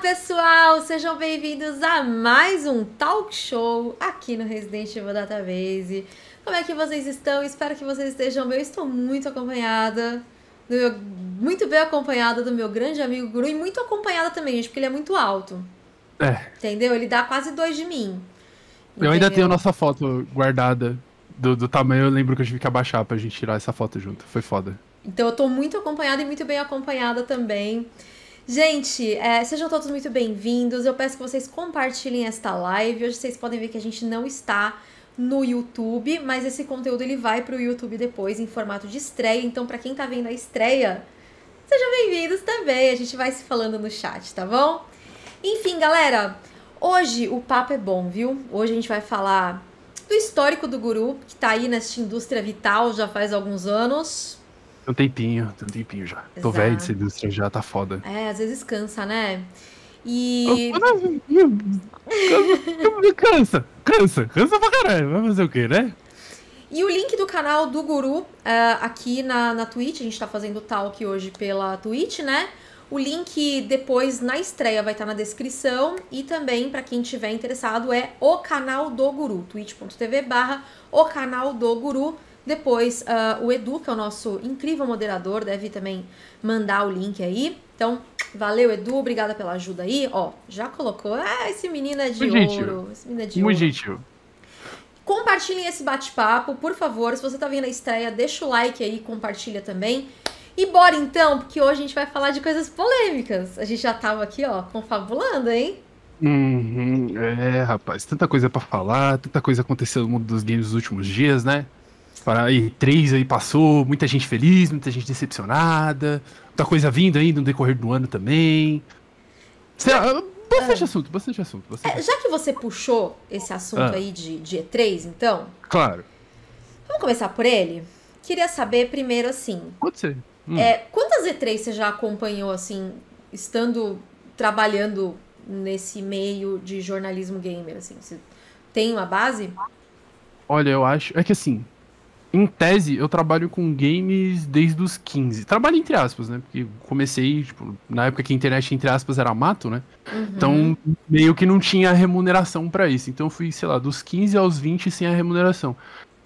pessoal! Sejam bem-vindos a mais um talk show aqui no Resident Evil Database. Como é que vocês estão? Espero que vocês estejam bem. Eu estou muito acompanhada, meu, muito bem acompanhada do meu grande amigo Guru e muito acompanhada também, gente, porque ele é muito alto. É. Entendeu? Ele dá quase dois de mim. Entendeu? Eu ainda tenho a nossa foto guardada do, do tamanho, eu lembro que eu tive que abaixar pra gente tirar essa foto junto. Foi foda. Então eu tô muito acompanhada e muito bem acompanhada também. Gente, é, sejam todos muito bem-vindos. Eu peço que vocês compartilhem esta live. Hoje vocês podem ver que a gente não está no YouTube, mas esse conteúdo ele vai para o YouTube depois em formato de estreia. Então, para quem está vendo a estreia, sejam bem-vindos também. A gente vai se falando no chat, tá bom? Enfim, galera, hoje o papo é bom, viu? Hoje a gente vai falar do histórico do guru, que está aí nesta indústria vital já faz alguns anos, tem um tempinho, tem um tempinho já. Exato. Tô velho ser indústria já, tá foda. É, às vezes cansa, né? E. cansa, cansa, cansa pra caralho. Vai fazer o quê, né? E o link do canal do Guru uh, aqui na, na Twitch, a gente tá fazendo talk hoje pela Twitch, né? O link depois na estreia vai estar tá na descrição e também para quem tiver interessado é o canal do Guru, twitch.tv barra o canal do Guru. Depois, uh, o Edu, que é o nosso incrível moderador, deve também mandar o link aí. Então, valeu, Edu, obrigada pela ajuda aí. Ó, já colocou. Ah, esse menino é de Muito ouro. Esse menino é de Muito ouro. Gentil. Compartilhem esse bate-papo, por favor. Se você tá vendo a estreia, deixa o like aí, compartilha também. E bora então, porque hoje a gente vai falar de coisas polêmicas. A gente já tava aqui, ó, confabulando, hein? Uhum, é, rapaz, tanta coisa para falar, tanta coisa aconteceu no mundo dos games nos últimos dias, né? Aí, três aí passou, muita gente feliz, muita gente decepcionada, muita coisa vindo aí no decorrer do ano também. Será, ah, bastante, é. assunto, bastante assunto, bastante é, assunto. já que você puxou esse assunto ah. aí de, de E3, então. Claro. Vamos começar por ele? Queria saber primeiro assim. Pode ser. Hum. É, quantas E3 você já acompanhou, assim, estando trabalhando nesse meio de jornalismo gamer, assim? Você tem uma base? Olha, eu acho. É que assim, em tese, eu trabalho com games desde os 15. Trabalho entre aspas, né? Porque comecei, tipo, na época que a internet, entre aspas, era mato, né? Uhum. Então, meio que não tinha remuneração para isso. Então, eu fui, sei lá, dos 15 aos 20 sem a remuneração.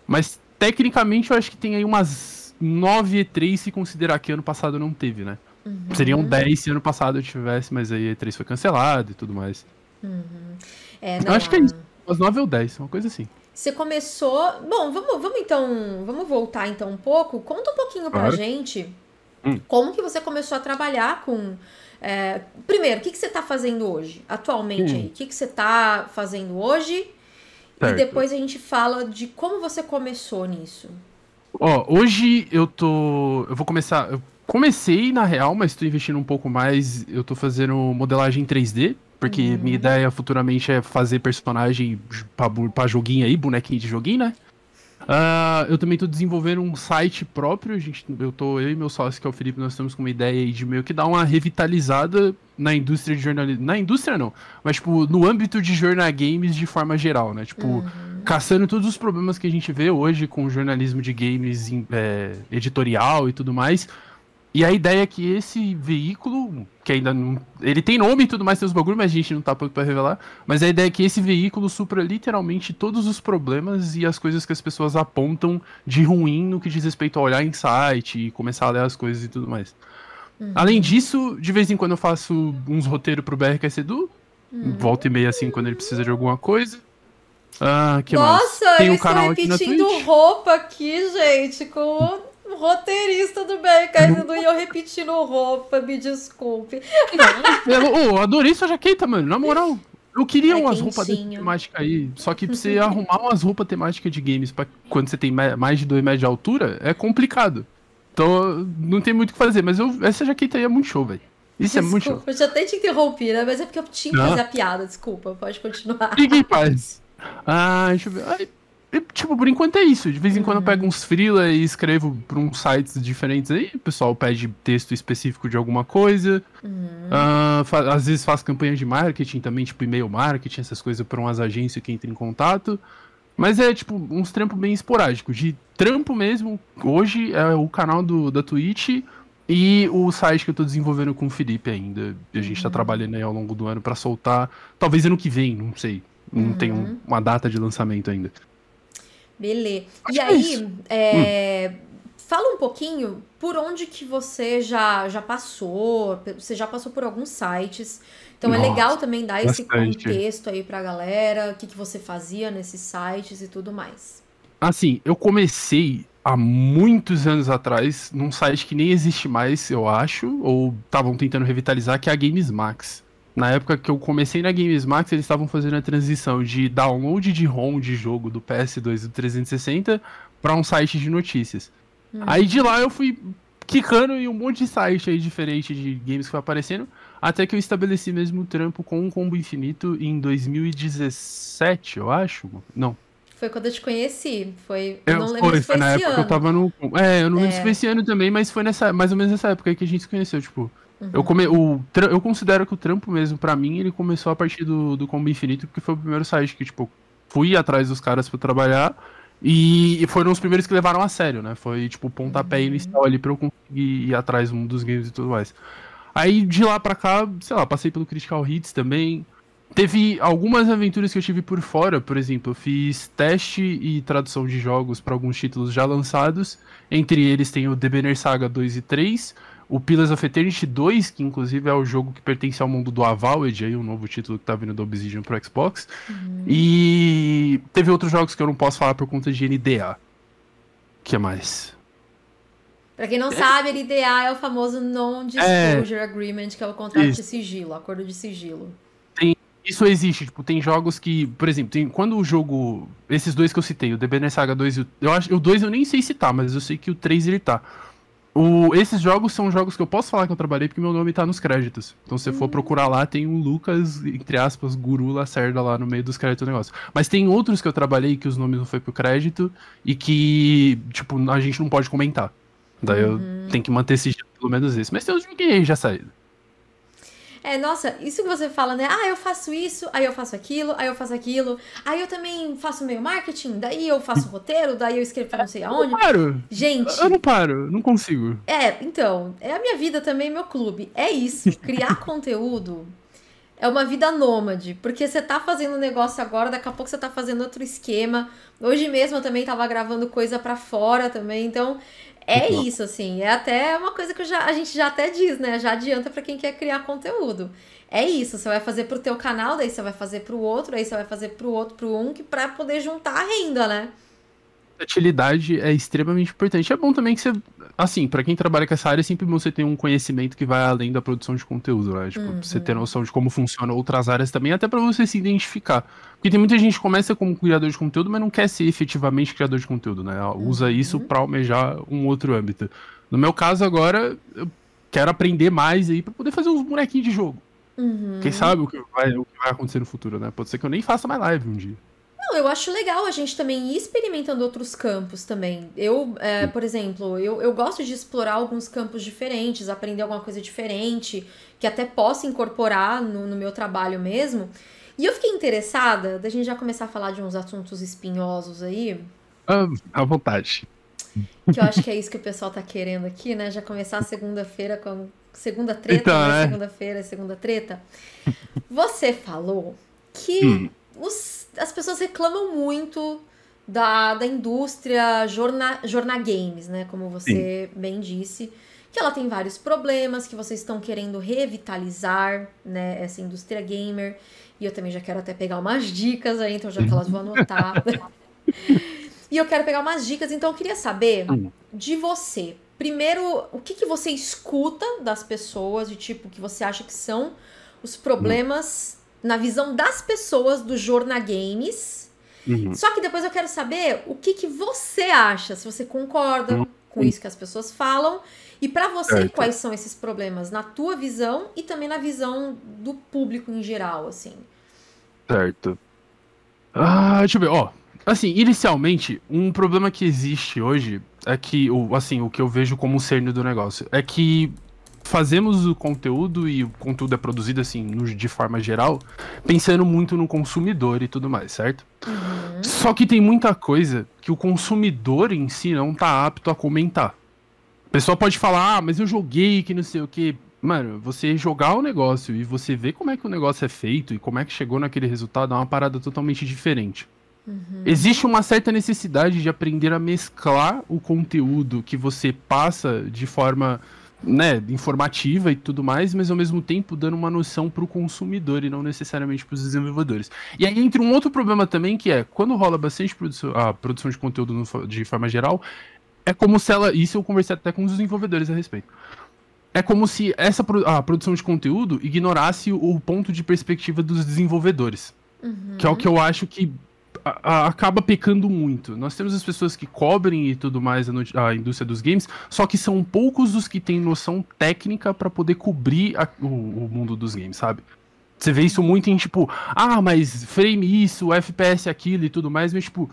Mas, tecnicamente, eu acho que tem aí umas 9 E3 se considerar que ano passado não teve, né? Uhum. Seriam 10 se ano passado eu tivesse, mas aí a E3 foi cancelado e tudo mais. Uhum. É, não... Eu acho que é isso. Umas 9 ou 10, uma coisa assim. Você começou. Bom, vamos, vamos então. Vamos voltar então um pouco. Conta um pouquinho pra claro. gente hum. como que você começou a trabalhar com. É, primeiro, o que, que você está fazendo hoje, atualmente aí? Hum. O que, que você está fazendo hoje? Certo. E depois a gente fala de como você começou nisso. Ó, hoje eu tô. Eu vou começar. Eu comecei, na real, mas estou investindo um pouco mais. Eu tô fazendo modelagem 3D porque uhum. minha ideia futuramente é fazer personagem pra, pra joguinho aí, bonequinho de joguinho, né? Uh, eu também tô desenvolvendo um site próprio. A gente, eu tô, eu e meu sócio, que é o Felipe, nós estamos com uma ideia de meio que dar uma revitalizada na indústria de jornalismo. Na indústria não, mas tipo, no âmbito de games de forma geral, né? Tipo, uhum. caçando todos os problemas que a gente vê hoje com jornalismo de games é, editorial e tudo mais e a ideia é que esse veículo, que ainda não. Ele tem nome e tudo mais, tem os bagulho, mas a gente não tá pronto pra revelar. Mas a ideia é que esse veículo supra literalmente todos os problemas e as coisas que as pessoas apontam de ruim no que diz respeito a olhar em site e começar a ler as coisas e tudo mais. Uhum. Além disso, de vez em quando eu faço uns roteiros pro BRKS Edu. Uhum. Volta e meia assim quando ele precisa de alguma coisa. Ah, que Nossa, mais? Tem um canal aqui repetindo roupa aqui, gente, com roteirista do eu não ia repetindo roupa, me desculpe. Não, eu adorei sua jaqueta, mano, na moral. Eu queria é umas roupas temáticas aí, só que pra você arrumar umas roupas temáticas de games pra quando você tem mais de 2 metros de altura, é complicado. Então, não tem muito o que fazer, mas eu, essa jaqueta aí é muito show, velho. Isso desculpa, é muito show. Eu já até te interrompi, né? Mas é porque eu tinha que fazer a piada, desculpa. Pode continuar. Fique em paz. Ah, deixa eu ver. Ai, e, tipo, por enquanto é isso. De vez em quando eu uhum. pego uns freela e escrevo pra uns sites diferentes aí. O pessoal pede texto específico de alguma coisa. Uhum. Uh, às vezes faço campanha de marketing também, tipo e-mail marketing, essas coisas pra umas agências que entram em contato. Mas é, tipo, uns trampos bem esporádicos. De trampo mesmo, hoje é o canal do, da Twitch e o site que eu tô desenvolvendo com o Felipe ainda. A gente tá uhum. tá trabalhando aí ao longo do ano para soltar. Talvez ano que vem, não sei. Não uhum. tem um, uma data de lançamento ainda. Beleza. Acho e é aí, é é, hum. fala um pouquinho por onde que você já, já passou, você já passou por alguns sites. Então Nossa, é legal também dar bastante. esse contexto aí pra galera, o que, que você fazia nesses sites e tudo mais. Assim, eu comecei há muitos anos atrás num site que nem existe mais, eu acho, ou estavam tentando revitalizar, que é a Games Max. Na época que eu comecei na Games Max, eles estavam fazendo a transição de download de ROM de jogo do PS2 e do 360 para um site de notícias. Hum. Aí de lá eu fui quicando em um monte de site aí diferente de games que foi aparecendo, até que eu estabeleci mesmo o trampo com um combo infinito em 2017, eu acho. Não. Foi quando eu te conheci, foi, eu, não lembro foi, se foi, foi na época ano. que eu tava no, é, eu não é. lembro se é. foi esse ano também, mas foi nessa, mais ou menos nessa época que a gente se conheceu, tipo, Uhum. Eu, come, o, eu considero que o trampo mesmo, para mim, ele começou a partir do, do Combo Infinito, porque foi o primeiro site que, tipo, fui atrás dos caras para trabalhar. E foram os primeiros que levaram a sério, né? Foi tipo o pontapé uhum. inicial ali pra eu conseguir ir atrás um dos games e tudo mais. Aí de lá pra cá, sei lá, passei pelo Critical Hits também. Teve algumas aventuras que eu tive por fora, por exemplo, eu fiz teste e tradução de jogos para alguns títulos já lançados. Entre eles tem o The Banner Saga 2 e 3, o Pillars of Eternity 2, que inclusive é o jogo que pertence ao mundo do Avaled, aí, o um novo título que tá vindo do Obsidian pro Xbox. Uhum. E teve outros jogos que eu não posso falar por conta de NDA. que mais? Pra quem não é. sabe, NDA é o famoso Non-Disclosure é. Agreement, que é o contrato Isso. de sigilo, acordo de sigilo. Tem isso existe, tipo, tem jogos que, por exemplo, tem, quando o jogo, esses dois que eu citei, o DBN Saga 2 e o, eu acho, o 2 eu nem sei citar, mas eu sei que o 3 ele tá. O, esses jogos são jogos que eu posso falar que eu trabalhei porque meu nome tá nos créditos. Então se você for hum. procurar lá, tem o Lucas, entre aspas, Guru Lacerda lá no meio dos créditos do negócio. Mas tem outros que eu trabalhei que os nomes não foi pro crédito e que, tipo, a gente não pode comentar. Daí uhum. eu tenho que manter sigilo, pelo menos isso. Mas tem uns que já saíram. É, nossa, isso que você fala, né? Ah, eu faço isso, aí eu faço aquilo, aí eu faço aquilo, aí eu também faço meio marketing, daí eu faço roteiro, daí eu escrevo pra não sei aonde. Eu não paro. Gente. Eu não paro, não consigo. É, então, é a minha vida também, meu clube. É isso, criar conteúdo é uma vida nômade, porque você tá fazendo um negócio agora, daqui a pouco você tá fazendo outro esquema. Hoje mesmo eu também tava gravando coisa para fora também, então é isso, assim. É até uma coisa que já, a gente já até diz, né? Já adianta para quem quer criar conteúdo. É isso, você vai fazer pro teu canal, daí você vai fazer pro outro, aí você vai fazer pro outro, pro um, que pra poder juntar a renda, né? versatilidade é extremamente importante. É bom também que você, assim, para quem trabalha com essa área, é sempre bom você ter um conhecimento que vai além da produção de conteúdo, né? Tipo, uhum. você ter uhum. noção de como funcionam outras áreas também, até para você se identificar. Porque tem muita gente que começa como criador de conteúdo, mas não quer ser efetivamente criador de conteúdo, né? Usa uhum. isso para almejar um outro âmbito. No meu caso agora, eu quero aprender mais aí para poder fazer uns bonequinhos de jogo. Uhum. Quem sabe o que, vai, o que vai acontecer no futuro, né? Pode ser que eu nem faça mais live um dia. Não, eu acho legal a gente também ir experimentando outros campos também. Eu, é, por exemplo, eu, eu gosto de explorar alguns campos diferentes, aprender alguma coisa diferente, que até possa incorporar no, no meu trabalho mesmo. E eu fiquei interessada da gente já começar a falar de uns assuntos espinhosos aí. Ah, à vontade. Que eu acho que é isso que o pessoal tá querendo aqui, né? Já começar a segunda-feira com segunda treta, então, né? né? segunda-feira, segunda treta. Você falou que hum. os as pessoas reclamam muito da, da indústria jorna, jorna games, né? Como você Sim. bem disse. Que ela tem vários problemas, que vocês estão querendo revitalizar, né? Essa indústria gamer. E eu também já quero até pegar umas dicas aí, então já que elas vão anotar. e eu quero pegar umas dicas, então eu queria saber ah, de você. Primeiro, o que, que você escuta das pessoas, de tipo, que você acha que são os problemas na visão das pessoas do Jornagames. Games. Uhum. Só que depois eu quero saber o que, que você acha, se você concorda uhum. com isso que as pessoas falam. E para você, certo. quais são esses problemas na tua visão e também na visão do público em geral, assim? Certo. Ah, deixa eu ver, ó. Oh, assim, inicialmente, um problema que existe hoje é que, assim, o que eu vejo como o cerne do negócio é que fazemos o conteúdo e o conteúdo é produzido assim, no, de forma geral, pensando muito no consumidor e tudo mais, certo? Uhum. Só que tem muita coisa que o consumidor em si não tá apto a comentar. O pessoal pode falar, ah, mas eu joguei que não sei o que. Mano, você jogar o negócio e você ver como é que o negócio é feito e como é que chegou naquele resultado é uma parada totalmente diferente. Uhum. Existe uma certa necessidade de aprender a mesclar o conteúdo que você passa de forma né, informativa e tudo mais, mas ao mesmo tempo dando uma noção para o consumidor e não necessariamente para os desenvolvedores. E aí entra um outro problema também que é quando rola bastante produ a produção de conteúdo no, de forma geral, é como se ela. Isso eu conversei até com os desenvolvedores a respeito. É como se essa a produção de conteúdo ignorasse o ponto de perspectiva dos desenvolvedores. Uhum. Que é o que eu acho que a, acaba pecando muito. Nós temos as pessoas que cobrem e tudo mais a, a indústria dos games, só que são poucos os que têm noção técnica para poder cobrir o, o mundo dos games, sabe? Você vê isso muito em tipo, ah, mas frame isso, FPS aquilo e tudo mais, mas tipo,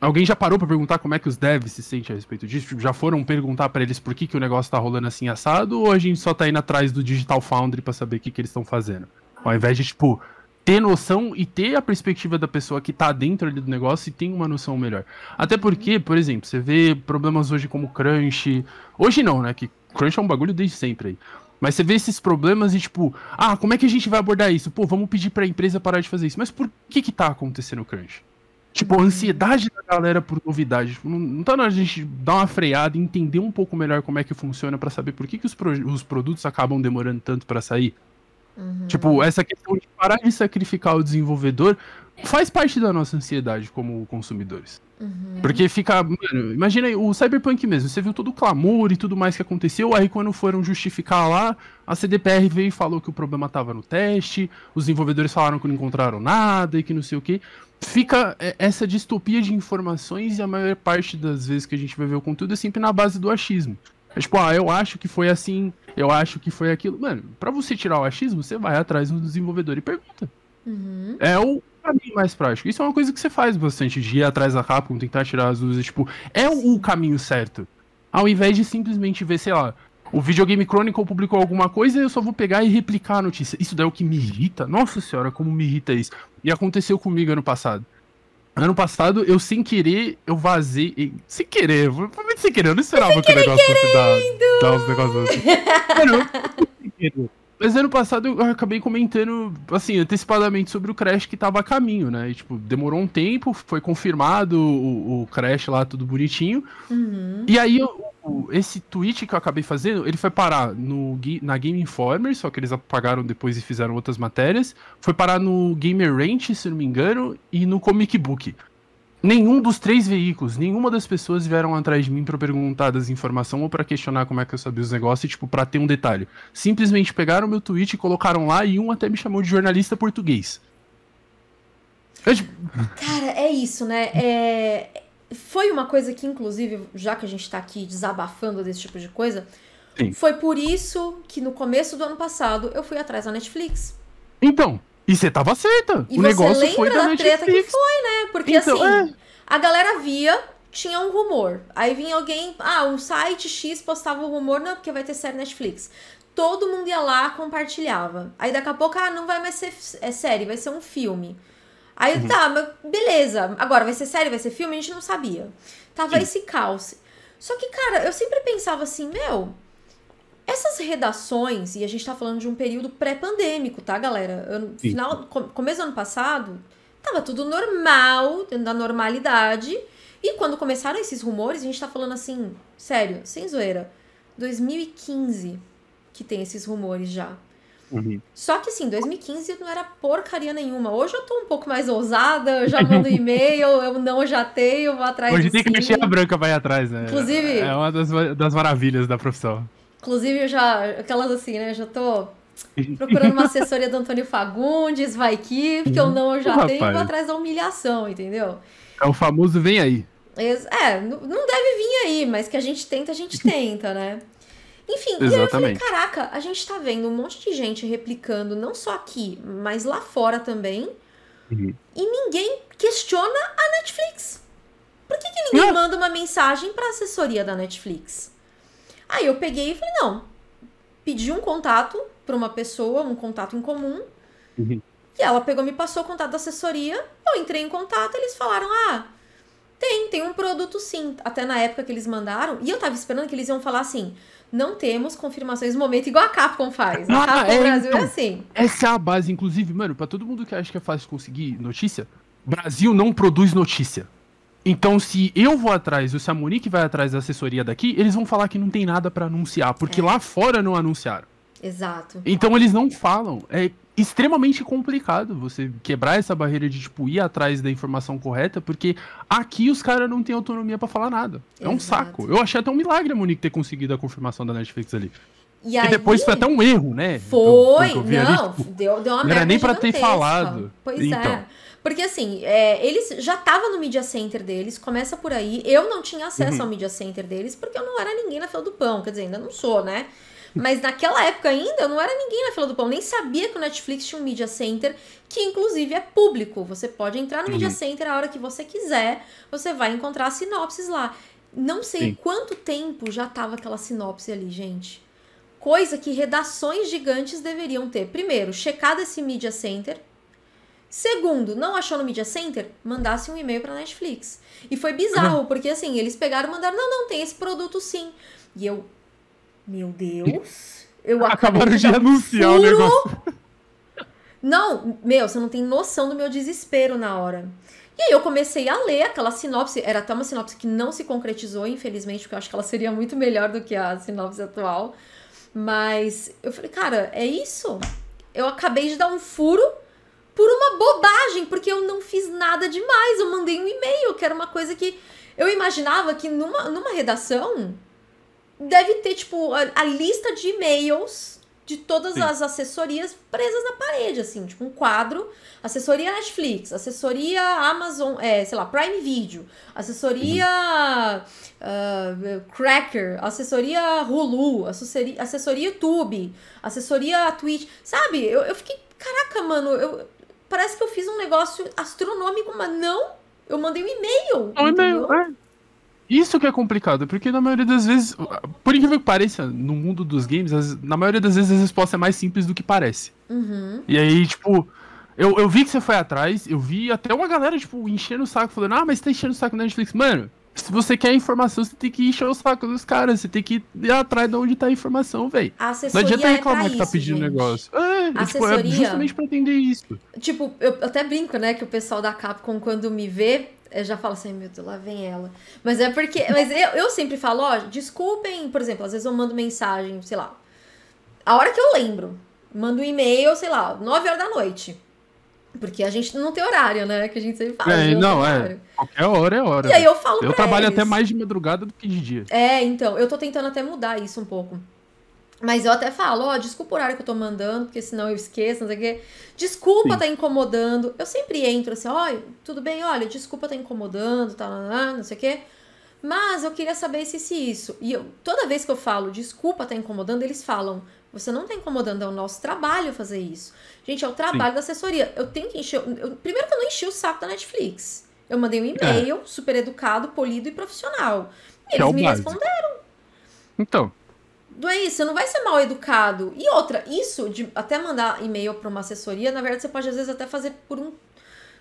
alguém já parou para perguntar como é que os devs se sentem a respeito disso? Tipo, já foram perguntar para eles por que, que o negócio tá rolando assim assado ou a gente só tá indo atrás do Digital Foundry para saber o que, que eles estão fazendo? Ao invés de tipo, ter noção e ter a perspectiva da pessoa que está dentro ali do negócio e tem uma noção melhor. Até porque, por exemplo, você vê problemas hoje como crunch. Hoje não, né? Que crunch é um bagulho desde sempre aí. Mas você vê esses problemas e tipo, ah, como é que a gente vai abordar isso? Pô, vamos pedir para a empresa parar de fazer isso. Mas por que que tá acontecendo o crunch? Tipo, a uhum. ansiedade da galera por novidade. Tipo, não, não tá na hora de a gente dar uma freada, entender um pouco melhor como é que funciona para saber por que, que os, pro, os produtos acabam demorando tanto para sair. Uhum. Tipo, essa questão de parar de sacrificar o desenvolvedor faz parte da nossa ansiedade como consumidores. Uhum. Porque fica. Mano, imagina aí, o Cyberpunk mesmo. Você viu todo o clamor e tudo mais que aconteceu. Aí, quando foram justificar lá, a CDPR veio e falou que o problema tava no teste. Os desenvolvedores falaram que não encontraram nada e que não sei o que. Fica é, essa distopia de informações e a maior parte das vezes que a gente vai ver o conteúdo é sempre na base do achismo. Tipo, ah, eu acho que foi assim, eu acho que foi aquilo. Mano, pra você tirar o achismo, você vai atrás do desenvolvedor e pergunta. Uhum. É o caminho mais prático. Isso é uma coisa que você faz bastante, de ir atrás da Capcom, tentar tirar as dúvidas. Tipo, é o caminho certo. Ao invés de simplesmente ver, sei lá, o Videogame Chronicle publicou alguma coisa e eu só vou pegar e replicar a notícia. Isso daí é o que me irrita. Nossa senhora, como me irrita isso. E aconteceu comigo ano passado. Ano passado, eu sem querer, eu vazei. Sem querer, provavelmente sem querer, eu não esperava que o negócio fosse dar, dar uns negócios assim. mas ano passado eu acabei comentando, assim, antecipadamente sobre o Crash que tava a caminho, né? E, tipo, demorou um tempo, foi confirmado o, o Crash lá, tudo bonitinho. Uhum. E aí esse tweet que eu acabei fazendo, ele foi parar no, na Game Informer, só que eles apagaram depois e fizeram outras matérias. Foi parar no Gamer Ranch, se não me engano, e no Comic Book. Nenhum dos três veículos, nenhuma das pessoas vieram atrás de mim para perguntar das informações ou para questionar como é que eu sabia os negócios, tipo, para ter um detalhe. Simplesmente pegaram meu tweet, colocaram lá e um até me chamou de jornalista português. Eu, tipo... Cara, é isso, né? É foi uma coisa que, inclusive, já que a gente está aqui desabafando desse tipo de coisa, Sim. foi por isso que no começo do ano passado eu fui atrás da Netflix. Então, e você tava certa. E o negócio foi da, da Netflix. treta que foi, né? Porque então, assim, é. a galera via, tinha um rumor. Aí vinha alguém, ah, um site X postava o um rumor, não, porque vai ter série Netflix. Todo mundo ia lá, compartilhava. Aí daqui a pouco, ah, não vai mais ser é série, vai ser um filme. Aí uhum. tá, mas beleza. Agora, vai ser série, vai ser filme? A gente não sabia. Tava Sim. esse caos. Só que, cara, eu sempre pensava assim, meu, essas redações, e a gente tá falando de um período pré-pandêmico, tá, galera? Eu, final, começo do ano passado, tava tudo normal, dentro da normalidade. E quando começaram esses rumores, a gente tá falando assim, sério, sem zoeira, 2015 que tem esses rumores já. Uhum. Só que assim, 2015 não era porcaria nenhuma. Hoje eu tô um pouco mais ousada, eu já mando e-mail, eu não já tenho, vou atrás Hoje tem sim. que mexer a branca vai atrás, né? Inclusive. É uma das, das maravilhas da profissão. Inclusive, eu já. Aquelas assim, né? Já tô procurando uma assessoria do Antônio Fagundes, vai que, porque eu não eu já tenho, vou atrás da humilhação, entendeu? É o famoso vem aí. É, não deve vir aí, mas que a gente tenta, a gente tenta, né? Enfim, Exatamente. e aí eu falei, caraca, a gente tá vendo um monte de gente replicando, não só aqui, mas lá fora também. Uhum. E ninguém questiona a Netflix. Por que, que ninguém manda uma mensagem pra assessoria da Netflix? Aí eu peguei e falei, não, pedi um contato pra uma pessoa, um contato em comum. Uhum. E ela pegou, me passou o contato da assessoria, eu entrei em contato, eles falaram, ah, tem, tem um produto sim. Até na época que eles mandaram, e eu tava esperando que eles iam falar assim, não temos confirmações no momento, igual a Capcom faz. A ah, Capcom ah, é, Brasil é então, é assim. Essa é a base, inclusive, mano, para todo mundo que acha que é fácil conseguir notícia, Brasil não produz notícia. Então, se eu vou atrás e o Samonique vai atrás da assessoria daqui, eles vão falar que não tem nada para anunciar, porque é. lá fora não anunciaram. Exato. Então eles não falam. É extremamente complicado você quebrar essa barreira de tipo ir atrás da informação correta, porque aqui os caras não têm autonomia para falar nada. É Exato. um saco. Eu achei até um milagre a Monique ter conseguido a confirmação da Netflix ali. E, aí... depois foi até um erro, né? Foi, não, ali, tipo, deu, deu uma merda. Não era nem para ter falado. Pois é. então. é. Porque assim, é, eles já estavam no media center deles, começa por aí. Eu não tinha acesso uhum. ao media center deles, porque eu não era ninguém na fila do pão, quer dizer, ainda não sou, né? Mas naquela época ainda, eu não era ninguém na fila do pão. Nem sabia que o Netflix tinha um Media Center, que inclusive é público. Você pode entrar no uhum. Media Center a hora que você quiser. Você vai encontrar sinopses lá. Não sei Sim. quanto tempo já tava aquela sinopse ali, gente. Coisa que redações gigantes deveriam ter. Primeiro, checado esse Media Center. Segundo, não achou no Media Center? Mandasse um e-mail para Netflix. E foi bizarro, porque assim, eles pegaram e mandaram: não, não, tem esse produto sim. E eu meu Deus. Eu Acabaram de anunciar furo. o negócio. Não, meu, você não tem noção do meu desespero na hora. E aí eu comecei a ler aquela sinopse, era até uma sinopse que não se concretizou, infelizmente, porque eu acho que ela seria muito melhor do que a sinopse atual. Mas eu falei, cara, é isso? Eu acabei de dar um furo por uma bobagem, porque eu não fiz nada demais. Eu mandei um e-mail, que era uma coisa que eu imaginava que numa, numa redação deve ter, tipo, a, a lista de e-mails de todas Sim. as assessorias presas na parede, assim, tipo um quadro, assessoria Netflix, assessoria Amazon, é, sei lá, Prime Video, assessoria uhum. uh, Cracker, assessoria Hulu, assessoria, assessoria YouTube, assessoria Twitch, sabe? Eu, eu fiquei, caraca, mano, eu, parece que eu fiz um negócio astronômico, mas não, eu mandei um e-mail. Um e-mail, é. Isso que é complicado, porque na maioria das vezes, por incrível que pareça, no mundo dos games, as, na maioria das vezes a resposta é mais simples do que parece. Uhum. E aí, tipo, eu, eu vi que você foi atrás, eu vi até uma galera, tipo, enchendo o saco, falando, ah, mas tá enchendo o saco da Netflix. Mano, se você quer informação, você tem que encher o saco dos caras, você tem que ir atrás de onde tá a informação, velho. Não adianta é reclamar é que tá pedindo gente. negócio. É, é, tipo, é justamente pra entender isso. Tipo, eu até brinco, né, que o pessoal da Capcom, quando me vê, eu já falo assim, meu Deus, lá vem ela. Mas é porque. Mas eu, eu sempre falo, ó, desculpem, por exemplo, às vezes eu mando mensagem, sei lá, a hora que eu lembro. Mando um e-mail, sei lá, 9 horas da noite. Porque a gente não tem horário, né? Que a gente sempre fala. É, não, é. Qualquer hora é hora. E aí eu falo Eu trabalho eles. até mais de madrugada do que de dia. É, então. Eu tô tentando até mudar isso um pouco. Mas eu até falo, ó, oh, desculpa o horário que eu tô mandando, porque senão eu esqueço, não sei o quê. Desculpa Sim. tá incomodando. Eu sempre entro assim, ó, oh, tudo bem, olha, desculpa tá incomodando, tá, não sei o quê. Mas eu queria saber se se isso. E eu, toda vez que eu falo desculpa tá incomodando, eles falam, você não tá incomodando, é o nosso trabalho fazer isso. Gente, é o trabalho Sim. da assessoria. Eu tenho que encher. Eu, primeiro que eu não enchi o saco da Netflix. Eu mandei um e-mail, é. super educado, polido e profissional. E é eles é me responderam. Então, Doei, é isso, você não vai ser mal educado. E outra, isso de até mandar e-mail para uma assessoria, na verdade você pode às vezes até fazer por um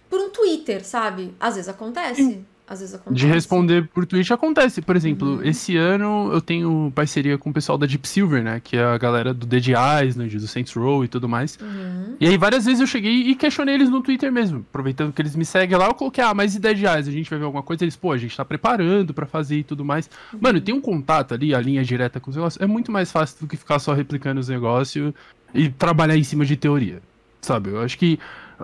por um Twitter, sabe? Às vezes acontece às vezes acontece. De responder por tweet acontece. Por exemplo, uhum. esse ano eu tenho parceria com o pessoal da Deep Silver, né? Que é a galera do Dead Island, né? do Saints Row e tudo mais. Uhum. E aí várias vezes eu cheguei e questionei eles no Twitter mesmo. Aproveitando que eles me seguem lá, eu coloquei, ah, mas e Dead Eyes A gente vai ver alguma coisa? Eles, pô, a gente tá preparando para fazer e tudo mais. Uhum. Mano, tem um contato ali, a linha direta com os negócios. É muito mais fácil do que ficar só replicando os negócios e trabalhar em cima de teoria. Sabe? Eu acho que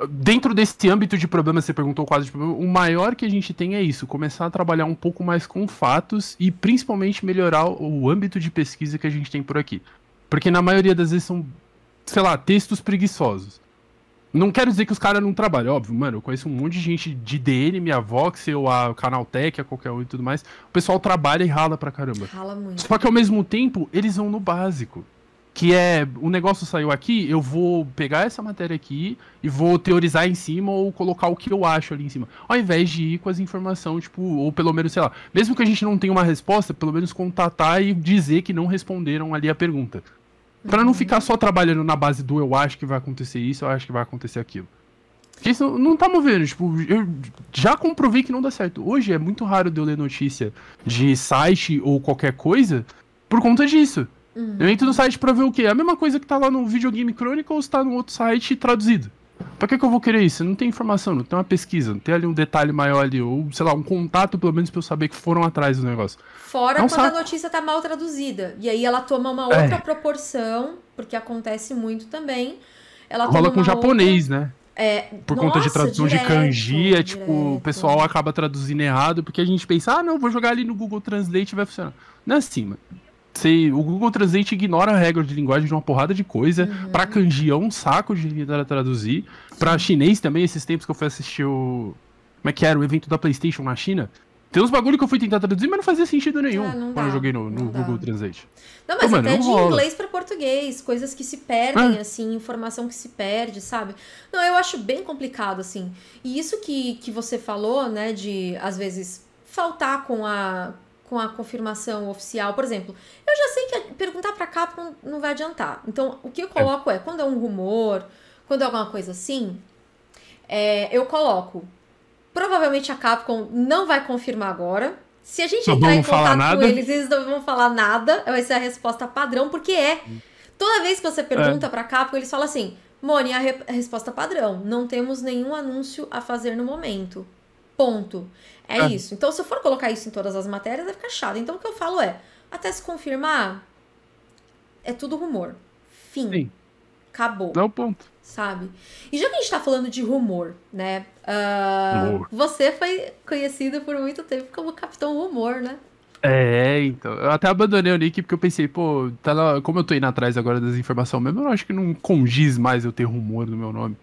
dentro desse âmbito de problemas, você perguntou quase de tipo, problema, o maior que a gente tem é isso, começar a trabalhar um pouco mais com fatos e principalmente melhorar o âmbito de pesquisa que a gente tem por aqui. Porque na maioria das vezes são, sei lá, textos preguiçosos. Não quero dizer que os caras não trabalham, óbvio, mano, eu conheço um monte de gente de DN, minha Voxel, a Canaltech, a qualquer um e tudo mais. O pessoal trabalha e rala pra caramba. Rala muito. Só que ao mesmo tempo, eles vão no básico que é o negócio saiu aqui, eu vou pegar essa matéria aqui e vou teorizar em cima ou colocar o que eu acho ali em cima. Ao invés de ir com as informações, tipo, ou pelo menos, sei lá, mesmo que a gente não tenha uma resposta, pelo menos contatar e dizer que não responderam ali a pergunta. Para não uhum. ficar só trabalhando na base do eu acho que vai acontecer isso, eu acho que vai acontecer aquilo. Porque isso não tá movendo, tipo, eu já comprovei que não dá certo. Hoje é muito raro de eu ler notícia de site ou qualquer coisa por conta disso. Uhum. Eu entro no site pra ver o quê? É a mesma coisa que tá lá no Videogame Chronicles tá no outro site traduzido. Pra que, que eu vou querer isso? Não tem informação, não tem uma pesquisa, não tem ali um detalhe maior ali, ou sei lá, um contato pelo menos pra eu saber que foram atrás do negócio. Fora não é quando sabe... a notícia tá mal traduzida. E aí ela toma uma outra é. proporção, porque acontece muito também. Ela Rola com japonês, outra... né? É, por nossa, conta de tradução direto, de kanji, é tipo, direto. o pessoal acaba traduzindo errado, porque a gente pensa, ah, não, vou jogar ali no Google Translate e vai funcionar. Não é assim, mano. Você, o Google Translate ignora a regra de linguagem de uma porrada de coisa. Uhum. Pra kanji é um saco de traduzir. Pra chinês também, esses tempos que eu fui assistir o. Como é que era? O evento da PlayStation na China. Tem uns bagulho que eu fui tentar traduzir, mas não fazia sentido nenhum é, quando dá, eu joguei no, no Google dá. Translate. Não, mas Pô, até mano, de rola. inglês para português, coisas que se perdem, é. assim, informação que se perde, sabe? Não, eu acho bem complicado, assim. E isso que, que você falou, né, de às vezes faltar com a com a confirmação oficial. Por exemplo, eu já sei que é, perguntar para a Capcom não vai adiantar. Então, o que eu é. coloco é, é quando é um rumor, quando é alguma coisa assim, é, eu coloco. Provavelmente a Capcom não vai confirmar agora. Se a gente entrar em contato com eles, eles não vão falar nada. vai ser a resposta padrão, porque é. Toda vez que você é. pergunta é. a Capcom, eles falam assim: Mone, a, re a resposta padrão. Não temos nenhum anúncio a fazer no momento. Ponto. É, ah. isso. Então, se eu for colocar isso em todas as matérias, vai ficar chato. Então, o que eu falo é, até se confirmar, é tudo rumor. Fim. Sim. Acabou. Dá o um ponto. Sabe? E já que a gente tá falando de rumor, né? Uh, rumor. Você foi conhecido por muito tempo como Capitão Rumor, né? É, então. Eu até abandonei o nick porque eu pensei, pô, tá lá, como eu tô indo atrás agora das informações mesmo, eu acho que não congis mais eu ter rumor no meu nome.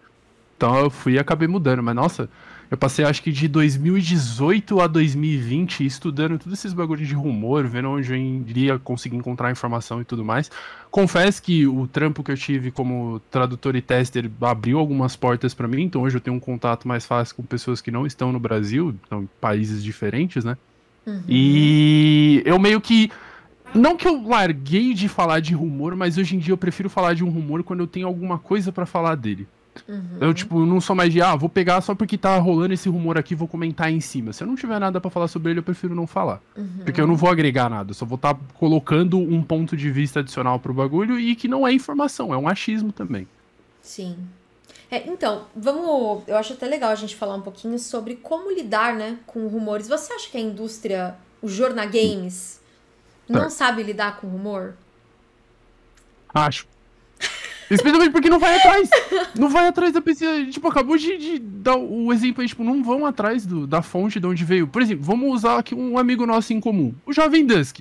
Então eu fui e acabei mudando, mas nossa, eu passei, acho que de 2018 a 2020, estudando todos esses bagulhos de rumor, vendo onde eu iria conseguir encontrar informação e tudo mais. Confesso que o trampo que eu tive como tradutor e tester abriu algumas portas para mim, então hoje eu tenho um contato mais fácil com pessoas que não estão no Brasil, então em países diferentes, né? Uhum. E eu meio que. Não que eu larguei de falar de rumor, mas hoje em dia eu prefiro falar de um rumor quando eu tenho alguma coisa para falar dele. Uhum. Eu, tipo, não sou mais de, ah, vou pegar só porque tá rolando esse rumor aqui, vou comentar em cima. Se eu não tiver nada para falar sobre ele, eu prefiro não falar. Uhum. Porque eu não vou agregar nada, eu só vou estar tá colocando um ponto de vista adicional pro bagulho e que não é informação, é um achismo também. Sim. É, então, vamos. Eu acho até legal a gente falar um pouquinho sobre como lidar, né, com rumores. Você acha que a indústria, o Jornal Games, não sabe lidar com rumor? Acho. Especialmente porque não vai atrás. Não vai atrás da pesquisa. Tipo, acabou de, de, dar o exemplo aí, tipo, não vão atrás do, da fonte de onde veio. Por exemplo, vamos usar aqui um amigo nosso em comum, o Jovem Dusk.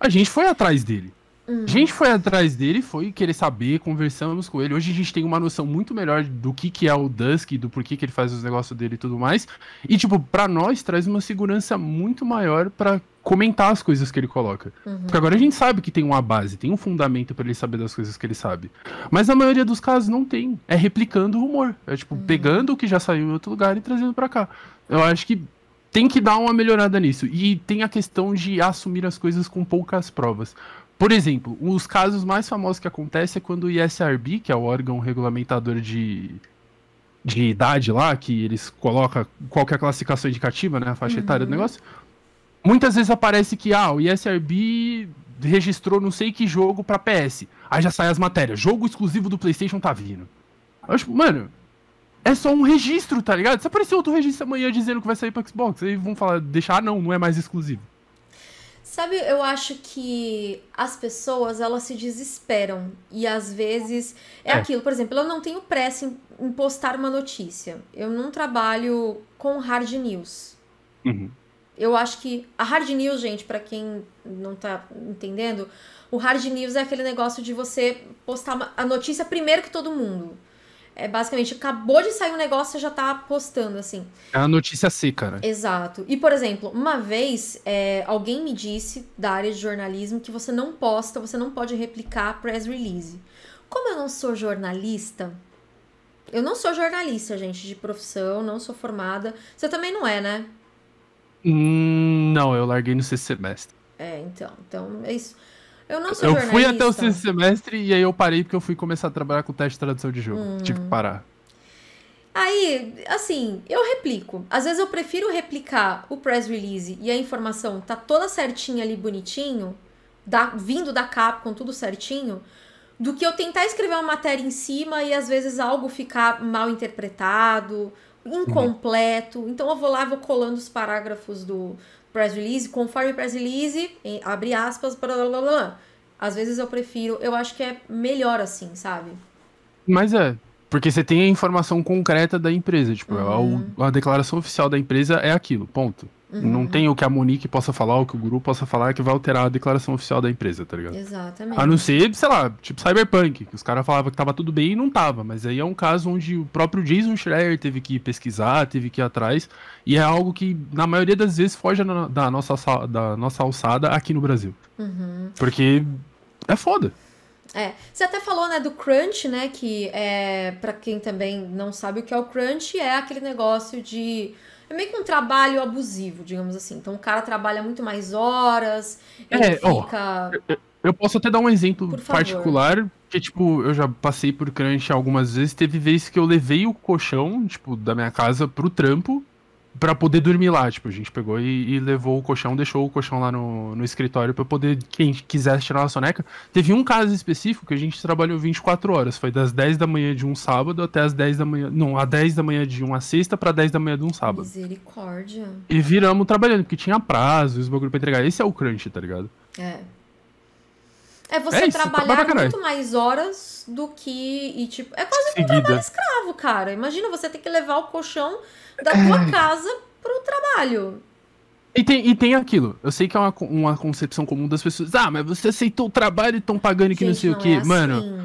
A gente foi atrás dele. A gente foi atrás dele, foi querer saber, conversamos com ele. Hoje a gente tem uma noção muito melhor do que, que é o Dusk, do porquê que ele faz os negócios dele e tudo mais. E, tipo, pra nós traz uma segurança muito maior para comentar as coisas que ele coloca. Uhum. Porque agora a gente sabe que tem uma base, tem um fundamento para ele saber das coisas que ele sabe. Mas na maioria dos casos não tem. É replicando o rumor. É tipo, uhum. pegando o que já saiu em outro lugar e trazendo para cá. Eu acho que tem que dar uma melhorada nisso. E tem a questão de assumir as coisas com poucas provas. Por exemplo, um casos mais famosos que acontece é quando o ISRB, que é o órgão regulamentador de, de idade lá, que eles colocam qual é a classificação indicativa, né, a faixa uhum. etária do uhum. negócio, muitas vezes aparece que ah, o ESRB registrou não sei que jogo para PS. Aí já sai as matérias. Jogo exclusivo do PlayStation tá vindo. Eu, tipo, mano, é só um registro, tá ligado? Se aparecer outro registro amanhã dizendo que vai sair pra Xbox, aí vão falar, deixar, ah, não, não é mais exclusivo. Sabe, eu acho que as pessoas, elas se desesperam. E às vezes é, é. aquilo. Por exemplo, eu não tenho pressa em, em, postar uma notícia. Eu não trabalho com hard news. Uhum. Eu acho que a hard news, gente, para quem não tá entendendo, o hard news é aquele negócio de você postar a notícia primeiro que todo mundo. É basicamente, acabou de sair um negócio, você já tá postando, assim. É a notícia seca, né? Exato. E, por exemplo, uma vez é, alguém me disse da área de jornalismo que você não posta, você não pode replicar press release. Como eu não sou jornalista, eu não sou jornalista, gente, de profissão, não sou formada. Você também não é, né? Hum, não, eu larguei no sexto semestre. É, então. Então, é isso. Eu não sou Eu fui até o sexto semestre e aí eu parei porque eu fui começar a trabalhar com teste de tradução de jogo. Hum. Tive que parar. Aí, assim, eu replico. Às vezes eu prefiro replicar o press release e a informação tá toda certinha ali, bonitinho, da, vindo da Capcom, tudo certinho, do que eu tentar escrever uma matéria em cima e às vezes algo ficar mal interpretado incompleto. Então eu vou lá, vou colando os parágrafos do press release, conforme press release, em, abre aspas, blá, blá, blá, blá. Às vezes eu prefiro, eu acho que é melhor assim, sabe? Mas é, porque você tem a informação concreta da empresa, tipo, é uhum. a, a, declaração oficial da empresa é aquilo, ponto. Uhum. Não tem o que a Monique possa falar, o que o guru possa falar, que vai alterar a declaração oficial da empresa, tá ligado? Exatamente. A não ser, sei lá, tipo Cyberpunk, que os caras falavam que tava tudo bem e não tava. Mas aí é um caso onde o próprio Jason Schreier teve que pesquisar, teve que ir atrás. E é algo que, na maioria das vezes, foge na, da, nossa, da nossa alçada aqui no Brasil. Uhum. Porque é foda. É, você até falou, né, do crunch, né, que é, para quem também não sabe o que é o crunch, é aquele negócio de é meio que um trabalho abusivo, digamos assim. Então o cara trabalha muito mais horas, ele é, fica. Oh, eu, eu posso até dar um exemplo particular, que, tipo, eu já passei por crunch algumas vezes. Teve vezes que eu levei o colchão, tipo, da minha casa pro trampo para poder dormir lá. Tipo, a gente pegou e, e, levou o colchão, deixou o colchão lá no, no escritório para poder, quem quisesse tirar uma soneca. Teve um caso específico que a gente trabalhou 24 horas. Foi das 10 da manhã de um sábado até as 10 da manhã. Não, a 10 da manhã de uma sexta para 10 da manhã de um sábado. Misericórdia. E viramos trabalhando, porque tinha prazo, os bagulho pra entregar. Esse é o crunch, tá ligado? É. É você é isso, tá trabalhar muito mais horas do que. E, tipo, é quase que um trabalho escravo, cara. Imagina você ter que levar o colchão da tua é... casa pro trabalho. E tem, e tem aquilo. Eu sei que é uma, uma concepção comum das pessoas. Ah, mas você aceitou o trabalho e estão pagando que não sei não o quê. É Mano. Assim.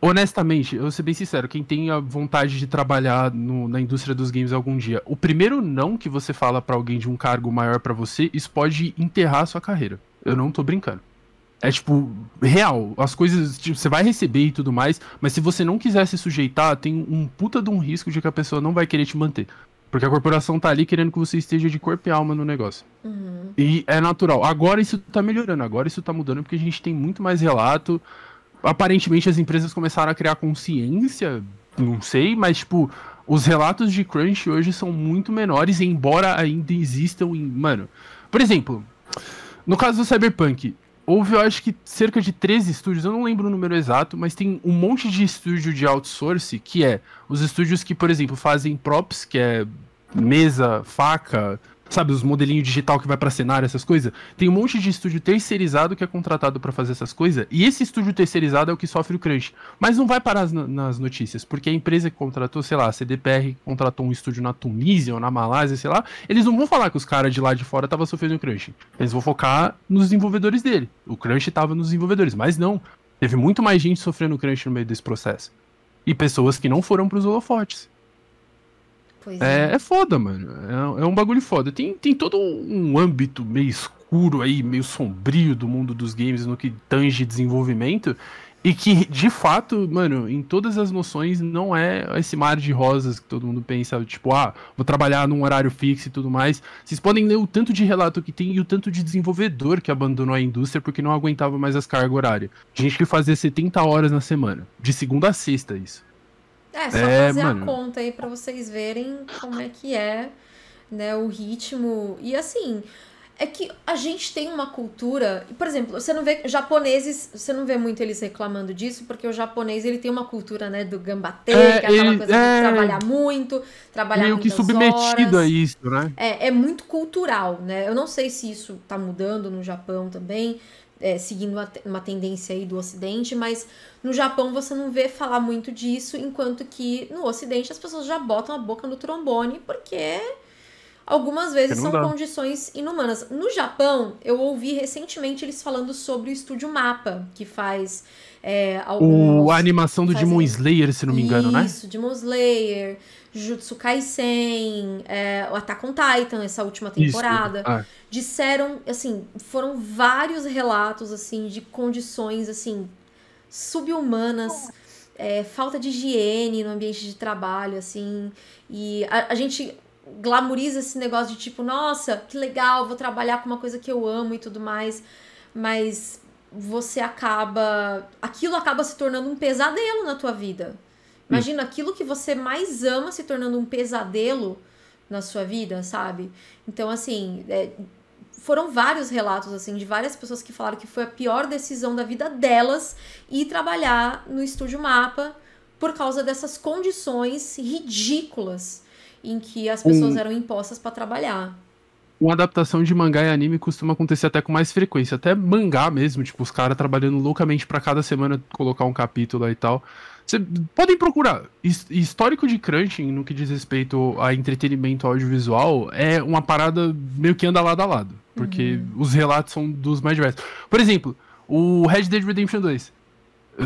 Honestamente, eu vou ser bem sincero, quem tem a vontade de trabalhar no, na indústria dos games algum dia, o primeiro não que você fala para alguém de um cargo maior para você, isso pode enterrar a sua carreira. Eu não tô brincando é tipo, real. As coisas, tipo, você vai receber e tudo mais, mas se você não quiser se sujeitar, tem um puta de um risco de que a pessoa não vai querer te manter. Porque a corporação tá ali querendo que você esteja de corpo e alma no negócio. Uhum. E é natural. Agora isso tá melhorando, agora isso tá mudando porque a gente tem muito mais relato. Aparentemente as empresas começaram a criar consciência, não sei, mas tipo, os relatos de crunch hoje são muito menores, embora ainda existam em, mano. Por exemplo, no caso do Cyberpunk, houve, eu acho que cerca de 13 estúdios, eu não lembro o número exato, mas tem um monte de estúdio de outsource, que é os estúdios que, por exemplo, fazem props, que é mesa, faca, sabe, os modelinhos digital que vai para cenário, essas coisas. Tem um monte de estúdio terceirizado que é contratado para fazer essas coisas, e esse estúdio terceirizado é o que sofre o crunch. Mas não vai parar nas notícias, porque a empresa que contratou, sei lá, a CDPR contratou um estúdio na Tunísia ou na Malásia, sei lá, eles não vão falar que os caras de lá de fora estavam sofrendo o crunch. Eles vão focar nos desenvolvedores dele. O crunch estava nos desenvolvedores, mas não. Teve muito mais gente sofrendo crunch no meio desse processo. E pessoas que não foram para os holofotes. É. é, é foda, mano. É, é, um bagulho foda. Tem, tem todo um âmbito meio escuro aí, meio sombrio do mundo dos games no que tange desenvolvimento. E que, de fato, mano, em todas as noções, não é esse mar de rosas que todo mundo pensa, tipo, ah, vou trabalhar num horário fixo e tudo mais. Vocês podem ler o tanto de relato que tem e o tanto de desenvolvedor que abandonou a indústria porque não aguentava mais as cargas horárias. Gente que fazia 70 horas na semana. De segunda a sexta, isso. É, só é, fazer mano. a conta aí para vocês verem como é que é, né, o ritmo. E assim, é que a gente tem uma cultura, por exemplo, você não vê japoneses, você não vê muito eles reclamando disso, porque o japonês ele tem uma cultura, né, do gambatê, é, que é aquela ele, coisa é, de trabalhar é muito, trabalhar meio que submetido horas. a isso, né? É, é muito cultural, né? Eu não sei se isso tá mudando no Japão também, é, seguindo uma tendência aí do Ocidente, mas no Japão você não vê falar muito disso, enquanto que no Ocidente as pessoas já botam a boca no trombone, porque algumas vezes são dá. condições inumanas. No Japão, eu ouvi recentemente eles falando sobre o estúdio Mapa, que faz. É, alguns, o, a animação do Demon Slayer, se não me engano, isso, né? Isso, Demon Slayer. Jutsu Kaisen, é, o Attack on Titan, essa última temporada. Ah. Disseram, assim, foram vários relatos, assim, de condições, assim, subhumanas. É, falta de higiene no ambiente de trabalho, assim. E a, a gente glamoriza esse negócio de tipo, nossa, que legal, vou trabalhar com uma coisa que eu amo e tudo mais. Mas você acaba. Aquilo acaba se tornando um pesadelo na tua vida. Imagina aquilo que você mais ama se tornando um pesadelo na sua vida, sabe? Então, assim, é, foram vários relatos, assim, de várias pessoas que falaram que foi a pior decisão da vida delas ir trabalhar no Estúdio Mapa por causa dessas condições ridículas em que as pessoas um, eram impostas para trabalhar. Uma adaptação de mangá e anime costuma acontecer até com mais frequência, até mangá mesmo, tipo, os caras trabalhando loucamente para cada semana colocar um capítulo e tal. Cê, podem procurar. Histórico de crunching no que diz respeito a entretenimento audiovisual é uma parada meio que anda lado a lado. Porque uhum. os relatos são dos mais diversos. Por exemplo, o Red Dead Redemption 2.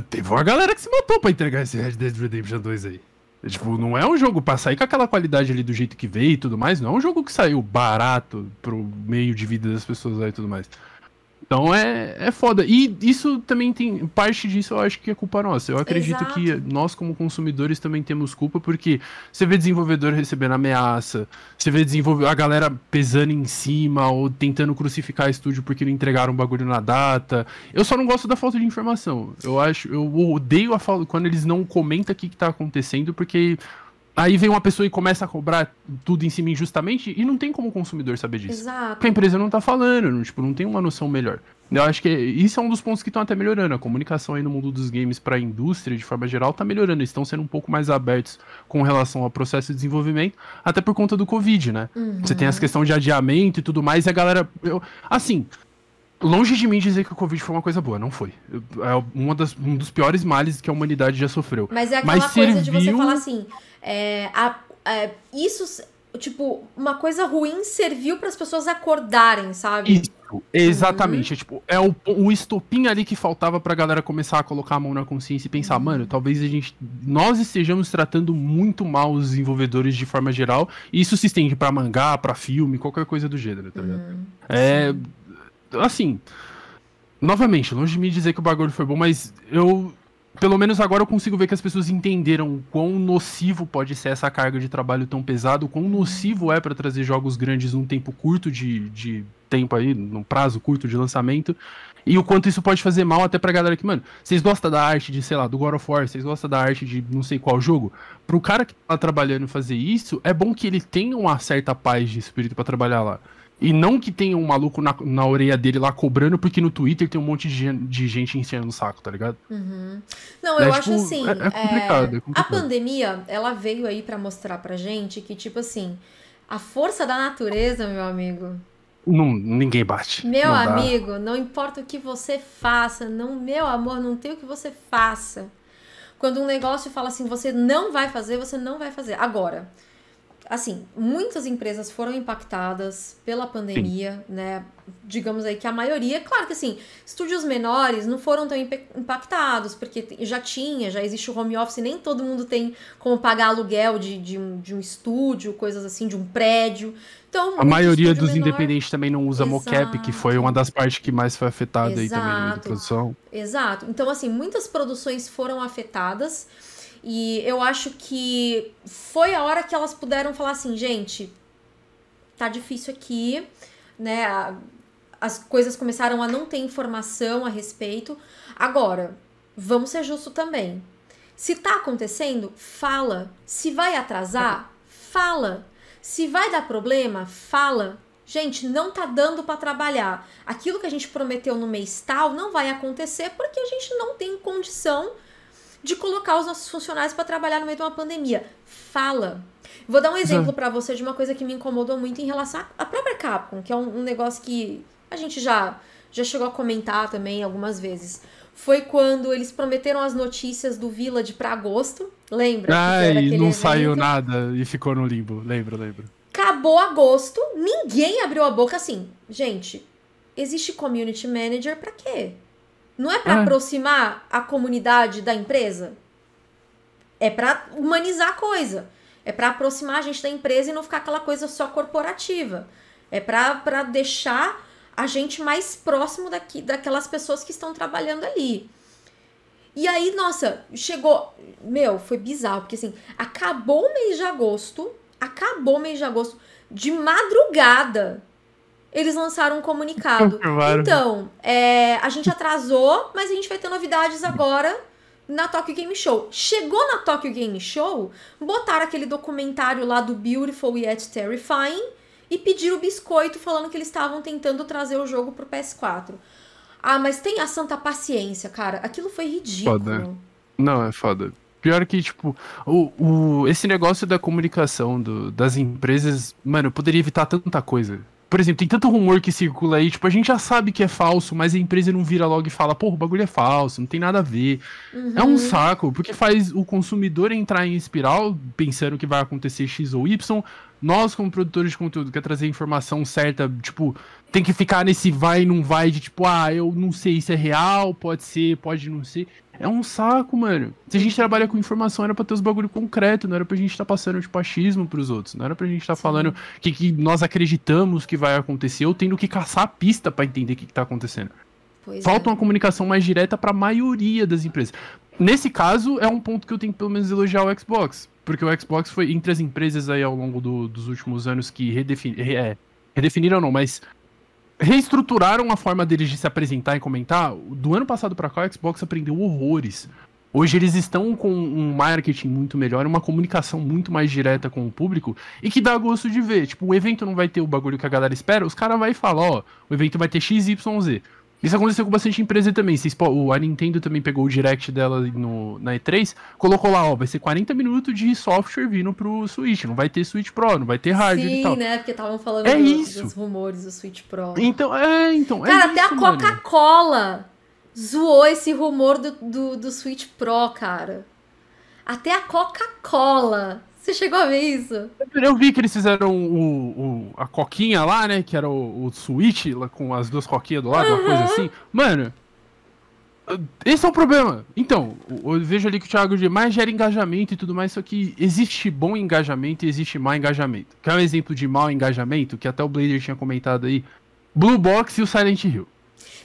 Teve uma galera que se matou pra entregar esse Red Dead Redemption 2 aí. É, tipo, não é um jogo pra sair com aquela qualidade ali do jeito que veio e tudo mais. Não é um jogo que saiu barato pro meio de vida das pessoas aí e tudo mais. Então é, é foda. E isso também tem. Parte disso eu acho que é culpa nossa. Eu acredito Exato. que nós, como consumidores, também temos culpa, porque você vê desenvolvedor recebendo ameaça, você vê desenvolver a galera pesando em cima ou tentando crucificar estúdio porque não entregaram o bagulho na data. Eu só não gosto da falta de informação. Eu acho. Eu odeio a falta. Quando eles não comentam o que, que tá acontecendo, porque Aí vem uma pessoa e começa a cobrar tudo em cima injustamente e não tem como o consumidor saber disso. Exato. Porque a empresa não tá falando, não, tipo, não tem uma noção melhor. Eu acho que isso é um dos pontos que estão até melhorando. A comunicação aí no mundo dos games para a indústria, de forma geral, tá melhorando. Eles estão sendo um pouco mais abertos com relação ao processo de desenvolvimento, até por conta do Covid, né? Uhum. Você tem as questões de adiamento e tudo mais, e a galera. Eu, assim, longe de mim dizer que o Covid foi uma coisa boa, não foi. É uma das, um dos piores males que a humanidade já sofreu. Mas é aquela Mas coisa serviu... de você falar assim, é, a, a, é, isso, tipo, uma coisa ruim serviu para as pessoas acordarem, sabe? Isso, exatamente. Uhum. É, tipo, é o, o estopim ali que faltava pra galera começar a colocar a mão na consciência e pensar, uhum. mano, talvez a gente, nós estejamos tratando muito mal os desenvolvedores de forma geral, e isso se estende para mangá, para filme, qualquer coisa do gênero, tá ligado? Uhum. É... Sim assim, novamente, longe de me dizer que o bagulho foi bom, mas eu. Pelo menos agora eu consigo ver que as pessoas entenderam o quão nocivo pode ser essa carga de trabalho tão pesado, o quão nocivo é para trazer jogos grandes num tempo curto de, de tempo aí, num prazo curto de lançamento, e o quanto isso pode fazer mal até pra galera que, mano, vocês gostam da arte de, sei lá, do God of War, vocês gostam da arte de não sei qual jogo? Pro cara que tá trabalhando fazer isso, é bom que ele tenha uma certa paz de espírito para trabalhar lá. E não que tenha um maluco na, na orelha dele lá cobrando, porque no Twitter tem um monte de, de gente enchendo o saco, tá ligado? Uhum. Não, é, eu tipo, acho assim. É, é, complicado, é, é complicado, A pandemia, ela veio aí para mostrar pra gente que, tipo assim, a força da natureza, meu amigo. Não, ninguém bate. Meu não amigo, dá. não importa o que você faça, não, meu amor, não tem o que você faça. Quando um negócio fala assim, você não vai fazer, você não vai fazer. Agora, assim, muitas empresas foram impactadas pela pandemia, Sim. né? Digamos aí que a maioria, claro que assim, estúdios menores não foram tão impactados, porque já tinha, já existe o home office, nem todo mundo tem como pagar aluguel de, de, um, de um estúdio, coisas assim, de um prédio. Então, a maioria dos menor... independentes também não usa Exato. mocap, que foi uma das partes que mais foi afetada Exato. aí também na produção. Exato. Então, assim, muitas produções foram afetadas e eu acho que foi a hora que elas puderam falar assim, gente, tá difícil aqui, né? As coisas começaram a não ter informação a respeito. Agora, vamos ser justos também. Se tá acontecendo, fala. Se vai atrasar, fala. Se vai dar problema, fala. Gente, não tá dando para trabalhar. Aquilo que a gente prometeu no mês tal não vai acontecer porque a gente não tem condição de colocar os nossos funcionários para trabalhar no meio de uma pandemia. Fala. Vou dar um exemplo para você de uma coisa que me incomodou muito em relação à própria Capcom, que é um, um negócio que a gente já, já chegou a comentar também algumas vezes foi quando eles prometeram as notícias do Village para agosto, lembra? Ah, e não evento? saiu nada e ficou no limbo, lembro, lembro. Acabou agosto, ninguém abriu a boca assim. Gente, existe community manager para quê? Não é para ah. aproximar a comunidade da empresa? É para humanizar a coisa. É para aproximar a gente da empresa e não ficar aquela coisa só corporativa. É para deixar a gente mais próximo daqui, daquelas pessoas que estão trabalhando ali. E aí, nossa, chegou. Meu, foi bizarro, porque assim, acabou o mês de agosto. Acabou o mês de agosto. De madrugada, eles lançaram um comunicado. então, é, a gente atrasou, mas a gente vai ter novidades agora na Tokyo Game Show. Chegou na Tokyo Game Show, botaram aquele documentário lá do Beautiful Yet Terrifying e pediram biscoito falando que eles estavam tentando trazer o jogo pro PS4. Ah, mas tem a santa paciência, cara. Aquilo foi ridículo. Foda. Não, é foda. Pior que, tipo, o, o, esse negócio da comunicação do, das empresas, mano, eu poderia evitar tanta coisa. Por exemplo, tem tanto rumor que circula aí, tipo, a gente já sabe que é falso, mas a empresa não vira logo e fala, porra, o bagulho é falso, não tem nada a ver. Uhum. É um uhum. saco, porque faz o consumidor entrar em espiral pensando que vai acontecer X ou Y. Nós, como produtores de conteúdo, quer trazer informação certa, tipo, tem que ficar nesse vai e não vai de tipo, ah, eu não sei se é real, pode ser, pode não ser. É um saco, mano. Se a gente trabalha com informação, era pra ter os bagulho concreto, não era pra gente estar tá passando, tipo, achismo pros outros. Não era pra gente estar tá falando que, que nós acreditamos que vai acontecer ou tendo que caçar a pista para entender o que, que tá acontecendo. Pois Falta é. uma comunicação mais direta para a maioria das empresas. Nesse caso, é um ponto que eu tenho que pelo menos elogiar o Xbox. Porque o Xbox foi entre as empresas aí ao longo do, dos últimos anos que redefini é, redefiniram, não, mas reestruturaram a forma deles de se apresentar e comentar. Do ano passado para cá, o Xbox aprendeu horrores. Hoje eles estão com um marketing muito melhor, uma comunicação muito mais direta com o público e que dá gosto de ver. Tipo, o evento não vai ter o bagulho que a galera espera, os caras vão falar, ó, o evento vai ter XYZ. Isso aconteceu com bastante empresa também. a Nintendo também pegou o direct dela no, na E3, colocou lá, ó, vai ser 40 minutos de software vindo pro Switch. Não vai ter Switch Pro, não vai ter hardware Sim, e tal. Sim, né? Porque estavam falando é dos, dos, rumores do Switch Pro. Então, é, então. É cara, é até a Coca-Cola zoou esse rumor do, do, do Switch Pro, cara. Até a Coca-Cola você chegou a ver isso? Eu vi que eles fizeram o, o a coquinha lá, né? Que era o, o Switch lá, com as duas coquinhas do lado, uhum. uma coisa assim. Mano, esse é o problema. Então, eu vejo ali que o Thiago demais gera engajamento e tudo mais, só que existe bom engajamento e existe mau engajamento. Quer um exemplo de mau engajamento? Que até o Blader tinha comentado aí. Blue Box e o Silent Hill.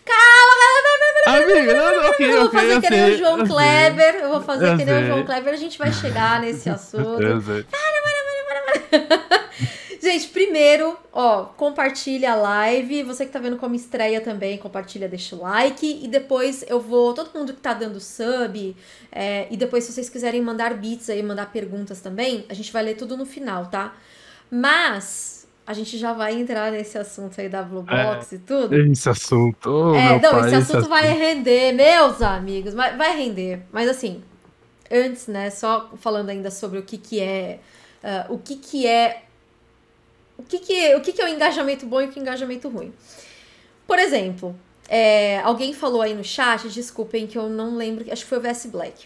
Caramba! Amiga, não, não, okay, eu vou fazer okay, que nem sei, o João eu Kleber. Sei, eu vou fazer eu que nem sei. o João Kleber. A gente vai chegar nesse assunto. Para, para, para, para, para. Gente, primeiro, ó, compartilha a live. Você que tá vendo como estreia também, compartilha, deixa o like. E depois eu vou. Todo mundo que tá dando sub. É, e depois, se vocês quiserem mandar beats aí, mandar perguntas também, a gente vai ler tudo no final, tá? Mas a gente já vai entrar nesse assunto aí da Blue Box é, e tudo. Esse assunto. Oh, é, não, pai, esse, assunto esse assunto vai render, meus amigos, vai render. Mas assim, antes, né, só falando ainda sobre o que que é, uh, o que que é, o que que, o que que é o engajamento bom e o que é engajamento ruim. Por exemplo, é, alguém falou aí no chat, desculpem que eu não lembro, acho que foi o VS Black,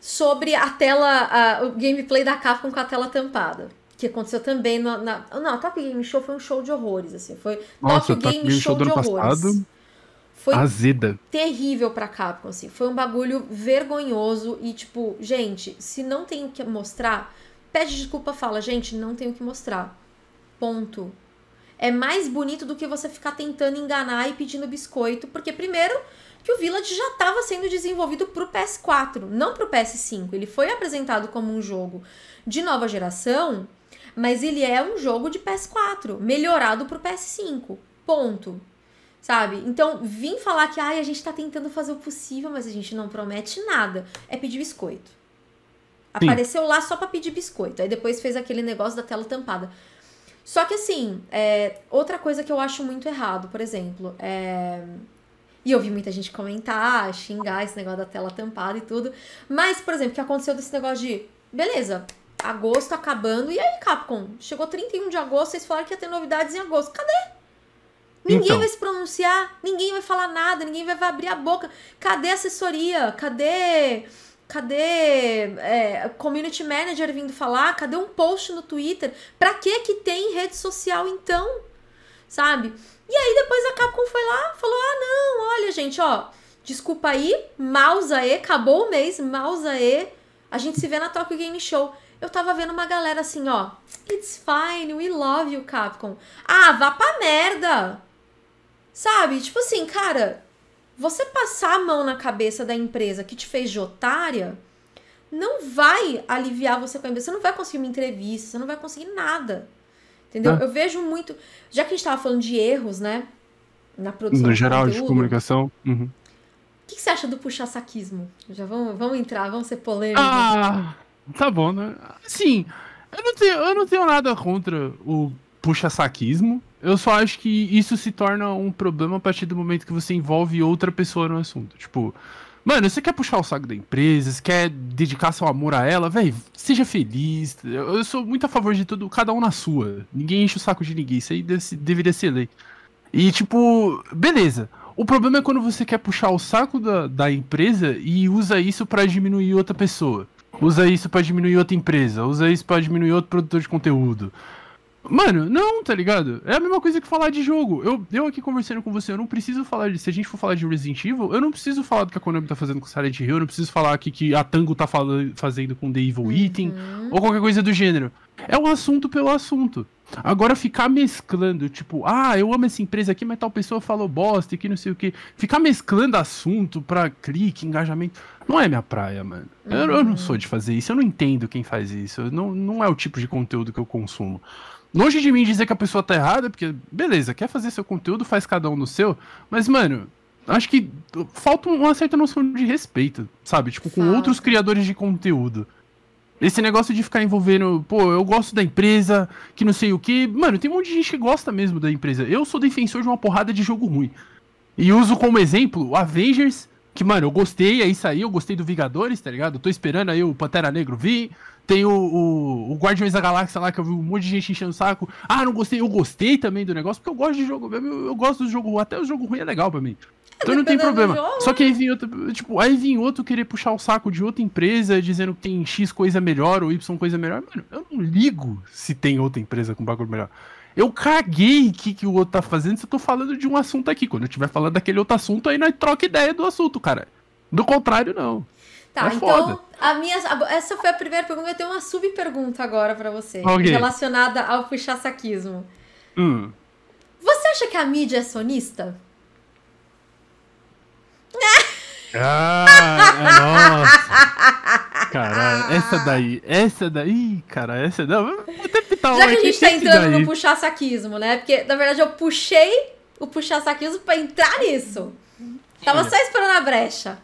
sobre a tela, a, o gameplay da Capcom com a tela tampada que aconteceu também na, na não, a Top Game Show foi um show de horrores, assim, foi Nossa, Top, Top Game, Game, Show, do ano horrores. passado. Foi azida. terrível pra Capcom, assim. Foi um bagulho vergonhoso e, tipo, gente, se não tem o que mostrar, pede desculpa, fala, gente, não tem o que mostrar. Ponto. É mais bonito do que você ficar tentando enganar e pedindo biscoito, porque primeiro que o Village já estava sendo desenvolvido para o PS4, não para o PS5. Ele foi apresentado como um jogo de nova geração mas ele é um jogo de PS4, melhorado pro PS5. Ponto. Sabe? Então, vim falar que ai, a gente tá tentando fazer o possível, mas a gente não promete nada. É pedir biscoito. Sim. Apareceu lá só pra pedir biscoito. Aí depois fez aquele negócio da tela tampada. Só que assim, é, outra coisa que eu acho muito errado, por exemplo, é, e eu vi muita gente comentar, xingar esse negócio da tela tampada e tudo. Mas, por exemplo, o que aconteceu desse negócio de. Beleza, agosto acabando. E aí, Capcom? Chegou 31 de agosto, vocês falaram que ia ter novidades em agosto. Cadê? Ninguém então. vai se pronunciar, ninguém vai falar nada, ninguém vai abrir a boca. Cadê assessoria? Cadê. Cadê é, community manager vindo falar? Cadê um post no Twitter? Pra que que tem rede social então? Sabe? E aí depois a Capcom foi lá, falou: "Ah, não, olha, gente, ó, desculpa aí, mouse aí, acabou o mês, mouse aí. A gente se vê na Tokyo Game Show." eu tava vendo uma galera assim, ó. It's fine, we love you, Capcom. Ah, vá pra merda! Sabe? Tipo assim, cara, você passar a mão na cabeça da empresa que te fez de otária não vai aliviar você com a empresa. Você não vai conseguir uma entrevista, você não vai conseguir nada. Entendeu? Ah. Eu vejo muito. Já que a gente tava falando de erros, né? Na produção. No geral, conteúdo, de comunicação. Uhum. O que, que, você acha do puxa-saquismo? Já vamos, vamos entrar, vamos ser ah! polêmicos. Ah! Tá bom, né? Assim, eu não tenho, eu não tenho nada contra o puxa-saquismo. Eu só acho que isso se torna um problema a partir do momento que você envolve outra pessoa no assunto. Tipo, mano, você quer puxar o saco da empresa, você quer dedicar seu amor a ela, velho, seja feliz. Eu sou muito a favor de tudo, cada um na sua. Ninguém enche o saco de ninguém, isso aí deve, deveria ser lei. E, tipo, beleza. O problema é quando você quer puxar o saco da, da empresa e usa isso para diminuir outra pessoa. Usa isso para diminuir outra empresa. Usa isso para diminuir outro produtor de conteúdo. Mano, não, tá ligado? É a mesma coisa que falar de jogo. Eu, eu aqui conversando com você, eu não preciso falar de. Se a gente for falar de Resident Evil, eu não preciso falar do que a Konami tá fazendo com Silent Hill, eu não preciso falar aqui que a Tango tá falando, fazendo com The Evil uhum. Item, ou qualquer coisa do gênero. É um assunto pelo assunto. Agora ficar mesclando, tipo, ah, eu amo essa empresa aqui, mas tal pessoa falou bosta e que não sei o que. Ficar mesclando assunto pra clique, engajamento. Não é minha praia, mano. Uhum. Eu, eu, não sou de fazer isso, eu não entendo quem faz isso. Não, não é o tipo de conteúdo que eu consumo. Longe de mim dizer que a pessoa tá errada, porque, beleza, quer fazer seu conteúdo, faz cada um no seu. Mas, mano, acho que falta uma certa noção de respeito, sabe? Tipo, com outros criadores de conteúdo. Esse negócio de ficar envolvendo, pô, eu gosto da empresa, que não sei o que. Mano, tem um monte de gente que gosta mesmo da empresa. Eu sou defensor de uma porrada de jogo ruim. E uso como exemplo Avengers que, mano, eu gostei, é isso aí, eu gostei do Vingadores, tá ligado? Eu tô esperando aí o Pantera Negro vir. Tem o, o, o, Guardiões da Galáxia lá, que eu vi um monte de gente enchendo o saco. Ah, não gostei, eu gostei também do negócio, porque eu gosto de jogo mesmo, eu, eu gosto do jogo até o jogo ruim é legal pra mim. Então não tem problema. Só que aí né? vem outro, tipo, aí vem outro querer puxar o saco de outra empresa dizendo que tem X coisa melhor ou Y coisa melhor. Mano, eu não ligo se tem outra empresa com bagulho melhor. Eu caguei o que, que o outro tá fazendo se eu tô falando de um assunto aqui. Quando eu estiver falando daquele outro assunto, aí nós troca ideia do assunto, cara. Do contrário, não. Tá, é então a minha, essa foi a primeira pergunta. Eu tenho uma sub-pergunta agora para você, okay. É? relacionada ao puxar saquismo Hum. Você acha que a mídia é sonista? Ah, é nossa. Cara, ah. essa daí, essa daí, cara, essa daí. Já que a gente tá entrando daí. no puxar saquismo, né? Porque, na verdade, eu puxei o puxar saquismo pra entrar nisso. Tava Olha. só esperando a brecha.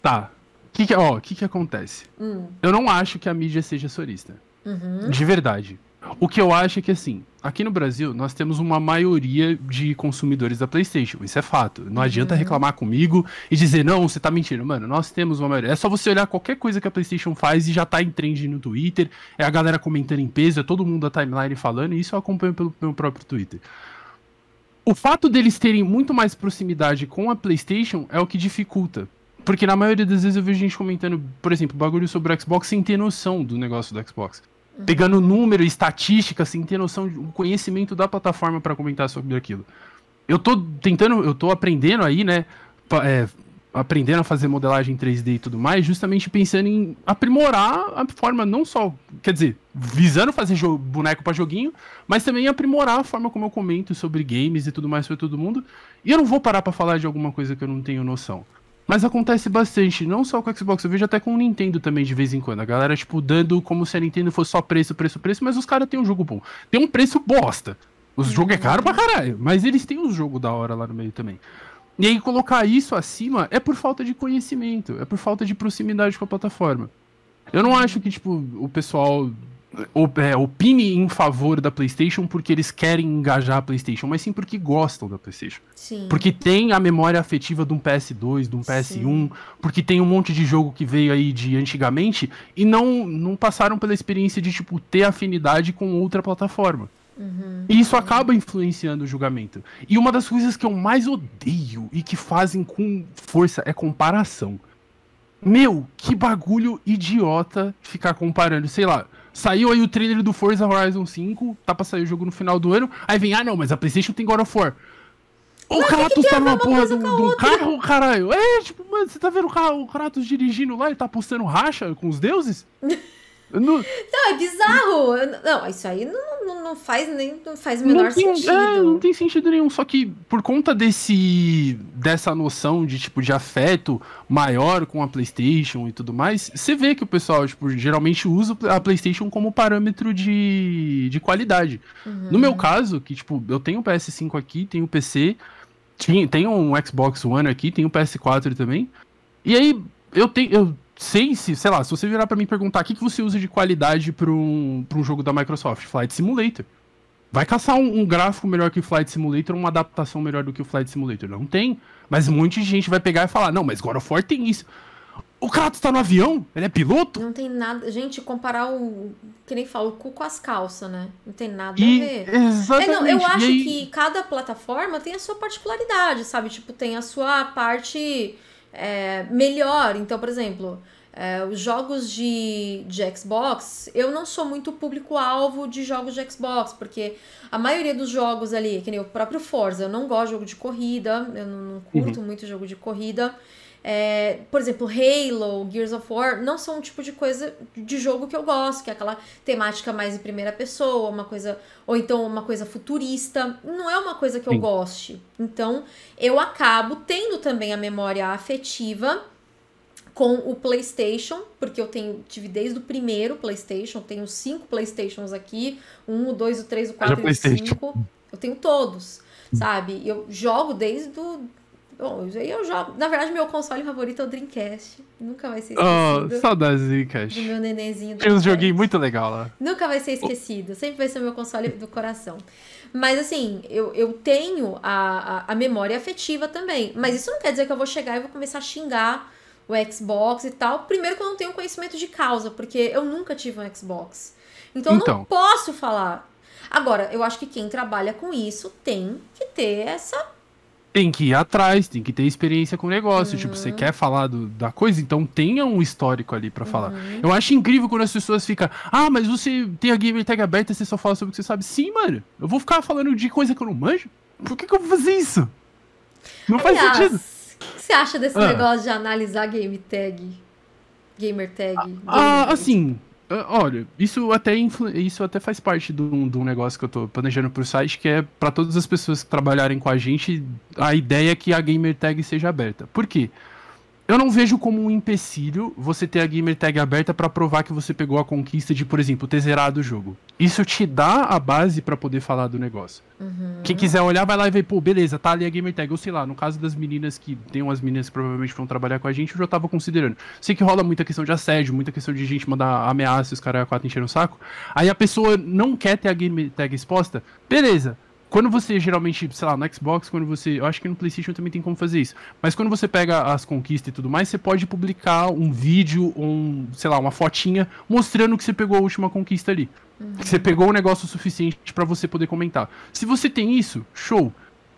Tá. O que que, que que acontece? Hum. Eu não acho que a mídia seja sorista. Uhum. De verdade. O que eu acho é que, assim, aqui no Brasil, nós temos uma maioria de consumidores da PlayStation. Isso é fato. Não adianta uhum. reclamar comigo e dizer, não, você tá mentindo. Mano, nós temos uma maioria. É só você olhar qualquer coisa que a PlayStation faz e já tá em trend no Twitter. É a galera comentando em peso, é todo mundo da timeline falando. E isso eu acompanho pelo meu próprio Twitter. O fato deles terem muito mais proximidade com a PlayStation é o que dificulta. Porque na maioria das vezes eu vejo gente comentando, por exemplo, bagulho sobre o Xbox sem ter noção do negócio do Xbox pegando número, estatística, sem assim, ter noção, do um conhecimento da plataforma para comentar sobre aquilo. Eu tô tentando, eu tô aprendendo aí, né? É, aprendendo a fazer modelagem 3D e tudo mais, justamente pensando em aprimorar a forma não só, quer dizer, visando fazer jogo, boneco para joguinho, mas também aprimorar a forma como eu comento sobre games e tudo mais para todo mundo. E eu não vou parar para falar de alguma coisa que eu não tenho noção. Mas acontece bastante, não só com o Xbox, eu vejo até com o Nintendo também de vez em quando. A galera, tipo, dando como se a Nintendo fosse só preço, preço, preço, mas os caras têm um jogo bom. Tem um preço bosta. Os uhum. jogo é caro pra caralho, mas eles têm um jogo da hora lá no meio também. E aí colocar isso acima é por falta de conhecimento, é por falta de proximidade com a plataforma. Eu não acho que, tipo, o pessoal op, é, opine em favor da PlayStation porque eles querem engajar a PlayStation, mas sim porque gostam da PlayStation. Sim. Porque tem a memória afetiva de um PS2, de um PS1, sim. porque tem um monte de jogo que veio aí de antigamente e não, não passaram pela experiência de tipo ter afinidade com outra plataforma. Uhum, e isso uhum. acaba influenciando o julgamento. E uma das coisas que eu mais odeio e que fazem com força é comparação. Meu, que bagulho idiota ficar comparando. Sei lá, Saiu aí o trailer do Forza Horizon 5, tá pra sair o jogo no final do ano. Aí vem, ah não, mas a PlayStation tem God of War. O Kratos é tá numa porra de um, carro, caralho. É, tipo, mano, você tá vendo o, o Kratos dirigindo lá e tá postando racha com os deuses? Não, é bizarro. Não, isso aí não, não, não faz nem não faz o menor não tem, sentido. É, não tem sentido nenhum. Só que por conta desse dessa noção de tipo de afeto maior com a PlayStation e tudo mais, você vê que o pessoal tipo geralmente usa a PlayStation como parâmetro de, de qualidade. Uhum. No meu uhum. caso, que tipo eu tenho o PS5 aqui, tenho o PC, tinha, tenho um Xbox One aqui, tenho o PS4 também. E aí eu tenho eu sei se, sei lá, se você virar para mim perguntar o que, que você usa de qualidade para um, pra um jogo da Microsoft, Flight Simulator. Vai caçar um, um, gráfico melhor que o Flight Simulator, uma adaptação melhor do que o Flight Simulator? Não tem. Mas um monte de gente vai pegar e falar: não, mas God of War tem isso. O Kratos tá no avião? Ele é piloto? Não tem nada. Gente, comparar o. Que nem fala, o cu com as calças, né? Não tem nada e... a ver. Exatamente. É, não, eu e acho aí... que cada plataforma tem a sua particularidade, sabe? Tipo, tem a sua parte é, melhor. Então, por exemplo, é, os jogos de, de Xbox, eu não sou muito público-alvo de jogos de Xbox, porque a maioria dos jogos ali, que nem o próprio Forza, eu não gosto de jogo de corrida, eu não, não curto uhum. muito jogo de corrida. É, por exemplo, Halo, Gears of War, não são um tipo de coisa de jogo que eu gosto, que é aquela temática mais em primeira pessoa, uma coisa. Ou então uma coisa futurista. Não é uma coisa que eu Sim. goste. Então, eu acabo tendo também a memória afetiva com o PlayStation, porque eu tenho, tive desde o primeiro PlayStation, tenho cinco PlayStations aqui: um, o dois, o três, o quatro e o cinco. Eu tenho todos, sabe? Eu jogo desde o Bom, aí eu jogo. Na verdade, meu console favorito é o Dreamcast. Nunca vai ser ah, esquecido. Oh, saudades Dreamcast. Do meu nenenzinho. eu um joguinho muito legal lá. Nunca vai ser esquecido. Sempre vai ser o meu console do coração. Mas assim, eu, eu tenho a, a, a memória afetiva também. Mas isso não quer dizer que eu vou chegar e vou começar a xingar o Xbox e tal. Primeiro que eu não tenho conhecimento de causa, porque eu nunca tive um Xbox. Então, então. eu não então. posso falar. Agora, eu acho que quem trabalha com isso tem que ter essa tem que ir atrás, tem que ter experiência com o negócio. Uhum. Tipo, você uhum. quer falar do, da coisa, então tenha um histórico ali para uhum. falar. Eu acho incrível quando as pessoas ficam, ah, mas você tem a game tag aberta, você só fala sobre o que você sabe. Sim, mano, eu vou ficar falando de coisa que eu não manjo? Por que, que eu vou fazer isso? Não Aliás, faz sentido. O que você acha desse ah. negócio de analisar game tag? Gamer tag? Ah, gamer ah, tag? assim. Ah, olha, isso até, isso até faz parte de um negócio que eu tô planejando pro site, que é para todas as pessoas que trabalharem com a gente, a ideia é que a gamer tag seja aberta. Por quê? Eu não vejo como um empecilho você ter a gamer tag aberta para provar que você pegou a conquista de, por exemplo, ter zerado o jogo. Isso te dá a base para poder falar do negócio. Uhum. Quem quiser olhar, vai lá e vê, pô, beleza, tá ali a gamer tag. Ou sei lá, no caso das meninas que tem umas meninas que provavelmente vão trabalhar com a gente, eu já tava considerando. Sei que rola muita questão de assédio, muita questão de gente mandar ameaças, os caras quatro encheram o saco. Aí a pessoa não quer ter a gamer tag exposta, beleza. Quando você geralmente, sei lá, no Xbox, quando você. Eu acho que no PlayStation também tem como fazer isso. Mas quando você pega as conquistas e tudo mais, você pode publicar um vídeo ou um, sei lá, uma fotinha mostrando que você pegou a última conquista ali. Uhum. Que você pegou o um negócio suficiente para você poder comentar. Se você tem isso, show.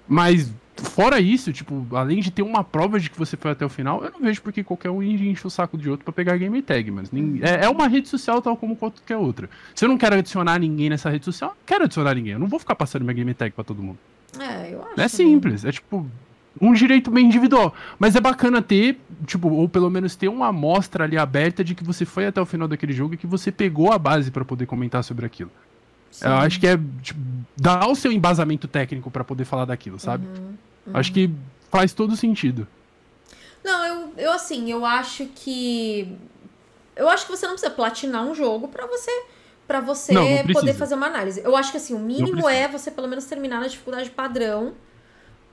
Mas fora isso, tipo, além de ter uma prova de que você foi até o final, eu não vejo porque qualquer um enche o saco de outro para pegar game tag, mas uhum. é, é, uma rede social tal como qualquer outra. Se eu não quero adicionar ninguém nessa rede social, eu quero adicionar ninguém. Eu não vou ficar passando minha game tag pra todo mundo. É, eu acho. É né? simples, é tipo um direito bem individual, mas é bacana ter, tipo, ou pelo menos ter uma amostra ali aberta de que você foi até o final daquele jogo e que você pegou a base para poder comentar sobre aquilo. Sim. Eu acho que é tipo, dar o seu embasamento técnico para poder falar daquilo, sabe? Uhum. Uhum. Acho que faz todo sentido. Não, eu, eu assim, eu acho que. Eu acho que você não precisa platinar um jogo para você para você não, não poder fazer uma análise. Eu acho que assim, o mínimo é você pelo menos terminar na dificuldade padrão.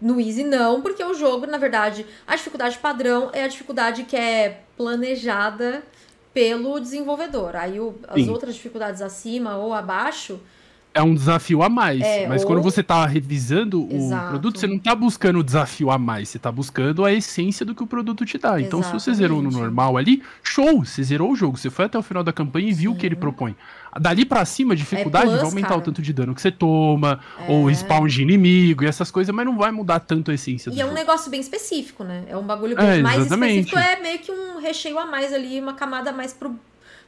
No Easy não, porque o jogo, na verdade, a dificuldade padrão é a dificuldade que é planejada pelo desenvolvedor. Aí o, as outras dificuldades acima ou abaixo é um desafio a mais. É, mas ou... quando você está revisando Exato. o produto, você não está buscando o desafio a mais, você está buscando a essência do que o produto te dá. Então, se você zerou no normal ali, show! Você zerou o jogo, você foi até o final da campanha e viu Sim. o que ele propõe. Dali para cima, a dificuldade é plus, vai aumentar cara. o tanto de dano que você toma, é... ou spawn de inimigo e essas coisas, mas não vai mudar tanto a essência. E do é jogo. um negócio bem específico, né? É um bagulho é, bem mais específico, é meio que um recheio a mais ali, uma camada a mais pro,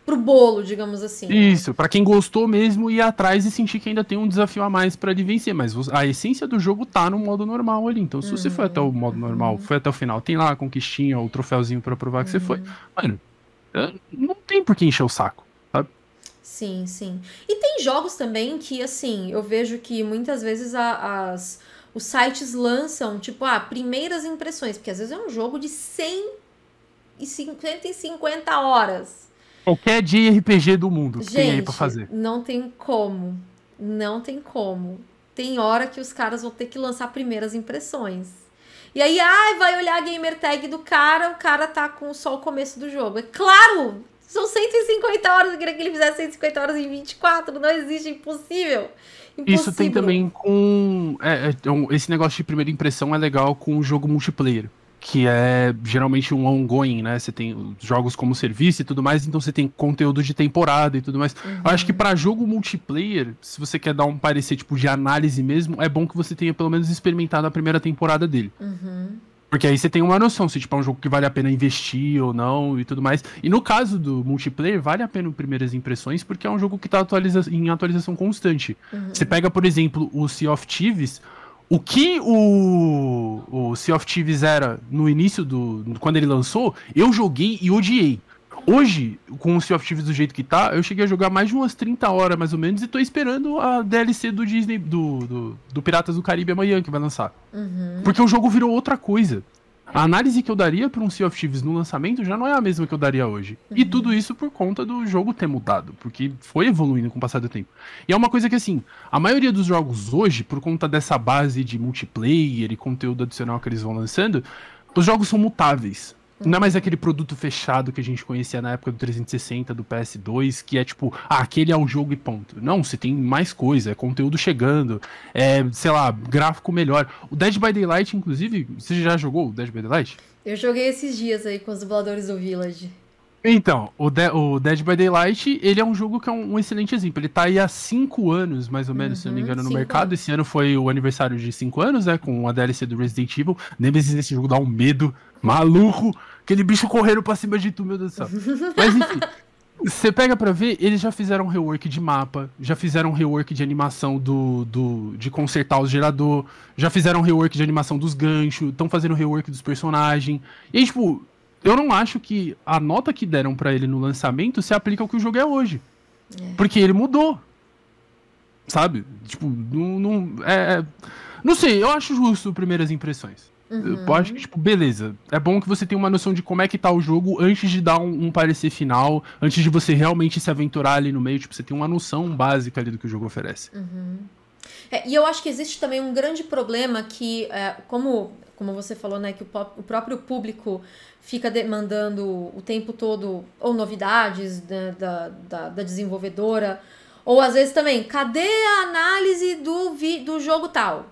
pro bolo, digamos assim. Né? Isso, para quem gostou mesmo ir atrás e sentir que ainda tem um desafio a mais para ele vencer, mas a essência do jogo tá no modo normal ali. Então, se uhum. você foi até o uhum. modo normal, foi até o final, tem lá a conquistinha, o troféuzinho para provar que uhum. você foi. Uhum. Mano, é, não tem por que encher o saco. sabe? Sim, sim. E tem jogos também que, assim, eu vejo que muitas vezes a, as, os sites lançam, tipo, ah, primeiras impressões, porque às vezes é um jogo de 100 e 150 horas. Qualquer dia RPG do mundo Gente, tem aí pra fazer. Não tem como. Não tem como. Tem hora que os caras vão ter que lançar primeiras impressões. E aí, ai, vai olhar a gamer tag do cara, o cara tá com só o começo do jogo. É claro! São 150 horas, eu queria que ele fizesse 150 horas em 24, não existe, impossível. impossível. Isso tem também com. É, é esse negócio de primeira impressão é legal com o jogo multiplayer que é geralmente um ongoing, né? Você tem jogos como serviço e tudo mais, então você tem conteúdo de temporada e tudo mais. Uhum. Eu acho que uhum. para jogo multiplayer, se você quer dar um parecer tipo de análise mesmo, é bom que você tenha pelo menos experimentado a primeira temporada dele. Uhum. Porque aí você tem uma noção se tipo, é um jogo que vale a pena investir ou não e tudo mais. E no caso do multiplayer, vale a pena primeiras impressões, porque é um jogo que está atualiza em atualização constante. Uhum. Você pega, por exemplo, o Sea of Thieves, o que o, o Sea of Thieves era no início do. quando ele lançou, eu joguei e odiei. Hoje, com o Sea of Thieves do jeito que tá, eu cheguei a jogar mais de umas 30 horas mais ou menos e tô esperando a DLC do Disney, do, do, do Piratas do Caribe amanhã que vai lançar. Uhum. Porque o jogo virou outra coisa. A análise que eu daria para um Sea of Thieves no lançamento já não é a mesma que eu daria hoje. Uhum. E tudo isso por conta do jogo ter mudado, porque foi evoluindo com o passar do tempo. E é uma coisa que, assim, a maioria dos jogos hoje, por conta dessa base de multiplayer e conteúdo adicional que eles vão lançando, os jogos são mutáveis. Não é mais aquele produto fechado que a gente conhecia na época do 360, do PS2, que é tipo, ah, aquele é o jogo e ponto. Não, você tem mais coisa, é conteúdo chegando, é, sei lá, gráfico melhor. O Dead by Daylight, inclusive, você já jogou o Dead by Daylight? Eu joguei esses dias aí com os dubladores do Village. Então, o, De o Dead by Daylight, ele é um jogo que é um, um excelente exemplo. Ele tá aí há 5 anos, mais ou menos, uhum, se não me uhum, engano, no mercado. Esse ano foi o aniversário de 5 anos, né? Com a DLC do Resident Evil. Nemesis nesse jogo dá um medo maluco. Aquele bicho correndo pra cima de tu, meu Deus do céu. Mas enfim. Você pega pra ver, eles já fizeram um rework de mapa, já fizeram um rework de animação do, do de consertar o gerador, já fizeram um rework de animação dos ganchos, estão fazendo um rework dos personagens. E aí, tipo, eu não acho que a nota que deram para ele no lançamento se aplica ao que o jogo é hoje. É. Porque ele mudou. Sabe? Tipo, não. Não, é, é não sei, eu acho justo primeiras impressões. Uhum. Eu acho que, tipo, beleza. É bom que você tenha uma noção de como é que tá o jogo antes de dar um, um, parecer final, antes de você realmente se aventurar ali no meio. Tipo, você tem uma noção básica ali do que o jogo oferece. Uhum. É, e eu acho que existe também um grande problema que, é, como como você falou, né, que o, pop, o próprio público fica demandando o tempo todo ou novidades né, da, da, da, desenvolvedora, ou às vezes também, cadê a análise do, vi, do jogo tal?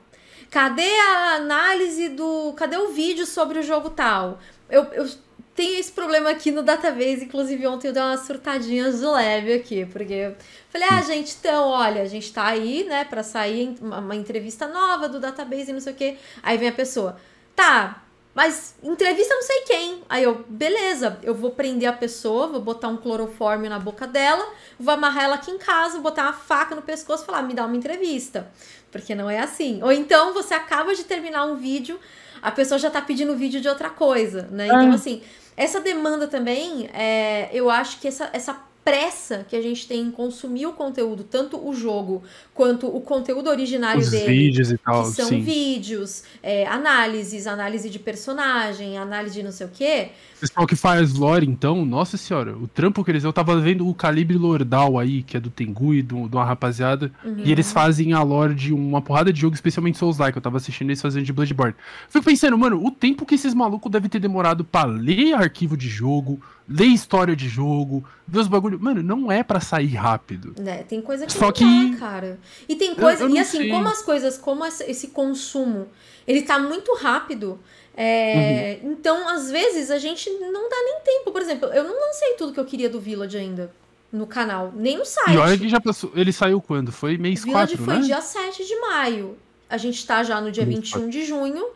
Cadê a análise do. Cadê o vídeo sobre o jogo tal? Eu, eu tenho esse problema aqui no database, inclusive ontem eu dei uma surtadinha de leve aqui, porque falei, ah, gente, então, olha, a gente tá aí, né, pra sair uma entrevista nova do database e não sei o quê. Aí vem a pessoa tá, mas entrevista não sei quem. Aí eu, beleza, eu vou prender a pessoa, vou botar um clorofórmio na boca dela, vou amarrar ela aqui em casa, botar uma faca no pescoço e falar, me dá uma entrevista. Porque não é assim. Ou então você acaba de terminar um vídeo, a pessoa já tá pedindo vídeo de outra coisa, né? Então, assim, essa demanda também, é, eu acho que essa, essa pressa que a gente tem em consumir o conteúdo, tanto o jogo quanto o conteúdo originário Os dele. Vídeos e tal, que são sim. vídeos, é, análises, análise de personagem, análise de não sei o quê. Pessoal que faz lore, então, nossa senhora, o trampo que eles. Eu tava vendo o Calibre Lordal aí, que é do Tengu e do, de uma rapaziada. Uhum. E eles fazem a lore de uma porrada de jogo, especialmente Souls Like. Eu tava assistindo eles fazendo de Bloodborne. Fico pensando, mano, o tempo que esses malucos devem ter demorado pra ler arquivo de jogo lê história de jogo, vê os bagulho. Mano, não é para sair rápido. É, tem coisa que Só não que... dá, cara. E tem coisa. Eu, eu e assim, sei. como as coisas, como esse consumo, ele tá muito rápido. É, uhum. Então, às vezes, a gente não dá nem tempo. Por exemplo, eu não lancei tudo que eu queria do Village ainda no canal, nem no site. E olha que já passou. Ele saiu quando? Foi mês Village 4, foi né? dia 7 de maio. A gente tá já no dia 24. 21 de junho.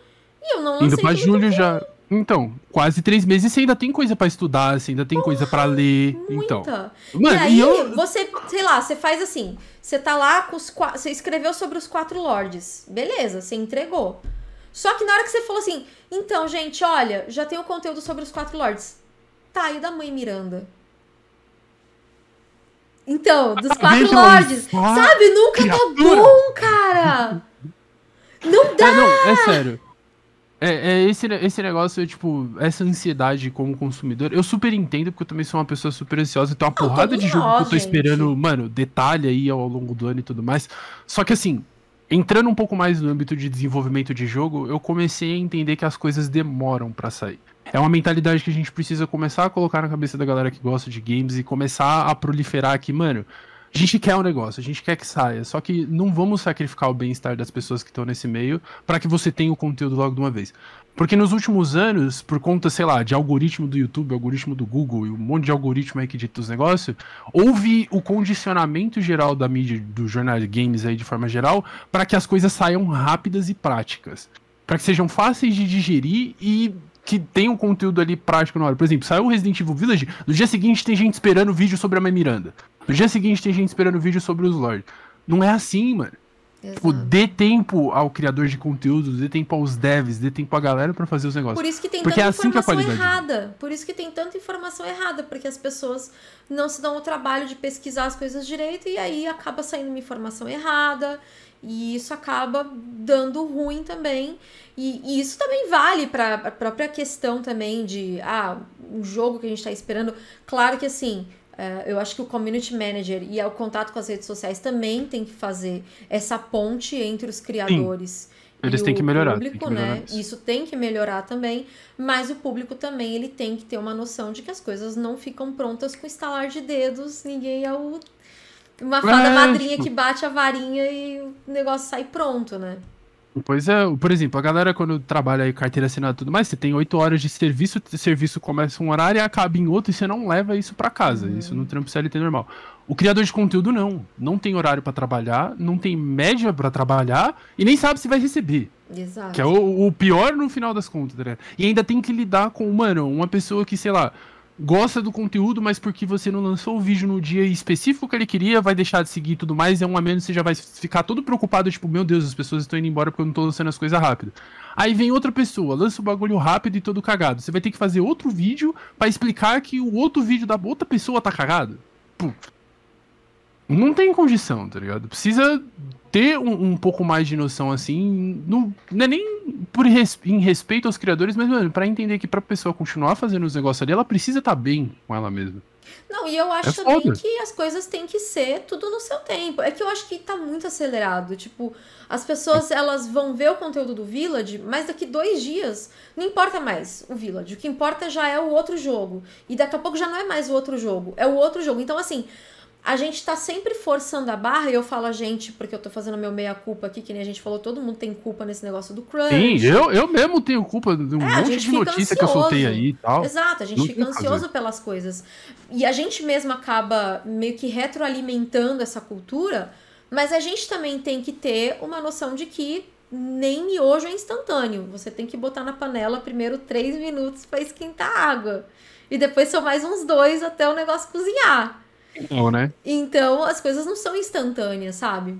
E eu não lancei. Indo pra julho já. Então, quase três meses você ainda tem coisa para estudar, você ainda tem Porra, coisa para ler. Muita. Então. Mano, e aí, e eu... você, sei lá, você faz assim: você tá lá com os quatro. Você escreveu sobre os quatro lords. Beleza, você entregou. Só que na hora que você falou assim: então, gente, olha, já tem o conteúdo sobre os quatro lords. Tá, e da mãe Miranda? Então, dos ah, quatro ah, lords. Sabe? Nunca tá bom, cara! É, não dá! É, não, é sério. É, é, esse, esse negócio, tipo, essa ansiedade como consumidor, eu super entendo, porque eu também sou uma pessoa super ansiosa, então uma não, porrada de jogo que eu tô esperando, mano, detalhe aí ao longo do ano e tudo mais. Só que assim, entrando um pouco mais no âmbito de desenvolvimento de jogo, eu comecei a entender que as coisas demoram para sair. É uma mentalidade que a gente precisa começar a colocar na cabeça da galera que gosta de games e começar a proliferar aqui, mano a gente quer o um negócio, a gente quer que saia. Só que não vamos sacrificar o bem-estar das pessoas que estão nesse meio para que você tenha o conteúdo logo de uma vez. Porque nos últimos anos, por conta, sei lá, de algoritmo do YouTube, algoritmo do Google e um monte de algoritmo aí que dita os negócios, houve o condicionamento geral da mídia, do jornal de games aí de forma geral, para que as coisas saiam rápidas e práticas. Para que sejam fáceis de digerir e que tenham um conteúdo ali prático na hora. Por exemplo, saiu o Resident Evil Village, no dia seguinte tem gente esperando vídeo sobre a Mãe Miranda. No dia seguinte tem gente esperando vídeo sobre os lords. Não é assim, mano. Tipo, Exato. Tipo, dê tempo ao criador de conteúdo, dê tempo aos devs, dê tempo à galera para fazer os negócios. Por isso que tem porque tanta é assim informação errada. Por isso que tem tanta informação errada, porque as pessoas não se dão o trabalho de pesquisar as coisas direito e aí acaba saindo uma informação errada. E isso acaba dando ruim também. E, e isso também vale para a própria questão também de ah, um jogo que a gente está esperando. Claro que assim, Uh, eu acho que o community manager e o contato com as redes sociais também tem que fazer essa ponte entre os criadores. Sim. Eles têm que melhorar. Público, que melhorar né? Isso. isso. tem que melhorar também, mas o público também ele tem que ter uma noção de que as coisas não ficam prontas com estalar de dedos, ninguém é o uma fada é, madrinha tipo... que bate a varinha e o negócio sai pronto, né? Pois é, por exemplo, a galera quando trabalha aí carteira assinada e tudo mais, você tem oito horas de serviço, o serviço começa um horário e acaba em outro e você não leva isso para casa. Uhum. Isso no trampo CLT normal. O criador de conteúdo não, não tem horário para trabalhar, não tem média para trabalhar e nem sabe se vai receber. Exato. Que é o, o pior no final das contas, né? E ainda tem que lidar com, mano, uma pessoa que, sei lá, gosta do conteúdo, mas porque você não lançou o vídeo no dia específico que ele queria, vai deixar de seguir e tudo mais, é um a menos, você já vai ficar todo preocupado, tipo, meu Deus, as pessoas estão indo embora porque eu não tô lançando as coisas rápido. Aí vem outra pessoa, lança o bagulho rápido e todo cagado. Você vai ter que fazer outro vídeo para explicar que o outro vídeo da outra pessoa tá cagado. Putz não tem condição, tá ligado? Precisa ter um, um pouco mais de noção assim, não, não é nem por res, em respeito aos criadores, mas mano, para entender que para pessoa continuar fazendo os negócios ali, ela precisa estar tá bem com ela mesma. Não, e eu é acho é também que as coisas têm que ser tudo no seu tempo. É que eu acho que tá muito acelerado. Tipo, as pessoas é. elas vão ver o conteúdo do Village, mas daqui dois dias não importa mais o Village. O que importa já é o outro jogo. E daqui a pouco já não é mais o outro jogo, é o outro jogo. Então, assim, a gente tá sempre forçando a barra, e eu falo a gente, porque eu tô fazendo meu meia-culpa aqui, que nem a gente falou, todo mundo tem culpa nesse negócio do crunch. Sim, eu, eu mesmo tenho culpa de um é, monte de notícia ansioso. que eu soltei aí e tal. Exato, a gente Não fica ansioso fazer. pelas coisas. E a gente mesmo acaba meio que retroalimentando essa cultura, mas a gente também tem que ter uma noção de que nem miojo é instantâneo. Você tem que botar na panela primeiro três minutos para esquentar a água. E depois são mais uns dois até o negócio cozinhar. Não, né? Então as coisas não são instantâneas, sabe?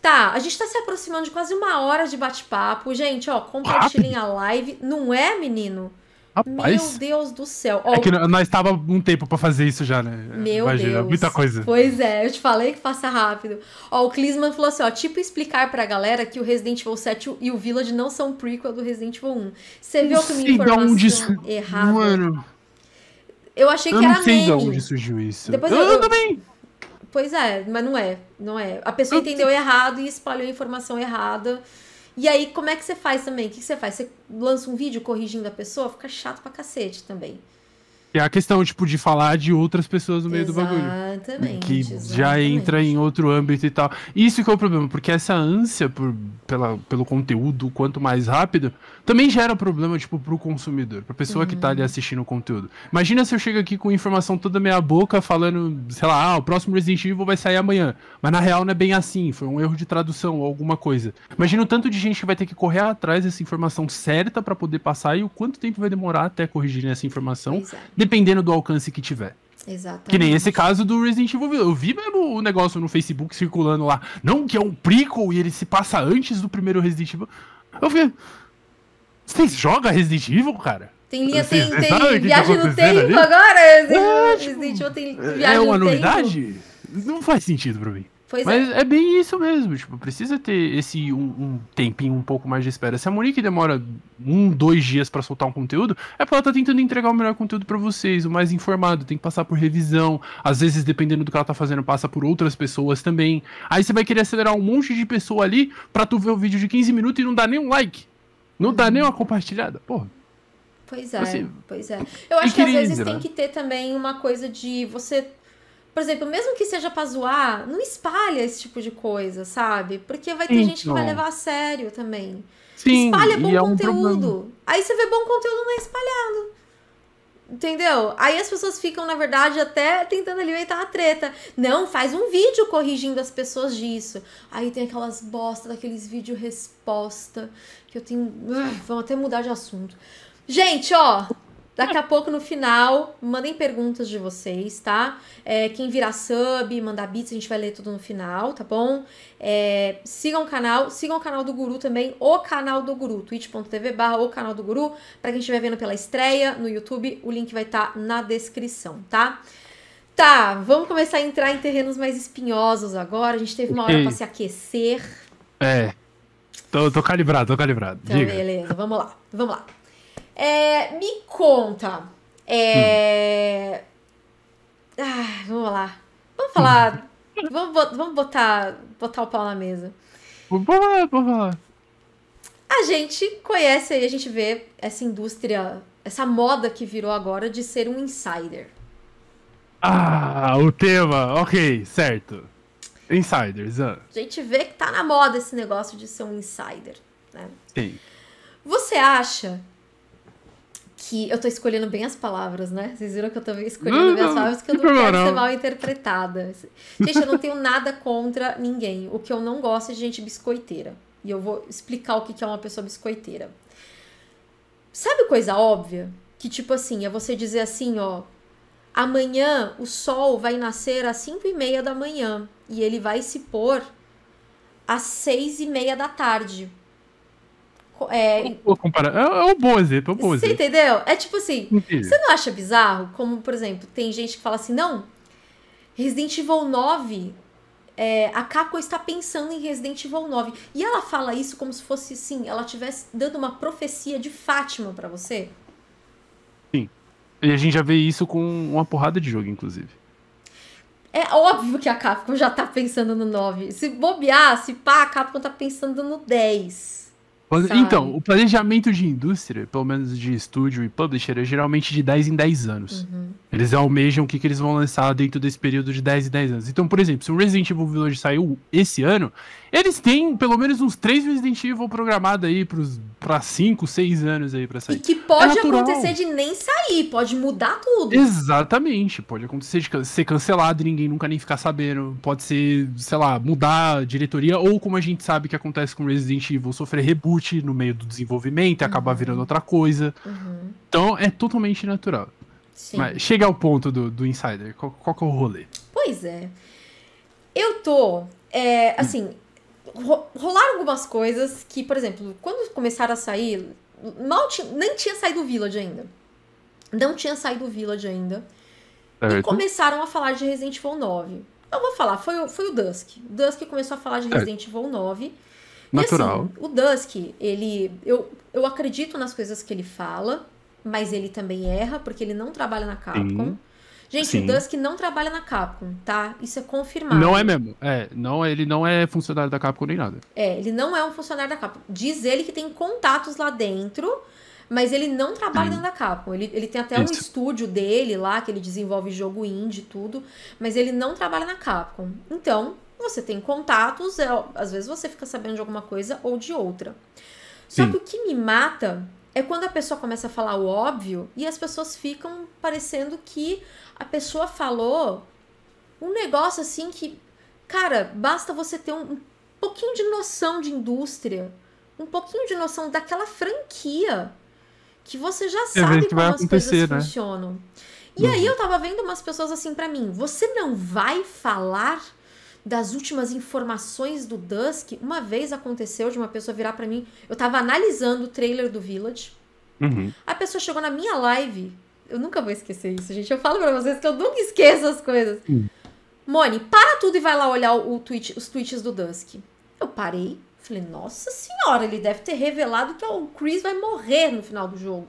Tá, a gente tá se aproximando de quase uma hora de bate-papo. Gente, ó, compartilhem a live. Não é, menino? Rapaz. Meu Deus do céu. Ó, é que nós estava um tempo para fazer isso já, né? Meu Imagina, Deus. Muita coisa. Pois é, eu te falei que passa rápido. Ó, o Clisman falou assim, ó, tipo explicar pra galera que o Resident Evil 7 e o Village não são prequel do Resident Evil 1. Você viu que minha informação um errada? Mano. Eu achei eu que era meme. Eu não sei de onde surgiu isso. Depois eu, eu, eu também. Pois é, mas não é, não é. A pessoa entendeu errado e espalhou informação errada. E aí, como é que você faz também? O que você faz? Você lança um vídeo corrigindo a pessoa? Fica chato pra cacete também. Que é a questão, tipo, de falar de outras pessoas no meio exatamente, do bagulho. Exatamente. Que já entra em outro âmbito e tal. Isso que é o problema, porque essa ânsia por, pela, pelo conteúdo, quanto mais rápido, também gera problema, tipo, pro consumidor, pra pessoa uhum. que tá ali uhum. assistindo o conteúdo. Imagina se eu chego aqui com informação toda meia boca, falando, sei lá, ah, o próximo Resident Evil vai sair amanhã. Mas na real não é bem assim, foi um erro de tradução ou alguma coisa. Imagina o tanto de gente que vai ter que correr atrás dessa informação certa para poder passar e o quanto tempo vai demorar até corrigir essa informação. Exato dependendo do alcance que tiver. Exatamente. Que nem esse caso do Resident Evil. Eu vi mesmo o negócio no Facebook circulando lá. Não, que é um prequel e ele se passa antes do primeiro Resident Evil. Eu vi. Vocês jogam Resident Evil, cara? Tem linha, tem, tem viagem tá no tempo ali? agora? Resident, é, tipo, Resident Evil tem é viagem no tempo. É uma novidade? Não faz sentido pra mim. Pois Mas é. é. bem isso mesmo, tipo, precisa ter esse um, um, tempinho um pouco mais de espera. Se a Monique demora um, dois dias para soltar um conteúdo, é porque ela tá tentando entregar o melhor conteúdo para vocês, o mais informado, tem que passar por revisão. Às vezes, dependendo do que ela tá fazendo, passa por outras pessoas também. Aí você vai querer acelerar um monte de pessoa ali pra tu ver o vídeo de 15 minutos e não dá nem um like. Não dá nem uma compartilhada, porra. Pois é, assim, pois é. Eu acho que às vezes né? tem que ter também uma coisa de você por exemplo, mesmo que seja pra zoar, não espalha esse tipo de coisa, sabe? Porque vai ter gente que vai levar a sério também. Sim, espalha bom conteúdo. É um Aí você vê bom conteúdo não é espalhado. Entendeu? Aí as pessoas ficam, na verdade, até tentando alimentar a treta. Não, faz um vídeo corrigindo as pessoas disso. Aí tem aquelas bosta daqueles vídeo resposta que eu tenho. Ah, vão até mudar de assunto. Gente, ó, Daqui a é. pouco, no final, mandem perguntas de vocês, tá? É, quem virar sub, mandar bits, a gente vai ler tudo no final, tá bom? É, sigam o canal, sigam o canal do Guru também, o canal do Guru, twitch.tv barra o canal do Guru, pra quem estiver vendo pela estreia no YouTube, o link vai estar tá na descrição, tá? Tá, vamos começar a entrar em terrenos mais espinhosos agora, a gente teve uma hora para se aquecer. É, tô, tô calibrado, tô calibrado. Então, Diga. beleza, vamos lá, vamos lá. É, me conta. É... Hum. Ah, vamos lá. Vamos falar. Hum. Vamos, vamos botar, botar o pau na mesa. Vamos falar, vamos falar. A gente conhece aí, a gente vê essa indústria, essa moda que virou agora de ser um insider. Ah, o tema. Ok, certo. Insiders. Uh. A gente vê que tá na moda esse negócio de ser um insider. Né? Sim. Você acha que eu tô escolhendo bem as palavras, né? Vocês viram que eu tô escolhendo não, bem as palavras que eu não quero ser mal interpretada. Gente, eu não tenho nada contra ninguém. O que eu não gosto é de gente biscoiteira. E eu vou explicar o que é uma pessoa biscoiteira. Sabe coisa óbvia? Que tipo assim, é você dizer assim, ó. Amanhã o sol vai nascer às 5 e meia da manhã e ele vai se pôr às seis e meia da tarde. É, comparar. é, o Bose, é o Bose. É você entendeu? É tipo assim, Entendi. você não acha bizarro? Como, por exemplo, tem gente que fala assim, não, Resident Evil 9, é, a Capcom está pensando em Resident Evil 9. E ela fala isso como se fosse, sim, ela estivesse dando uma profecia de Fátima para você. Sim. E a gente já vê isso com uma porrada de jogo, inclusive. É óbvio que a Capcom já está pensando no 9. Se bobear, se pá, a Capcom está pensando no 10 Sabe? Então, o planejamento de indústria, pelo menos de estúdio e publisher, é geralmente de 10 em 10 anos. Uhum. Eles almejam o que, que eles vão lançar dentro desse período de 10 em 10 anos. Então, por exemplo, se o Resident Evil Village saiu esse ano, eles têm pelo menos uns 3 Resident Evil programados aí pros para 5, 6 anos aí para sair. E que pode é acontecer de nem sair, pode mudar tudo. Exatamente, pode acontecer de ser cancelado e ninguém nunca nem ficar sabendo. Pode ser, sei lá, mudar a diretoria, ou como a gente sabe que acontece com Resident Evil, sofrer reboot no meio do desenvolvimento e uhum. acabar virando outra coisa. Uhum. Então é totalmente natural. Sim. Mas chega ao ponto do, do insider, qual, qual que é o rolê? Pois é. Eu tô. É, assim, hum rolaram algumas coisas que, por exemplo, quando começaram a sair, mal nem tinha saído o Village ainda. Não tinha saído o Village ainda. Certo. E começaram a falar de Resident Evil 9. Eu vou falar, foi, foi o Dusk. O Dusk começou a falar de Resident Evil 9. Natural. E, assim, o Dusk, ele. Eu, eu acredito nas coisas que ele fala, mas ele também erra, porque ele não trabalha na Capcom. Sim. Gente, Sim. o Dusk não trabalha na Capcom, tá? Isso é confirmado. Não é mesmo. É, não, é, ele não é funcionário da Capcom nem nada. É, ele não é um funcionário da Capcom. Diz ele que tem contatos lá dentro, mas ele não trabalha dentro da Capcom. Ele, ele tem até Isso. um estúdio dele lá, que ele desenvolve jogo indie e tudo, mas ele não trabalha na Capcom. Então, você tem contatos, é, às vezes você fica sabendo de alguma coisa ou de outra. Só Sim. que o que me mata é quando a pessoa começa a falar o óbvio e as pessoas ficam parecendo que a pessoa falou um negócio assim que, cara, basta você ter um, um pouquinho de noção de indústria, um pouquinho de noção daquela franquia que você já é, sabe como as coisas né? funcionam. E uhum. aí eu tava vendo umas pessoas assim para mim, você não vai falar das últimas informações do Dusk, uma vez aconteceu de uma pessoa virar para mim. Eu tava analisando o trailer do Village. Uhum. A pessoa chegou na minha live. Eu nunca vou esquecer isso, gente. Eu falo pra vocês que eu nunca esqueço as coisas. Uhum. Moni, para tudo e vai lá olhar o tweet, os tweets do Dusk. Eu parei. Falei, nossa senhora, ele deve ter revelado que o Chris vai morrer no final do jogo.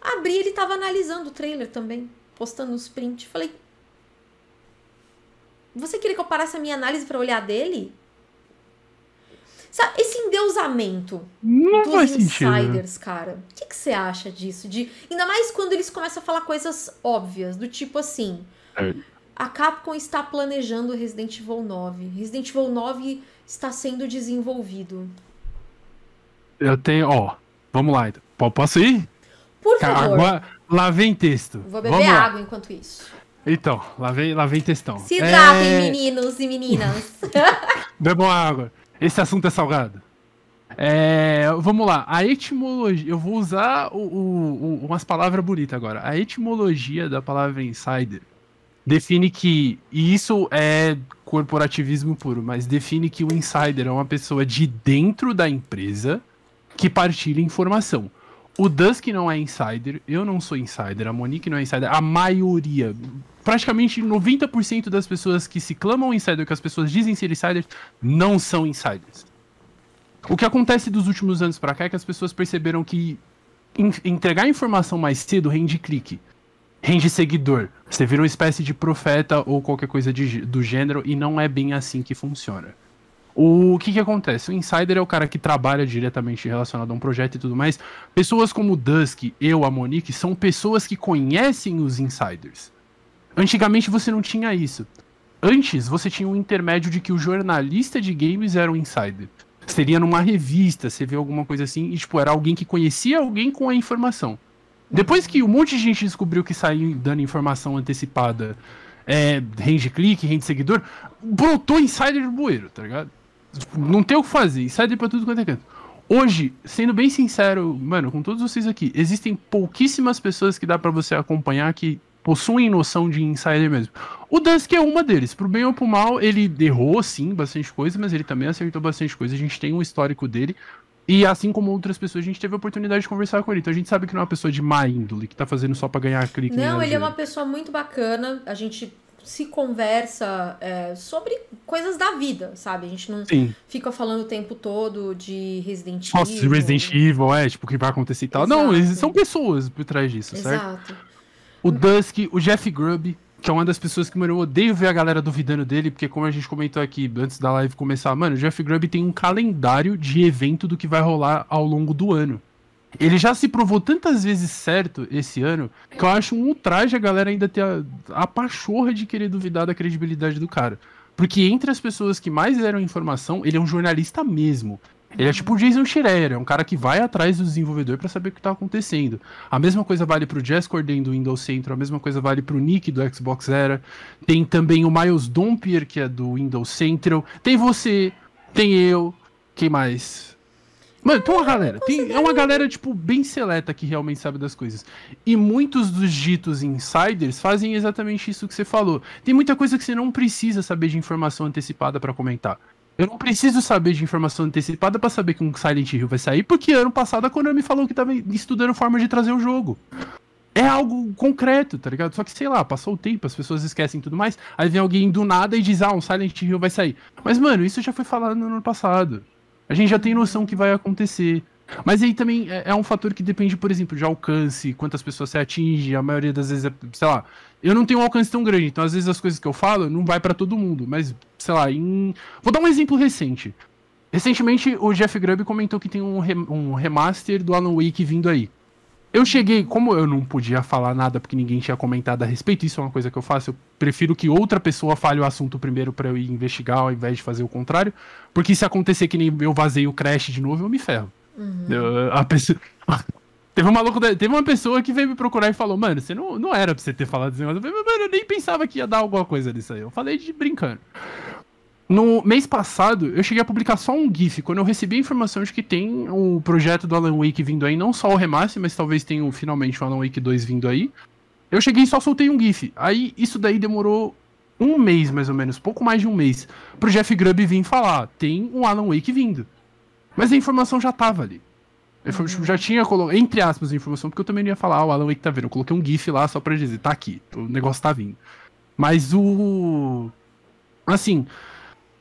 Abri, ele tava analisando o trailer também, postando os prints. Falei, você queria que eu parasse a minha análise para olhar dele? Sabe, esse endeusamento não dos faz insiders, sentido. cara. O que, que você acha disso? De, ainda mais quando eles começam a falar coisas óbvias, do tipo assim. É. A Capcom está planejando Resident Evil 9. Resident Evil 9 está sendo desenvolvido. Eu tenho, ó. Vamos lá, então. Posso ir? Por favor. Agora, lá vem texto. Vou beber vamos água lá. enquanto isso. Então, lá vem, lá vem textão. Se hidratem, é... meninos e meninas. Bebam água. Esse assunto é salgado. É, vamos lá. A etimologia. Eu vou usar o, o, o, umas palavras bonitas agora. A etimologia da palavra insider define que. E isso é corporativismo puro, mas define que o insider é uma pessoa de dentro da empresa que partilha informação. O Dusk não é insider, eu não sou insider, a Monique não é insider, a maioria, praticamente 90% das pessoas que se clamam insider, que as pessoas dizem ser insiders, não são insiders. O que acontece dos últimos anos para cá é que as pessoas perceberam que in entregar informação mais cedo rende clique, rende seguidor. Você vira uma espécie de profeta ou qualquer coisa de, do gênero e não é bem assim que funciona. O que que acontece? O insider é o cara que trabalha diretamente relacionado a um projeto e tudo mais. Pessoas como o Dusk, eu, a Monique, são pessoas que conhecem os insiders. Antigamente você não tinha isso. Antes você tinha um intermédio de que o jornalista de games era um insider. Seria numa revista, você vê alguma coisa assim, e tipo, era alguém que conhecia alguém com a informação. Depois que um monte de gente descobriu que saiu dando informação antecipada, é, range clique, range seguidor, brotou insider do bueiro, tá ligado? Tipo, não tem o que fazer, insider pra tudo quanto é canto. Hoje, sendo bem sincero, mano, com todos vocês aqui, existem pouquíssimas pessoas que dá para você acompanhar que possuem noção de insider mesmo. O Dusk é uma deles. Pro bem ou pro mal, ele errou, sim, bastante coisa, mas ele também acertou bastante coisa. A gente tem um histórico dele. E assim como outras pessoas, a gente teve a oportunidade de conversar com ele. Então a gente sabe que não é uma pessoa de má índole, que tá fazendo só pra ganhar clique. Não, ele é uma pessoa muito bacana. A gente se conversa é, sobre coisas da vida, sabe? A gente não Sim. fica falando o tempo todo de Resident Evil. Nossa, Resident Evil, é, tipo, o que vai acontecer e tal. Exato. Não, eles são pessoas por trás disso, Exato. certo? Exato o Dusk, o Jeff Grubb, que é uma das pessoas que, mano, eu odeio ver a galera duvidando dele, porque como a gente comentou aqui antes da live começar, mano, o Jeff Grubb tem um calendário de evento do que vai rolar ao longo do ano. Ele já se provou tantas vezes certo esse ano que eu acho um ultraje a galera ainda ter a, a pachorra de querer duvidar da credibilidade do cara. Porque entre as pessoas que mais deram informação, ele é um jornalista mesmo. Ele é tipo o Jason Schreier, é um cara que vai atrás do desenvolvedor para saber o que está acontecendo. A mesma coisa vale para o Jess Corden do Windows Central, a mesma coisa vale para o Nick do Xbox Era. Tem também o Miles Dompier, que é do Windows Central. Tem você, tem eu, quem mais? Mano, tem uma galera. Tem, é uma galera, tipo, bem seleta que realmente sabe das coisas. E muitos dos ditos insiders fazem exatamente isso que você falou. Tem muita coisa que você não precisa saber de informação antecipada para comentar. Eu não preciso saber de informação antecipada para saber que um Silent Hill vai sair, porque ano passado a Konami falou que tava estudando forma de trazer o jogo. É algo concreto, tá ligado? Só que, sei lá, passou o tempo, as pessoas esquecem tudo mais, aí vem alguém do nada e diz, ah, um Silent Hill vai sair. Mas, mano, isso já foi falado no ano passado. A gente já tem noção que vai acontecer. Mas aí também é, é um fator que depende, por exemplo, de alcance, quantas pessoas você atinge, a maioria das vezes, é, sei lá, eu não tenho um alcance tão grande, então às vezes as coisas que eu falo não vai para todo mundo, mas sei lá, em... vou dar um exemplo recente. Recentemente o Jeff Grubb comentou que tem um, re... um remaster do Alan Wake vindo aí. Eu cheguei, como eu não podia falar nada porque ninguém tinha comentado a respeito, isso é uma coisa que eu faço, eu prefiro que outra pessoa fale o assunto primeiro para eu ir investigar ao invés de fazer o contrário, porque se acontecer que nem eu vazei o Crash de novo, eu me ferro. Uhum. Eu, a pessoa Teve um maluco, da... teve uma pessoa que veio me procurar e falou, mano, você não, não era pra você ter falado esse negócio. Eu falei, mano, eu nem pensava que ia dar alguma coisa nisso aí. Eu falei de brincando. No mês passado, eu cheguei a publicar só um GIF, quando eu recebi a informação de que tem o projeto do Alan Wake vindo aí, não só o remaster, mas talvez tenha um, finalmente o Alan Wake 2 vindo aí. Eu cheguei e só soltei um GIF. Aí isso daí demorou um mês, mais ou menos, pouco mais de um mês, pro Jeff Grubb vir falar: tem um Alan Wake vindo. Mas a informação já tava ali. Eu tipo, uhum. já tinha colocado, entre aspas, informação, porque eu também não ia falar, ah, o Alan Wake tá vendo. Eu coloquei um GIF lá só pra dizer, tá aqui, o negócio tá vindo. Mas o. Assim.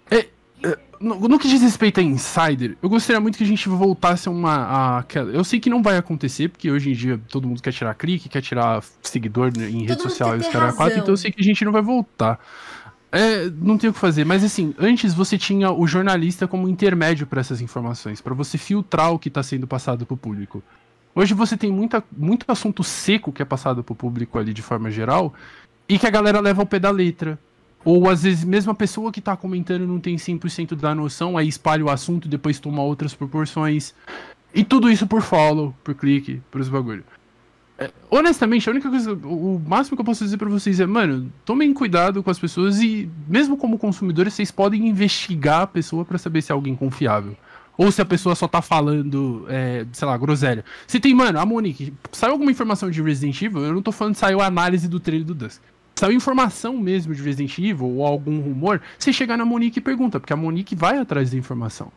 É, é, no, no, que diz respeito a Insider, eu gostaria muito que a gente voltasse a uma. A, eu sei que não vai acontecer, porque hoje em dia todo mundo quer tirar clique, quer tirar seguidor em todo rede social e os caras quatro, então eu sei que a gente não vai voltar. É, não tem o que fazer, mas assim, antes você tinha o jornalista como intermédio para essas informações, para você filtrar o que está sendo passado para o público. Hoje você tem muita, muito assunto seco que é passado para o público ali de forma geral e que a galera leva ao pé da letra. Ou às vezes, mesmo a pessoa que está comentando não tem 100% da noção, aí espalha o assunto, depois toma outras proporções. E tudo isso por follow, por clique, por os bagulhos. É, honestamente, a única coisa, o máximo que eu posso dizer para vocês é, mano, tomem cuidado com as pessoas e, mesmo como consumidores, vocês podem investigar a pessoa para saber se é alguém confiável. Ou se a pessoa só tá falando, é, sei lá, groselha. Se tem, mano, a Monique, saiu alguma informação de Resident Evil? Eu não tô falando saiu a análise do trailer do Dusk. Saiu informação mesmo de Resident Evil ou algum rumor, você chega na Monique e pergunta, porque a Monique vai atrás da informação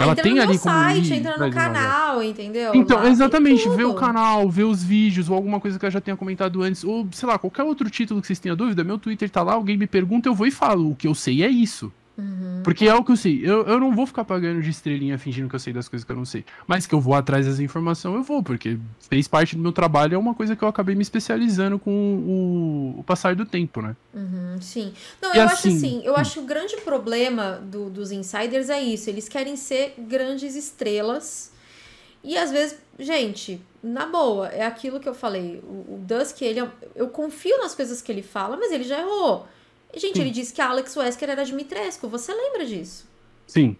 ela tem ali como site, entra no canal, entendeu? Então, Lá, exatamente, vê o canal, vê os vídeos ou alguma coisa que eu já tenha comentado antes, ou sei lá, qualquer outro título que vocês tenham dúvida, meu Twitter tá lá, alguém me pergunta, eu vou e falo, o que eu sei é isso. Uhum. Porque é o que eu sei. Eu, eu não vou ficar pagando de estrelinha fingindo que eu sei das coisas que eu não sei. Mas que eu vou atrás das informações eu vou, porque fez parte do meu trabalho, é uma coisa que eu acabei me especializando com o, o passar do tempo, né? Uhum, sim. Não, e eu assim, acho assim, assim eu hum. acho que o grande problema do, dos insiders é isso. Eles querem ser grandes estrelas. E às vezes, gente, na boa, é aquilo que eu falei. O, o Dusk, ele, é eu confio nas coisas que ele fala, mas ele já errou. E, gente, Sim. ele disse que Alex Wesker era Dimitrescu. Você lembra disso? Sim.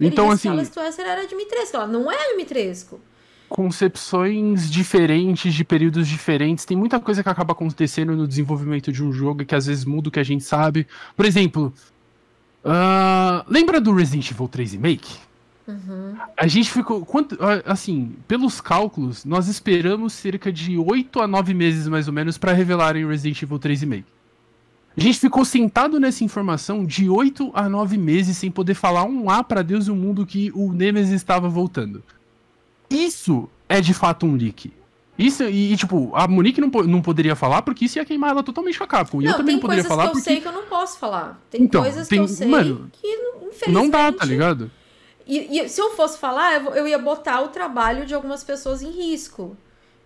Ele então, disse assim. Que Alex Wesker era Dimitrescu. Ela não é Dimitrescu. Concepções diferentes, de períodos diferentes. Tem muita coisa que acaba acontecendo no desenvolvimento de um jogo que às vezes muda o que a gente sabe. Por exemplo, uh, lembra do Resident Evil 3 Remake? Uhum. A gente ficou. Quanto, assim, pelos cálculos, nós esperamos cerca de 8 a 9 meses mais ou menos para revelarem Resident Evil 3 Remake. A gente ficou sentado nessa informação de oito a nove meses sem poder falar um A para Deus e o mundo que o Nemesis estava voltando. Isso é de fato um leak. Isso, e, e, tipo, a Monique não, não poderia falar porque isso ia queimar ela totalmente com a Capcom. E não, eu também não poderia falar. Tem coisas que eu sei que eu não posso falar. Tem então, coisas tem, que eu sei mano, que, infelizmente. Não dá, tá ligado? E, e se eu fosse falar, eu, eu, ia botar o trabalho de algumas pessoas em risco.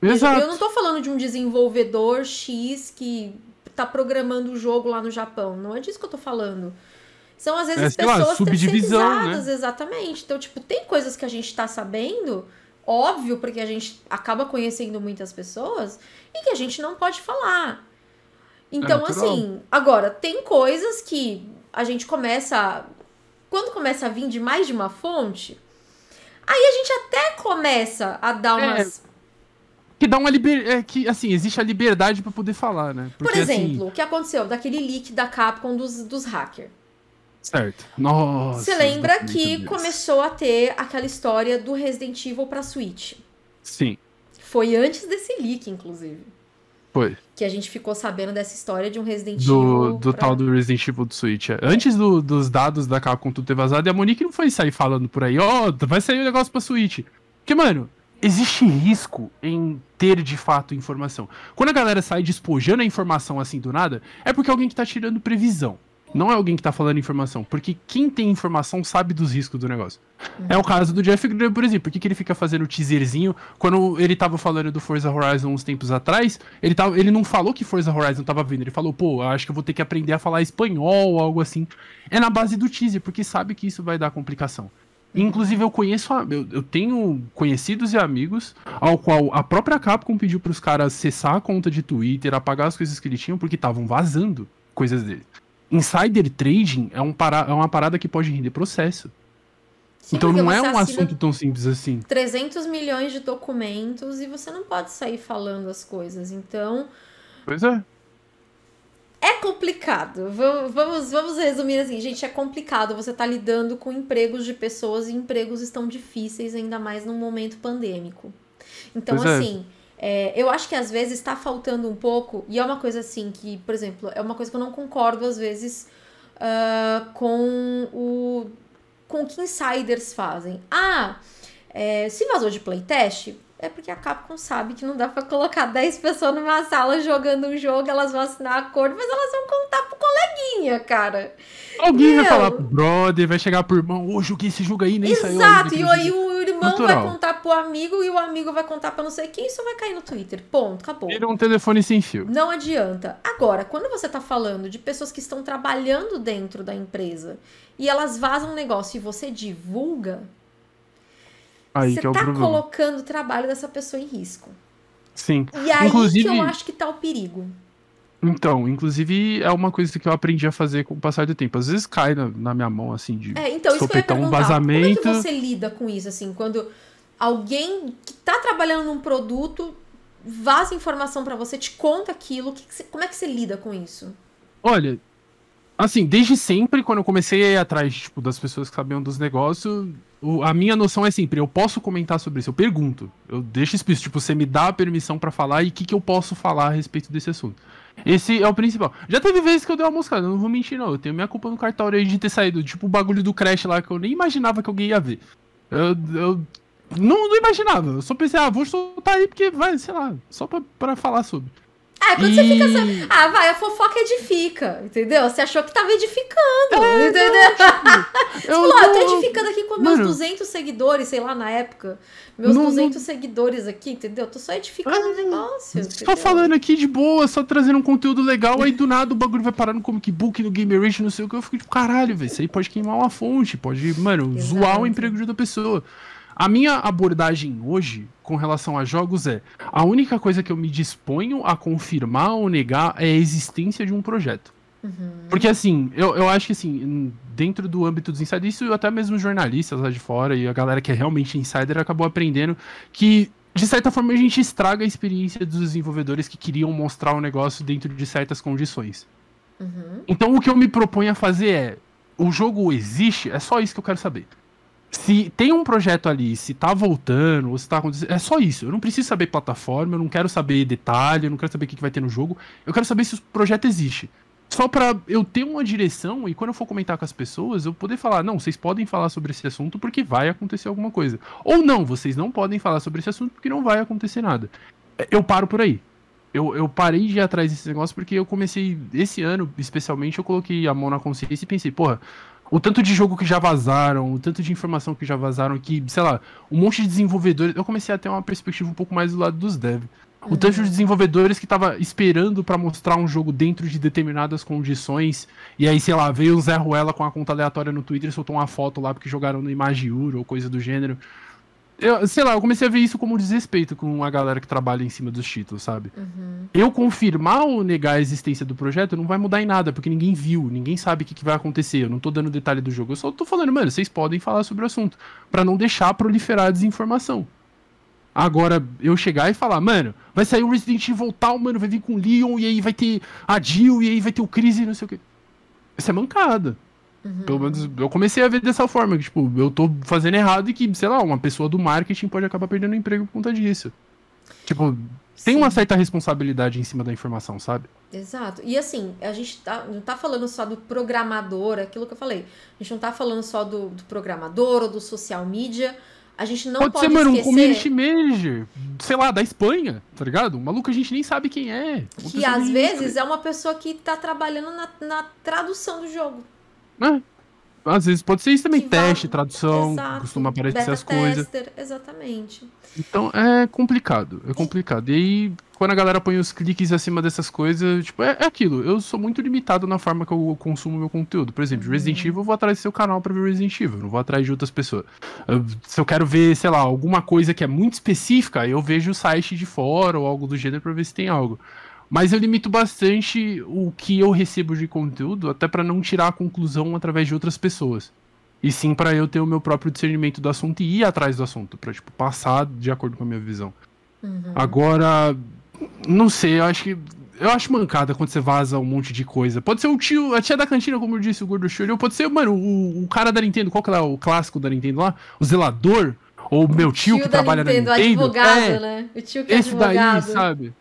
Exato. Eu, eu não tô falando de um desenvolvedor X que tá programando o jogo lá no Japão. Não é disso que eu tô falando. São, às vezes, é, pessoas lá, subdivisão, né? exatamente. Então, tipo, tem coisas que a gente tá sabendo, óbvio, porque a gente acaba conhecendo muitas pessoas, e que a gente não pode falar. Então, é assim, agora, tem coisas que a gente começa. Quando começa a vir de mais de uma fonte, aí a gente até começa a dar é, umas que dá uma liberdade. É, que, assim, existe a liberdade para poder falar, né? Porque, Por assim, exemplo, assim... o que aconteceu daquele leak da Capcom dos, dos hackers. Certo. Nossa. Você lembra é que começou a ter aquela história do Resident Evil pra Switch? Sim. Foi antes desse leak, inclusive. Foi. Que a gente ficou sabendo dessa história de um Resident Evil. Do pra... tal do Resident Evil do Switch. Antes do, dos dados da Capcom tudo ter vazado, e a Monique não foi sair falando por aí, ó, oh, vai sair o um negócio pra Switch. Porque, mano, existe risco em ter de fato informação. Quando a galera sai despojando a informação assim do nada, é porque alguém que tá tirando previsão. Não é alguém que tá falando informação, porque quem tem informação sabe dos riscos do negócio. Uhum. É o caso do Jeff Grubb, por exemplo. Por que, que ele fica fazendo teaserzinho? Quando ele tava falando do Forza Horizon uns tempos atrás, ele, tava, ele não falou que Forza Horizon tava vindo. Ele falou, pô, acho que eu vou ter que aprender a falar espanhol ou algo assim. É na base do teaser, porque sabe que isso vai dar complicação. Inclusive, eu conheço. Eu, eu tenho conhecidos e amigos ao qual a própria Capcom pediu para os caras cessar a conta de Twitter, apagar as coisas que eles tinham, porque estavam vazando coisas dele. Insider trading é, um para, é uma parada que pode render processo. Sim, então não é um assunto tão simples assim. 300 milhões de documentos e você não pode sair falando as coisas. Então. Pois é é complicado. Vamos, vamos resumir assim, gente, é complicado. Você está lidando com empregos de pessoas e empregos estão difíceis, ainda mais num momento pandêmico. Então, pois é. assim, é. É, eu acho que às vezes está faltando um pouco, e é uma coisa assim que, por exemplo, é uma coisa que eu não concordo às vezes uh, com o com o que insiders fazem. Ah, é, se vazou de playtest, é porque a Capcom sabe que não dá para colocar 10 pessoas numa sala jogando um jogo, elas vão assinar acordo, mas elas vão contar pro coleguinha, cara. Alguém Meu. vai falar pro brother, vai chegar pro irmão, ô, oh, joguei esse jogo aí, nem Exato, saiu Exato, e aí o irmão Natural. vai contar pro amigo e o amigo vai contar pra não sei quem, isso vai cair no Twitter, ponto, acabou. Vira um telefone sem fio. Não adianta. Agora, quando você tá falando de pessoas que estão trabalhando dentro da empresa e elas vazam um negócio e você divulga, Aí você que é tá problema. colocando o trabalho dessa pessoa em risco. Sim. E aí inclusive, que eu acho que tá o perigo. Então, inclusive é uma coisa que eu aprendi a fazer com o passar do tempo. Às vezes cai na, na minha mão, assim, de é, então, sopetão, um vazamento. Como é que você lida com isso, assim, quando alguém que tá trabalhando num produto vaza informação para você, te conta aquilo, que que você, como é que você lida com isso? Olha, assim, desde sempre, quando eu comecei a ir atrás, tipo, das pessoas que sabiam dos negócios, o, a minha noção é sempre, eu posso comentar sobre isso, eu pergunto, eu deixo explícito, tipo, você me dá a permissão para falar e o que, que eu posso falar a respeito desse assunto. Esse é o principal. Já teve vezes que eu dei uma moscada, não vou mentir não, eu tenho minha culpa no cartório aí de ter saído, tipo, o bagulho do Crash lá que eu nem imaginava que alguém ia ver. Eu, eu não, não imaginava, eu só pensei, ah, vou soltar aí porque vai, sei lá, só pra, pra falar sobre. Ah, quando você fica assim, ah, vai, a fofoca edifica, entendeu? Você achou que tava edificando, é, entendeu? Não, tipo, eu, tipo, tô... eu tô edificando aqui com meus 200 seguidores, sei lá, na época. Meus não, 200 não... seguidores aqui, entendeu? Tô só edificando ah, o ah, negócio. Só tá entendeu? falando aqui de boa, só trazendo um conteúdo legal, aí do nada o bagulho vai parar no Comic Book, no Game Rage, não sei o que. Eu fico tipo, caralho, velho, isso aí pode queimar uma fonte, pode, mano, Exato. zoar o emprego de outra pessoa. A minha abordagem hoje com relação a jogos é: a única coisa que eu me disponho a confirmar ou negar é a existência de um projeto. Uhum. Porque assim, eu, eu acho que assim, dentro do âmbito dos insiders, isso até mesmo os jornalistas lá de fora e a galera que é realmente insider acabou aprendendo que de certa forma a gente estraga a experiência dos desenvolvedores que queriam mostrar o negócio dentro de certas condições. Uhum. Então o que eu me proponho a fazer é: o jogo existe? É só isso que eu quero saber se tem um projeto ali, se tá voltando, ou se tá acontecendo. É só isso. Eu não preciso saber plataforma, eu não quero saber detalhe, eu não quero saber o que, que vai ter no jogo. Eu quero saber se o projeto existe. Só pra eu ter uma direção e quando eu for comentar com as pessoas, eu poder falar, não, vocês podem falar sobre esse assunto porque vai acontecer alguma coisa. Ou não, vocês não podem falar sobre esse assunto porque não vai acontecer nada. Eu paro por aí. Eu, eu parei de ir atrás desse negócio porque eu comecei, esse ano especialmente, eu coloquei a mão na consciência e pensei, porra, o tanto de jogo que já vazaram, o tanto de informação que já vazaram, que, sei lá, um monte de desenvolvedores. Eu comecei a ter uma perspectiva um pouco mais do lado dos devs. O uhum. tanto de desenvolvedores que tava esperando para mostrar um jogo dentro de determinadas condições. E aí, sei lá, veio o Zé Ruela com a conta aleatória no Twitter e soltou uma foto lá porque jogaram no Imagiuro ou coisa do gênero. Eu, sei lá, eu comecei a ver isso como um desrespeito com a galera que trabalha em cima dos títulos, sabe? Uhum. Eu confirmar ou negar a existência do projeto não vai mudar em nada, porque ninguém viu, ninguém sabe o que, que vai acontecer. Eu não tô dando detalhe do jogo, eu só tô falando, mano, vocês podem falar sobre o assunto, para não deixar proliferar a desinformação. Agora, eu chegar e falar, mano, vai sair o Resident Evil tal, mano, vai vir com o Leon, e aí vai ter a Jill, e aí vai ter o Chris e não sei o quê. Isso é mancada. Uhum. Pelo menos eu comecei a ver dessa forma, que, tipo, eu tô fazendo errado e que, sei lá, uma pessoa do marketing pode acabar perdendo emprego por conta disso. Tipo, tem uma certa responsabilidade em cima da informação, sabe? Exato. E assim, a gente tá, não tá falando só do programador, aquilo que eu falei. A gente não tá falando só do, do programador ou do social media. A gente não pode, pode ser, mano, esquecer... um community manager, sei lá, da Espanha, tá ligado? Um maluco a gente nem sabe quem é. Que às vezes é uma pessoa que tá trabalhando na, na tradução do jogo. É. Às vezes pode ser isso também, que teste, vai... tradução, Exato. costuma aparecer as coisas. Exatamente. Então é complicado, é complicado. E aí, quando a galera põe os cliques acima dessas coisas, tipo, é, é aquilo. Eu sou muito limitado na forma que eu consumo meu conteúdo. Por exemplo, Resident uhum. Evil, eu vou atrás do seu canal para ver Resident Evil, não vou atrás de outras pessoas. Eu, se eu quero ver, sei lá, alguma coisa que é muito específica, eu vejo o site de fora ou algo do gênero para ver se tem algo. Mas eu limito bastante o que eu recebo de conteúdo, até para não tirar a conclusão através de outras pessoas. E sim para eu ter o meu próprio discernimento do assunto e ir atrás do assunto, para tipo, passar de acordo com a minha visão. Uhum. Agora, não sei, eu acho que. Eu acho mancada quando você vaza um monte de coisa. Pode ser o tio, a tia da cantina, como eu disse, o Gordo Shuri, ou pode ser, mano, o, o cara da Nintendo, qual que é o clássico da Nintendo lá? O zelador? Ou o meu tio, tio que trabalha Nintendo, na Nintendo. Advogado, é, né? O tio que é Esse advogado. daí, sabe?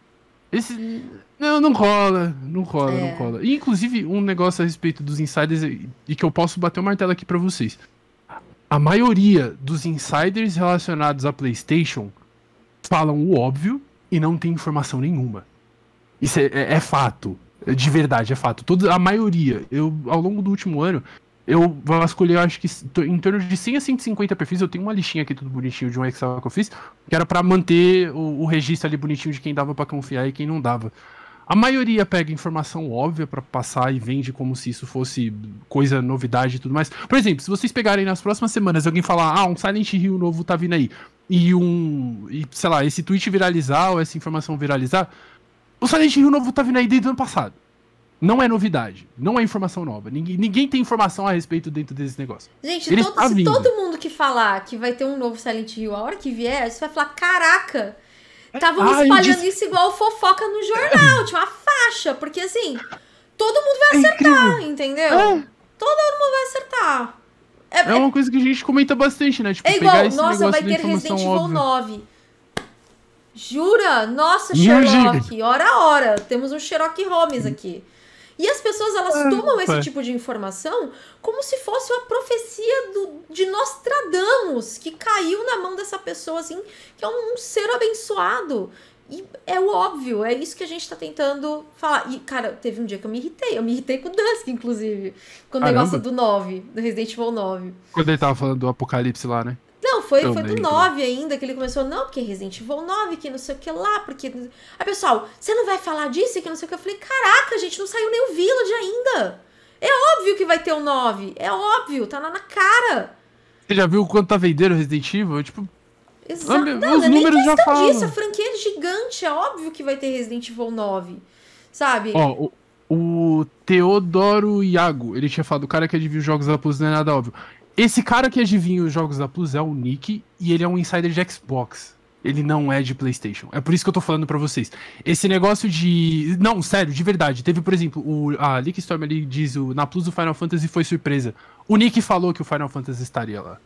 Esse, não, não rola, não rola, é. não rola. E, inclusive, um negócio a respeito dos insiders, e que eu posso bater o martelo aqui para vocês. A maioria dos insiders relacionados à PlayStation falam o óbvio e não tem informação nenhuma. Isso é, é, é fato. É de verdade, é fato. Toda, a maioria. Eu, ao longo do último ano, eu vasculhei, acho que em torno de 100 a 150 perfis. Eu tenho uma listinha aqui tudo bonitinho de um Excel que eu fiz, que era para manter o, o, registro ali bonitinho de quem dava para confiar e quem não dava. A maioria pega informação óbvia para passar e vende como se isso fosse coisa novidade e tudo mais. Por exemplo, se vocês pegarem nas próximas semanas alguém falar, ah, um Silent Hill novo tá vindo aí, e um, e, sei lá, esse tweet viralizar ou essa informação viralizar, o Silent Hill novo tá vindo aí desde o ano passado. Não é novidade, não é informação nova. Ninguém, ninguém tem informação a respeito dentro desse negócio. Gente, Ele todo, se todo mundo que falar que vai ter um novo Silent Hill, a hora que vier, você vai falar: caraca, estavam é, espalhando isso igual fofoca no jornal, tinha uma faixa, porque assim, todo mundo vai é acertar, é entendeu? É. Todo mundo vai acertar. É, é, é, uma coisa que a gente comenta bastante, né? Tipo, é igual, pegar esse nossa, vai ter Resident Evil óbvia. 9. Jura? Nossa, Sherlock, hora a hora. Temos um Sherlock Holmes aqui. E as pessoas, elas é, tomam esse é. tipo de informação como se fosse uma profecia do, de Nostradamus, que caiu na mão dessa pessoa, assim, que é um, um ser abençoado. E é o óbvio, é isso que a gente tá tentando falar. E, cara, teve um dia que eu me irritei. Eu me irritei com o Dusk, inclusive. Com o Caramba. negócio do 9, do Resident Evil 9. Quando ele tava falando do apocalipse lá, né? Não, foi, foi do 9 ainda que ele começou, não, porque Resident Evil 9, que não sei o que lá, porque. Aí, ah, pessoal, você não vai falar disso que não sei o que. Eu falei, caraca, gente, não saiu nem o Village ainda. É óbvio que vai ter o 9. É óbvio, tá lá na cara. Você já viu quanto tá vendendo Resident Evil? Tipo. Exato. Não, os é números já falam. Disso, a franquia é gigante, é óbvio que vai ter Resident Evil 9. Sabe? Ó, o, o Teodoro Iago, ele tinha falado, o cara que adivinha os jogos da Pulse não é nada óbvio. Esse cara que adivinha os jogos da Plus é o Nick e ele é um insider de Xbox. Ele não é de PlayStation. É por isso que eu tô falando para vocês. Esse negócio de. Não, sério, de verdade. Teve, por exemplo, o... a Leak Storm ali diz o... na Plus o Final Fantasy foi surpresa. O Nick falou que o Final Fantasy estaria lá.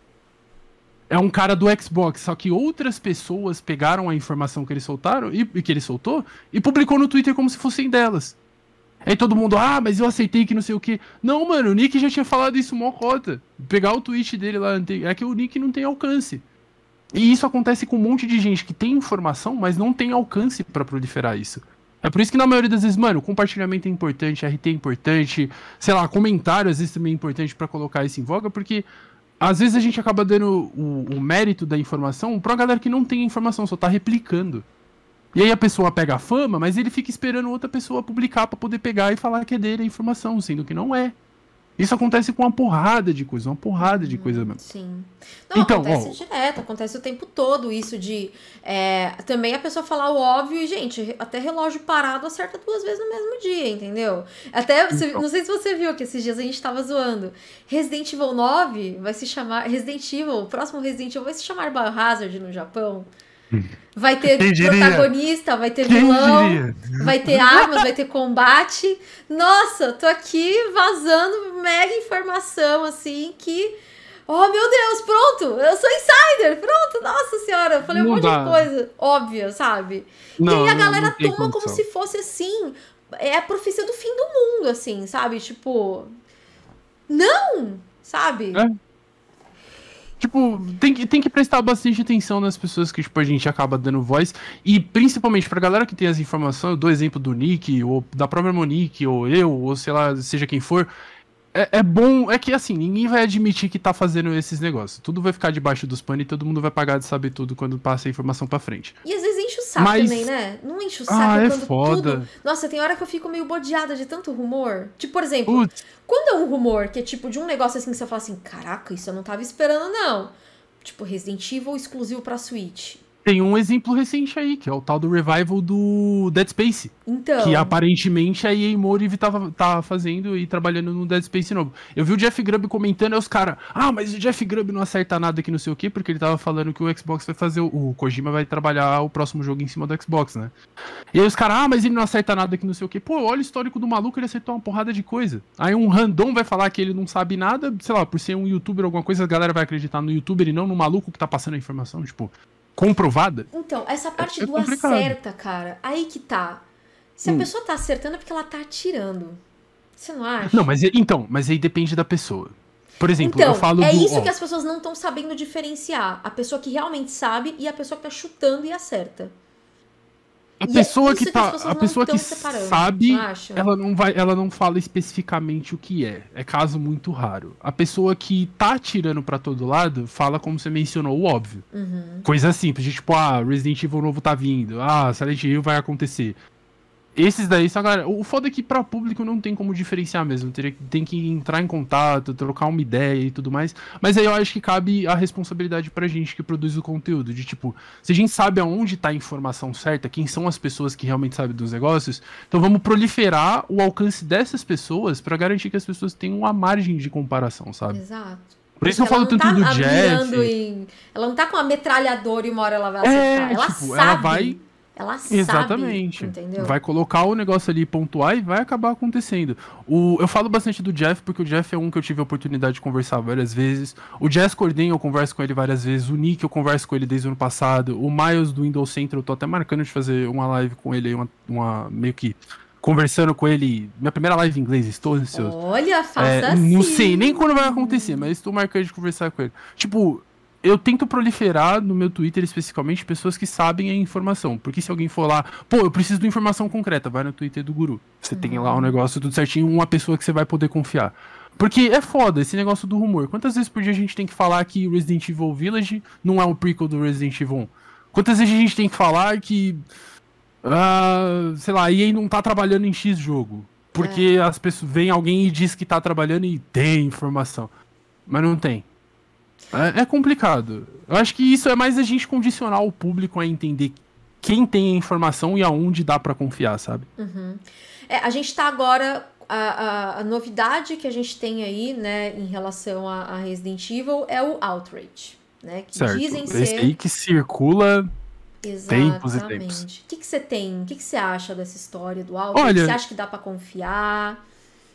É um cara do Xbox, só que outras pessoas pegaram a informação que ele soltaram e que ele soltou e publicou no Twitter como se fossem delas. Aí todo mundo, ah, mas eu aceitei que não sei o que. Não, mano, o Nick já tinha falado isso mó cota. Pegar o tweet dele lá, é que o Nick não tem alcance. E isso acontece com um monte de gente que tem informação, mas não tem alcance para proliferar isso. É por isso que na maioria das vezes, mano, compartilhamento é importante, RT é importante, sei lá, comentário às vezes também é importante para colocar isso em voga, porque às vezes a gente acaba dando o, o mérito da informação pra galera que não tem informação, só tá replicando. E aí a pessoa pega a fama, mas ele fica esperando outra pessoa publicar para poder pegar e falar que é dele a informação, sendo que não é. Isso acontece com uma porrada de coisa, uma porrada de uhum, coisa mesmo. Sim. Não, então, acontece ó, direto, acontece o tempo todo isso de. É, também a pessoa falar o óbvio e, gente, até relógio parado acerta duas vezes no mesmo dia, entendeu? Até. Então. não sei se você viu que esses dias a gente tava zoando. Resident Evil 9 vai se chamar. Resident Evil, o próximo Resident Evil vai se chamar Biohazard no Japão. Vai ter protagonista, vai ter Quem vilão, diria? vai ter armas, vai ter combate. Nossa, tô aqui vazando mega informação, assim, que. Oh, meu Deus, pronto! Eu sou insider! Pronto, nossa senhora! Eu falei não um monte dá. de coisa óbvia, sabe? Não, e aí a galera não, toma como se fosse assim. É a profecia do fim do mundo, assim, sabe? Tipo. Não! Sabe? É. Tipo, tem que, tem que prestar bastante atenção nas pessoas que, tipo, a gente acaba dando voz. E principalmente pra galera que tem as informações, eu dou exemplo do Nick, ou da própria Monique, ou eu, ou sei lá, seja quem for. É, é, bom, é que assim, ninguém vai admitir que tá fazendo esses negócios. Tudo vai ficar debaixo dos panos e todo mundo vai pagar de saber tudo quando passa a informação pra frente. E às vezes enche o saco Mas... também, né? Não enche o saco ah, é quando foda. tudo. Nossa, tem hora que eu fico meio bodeada de tanto rumor. Tipo, por exemplo, Putz. quando é um rumor que é tipo de um negócio assim que você fala assim, caraca, isso eu não tava esperando, não. Tipo, Resident Evil exclusivo pra Switch. Tem um exemplo recente aí, que é o tal do revival do Dead Space. Então. Que aparentemente a EA Moriv tava, tá fazendo e trabalhando no Dead Space novo. Eu vi o Jeff Grubb comentando, e os caras, ah, mas o Jeff Grubb não acerta nada aqui, não sei o quê, porque ele tava falando que o Xbox vai fazer. O, o Kojima vai trabalhar o próximo jogo em cima do Xbox, né? E aí os caras, ah, mas ele não acerta nada aqui, não sei o quê. Pô, olha o histórico do maluco, ele acertou uma porrada de coisa. Aí um random vai falar que ele não sabe nada, sei lá, por ser um youtuber ou alguma coisa, a galera vai acreditar no youtuber e não no maluco que tá passando a informação, tipo comprovada. Então, essa é parte é, do complicado. acerta, cara, aí que tá. Se a hum. pessoa tá acertando é porque ela tá atirando. Você não acha? Não, mas é, então, mas aí depende da pessoa. Por exemplo, então, eu falo. É do, isso ó, que as pessoas não estão sabendo diferenciar. A pessoa que realmente sabe e a pessoa que tá chutando e acerta. A é tá- pessoa que tá, a pessoa que sabe, ela não vai, ela não fala especificamente o que é. É caso muito raro. A pessoa que tá tirando para todo lado fala como você mencionou o óbvio. Uhum. Coisa simples, tipo, ah, Resident Evil novo tá vindo. Ah, Silent Hill vai acontecer. Esses daí são galera. O foda é que pra público não tem como diferenciar mesmo. Teria, tem que entrar em contato, trocar uma ideia e tudo mais. Mas aí eu acho que cabe a responsabilidade pra gente que produz o conteúdo. De tipo, se a gente sabe aonde tá a informação certa, quem são as pessoas que realmente sabem dos negócios, então vamos proliferar o alcance dessas pessoas para garantir que as pessoas tenham uma margem de comparação, sabe? Exato. Por isso eu falo tanto tá do Jeff. Em... Ela não tá com uma metralhadora e uma hora ela vai é, acertar. É, ela tipo, sabe. Ela vai ela Exatamente. sabe, entendeu? Vai colocar o negócio ali, pontuar e vai acabar acontecendo. O, eu falo bastante do Jeff, porque o Jeff é um que eu tive a oportunidade de conversar várias vezes. O Jess Corden eu converso com ele várias vezes. O Nick eu converso com ele desde o ano passado. O Miles do Windows Center eu tô até marcando de fazer uma live com ele, uma, uma meio que conversando com ele. Minha primeira live em inglês, estou ansioso. Olha, faça é, assim. Não sei nem quando vai acontecer, mas estou marcando de conversar com ele. Tipo, eu tento proliferar no meu Twitter especificamente pessoas que sabem a informação. Porque se alguém for lá, pô, eu preciso de informação concreta, vai no Twitter do guru. Você uhum. tem lá um uhum. negócio tudo certinho, uma pessoa que você vai poder confiar. Porque é foda esse negócio do rumor. Quantas vezes por dia a gente tem que falar que Resident Evil Village não é um prequel do Resident Evil 1? Quantas vezes a gente tem que falar que. Uh, sei lá, EA não tá trabalhando em X jogo? Porque é. as pessoas. Vem alguém e diz que tá trabalhando e tem informação. Mas não tem. É, é, complicado. Eu acho que isso é mais a gente condicionar o público a entender quem tem a informação e aonde dá para confiar, sabe? Uhum. É, a gente está agora. A, a, a, novidade que a gente tem aí, né, em relação a, a Resident Evil é o Outrage, né? Que certo. dizem ser. Esse aí que circula Exatamente. tempos e tempos. O que, que você tem? O que, que você acha dessa história do Outrage? Olha... Você acha que dá para confiar?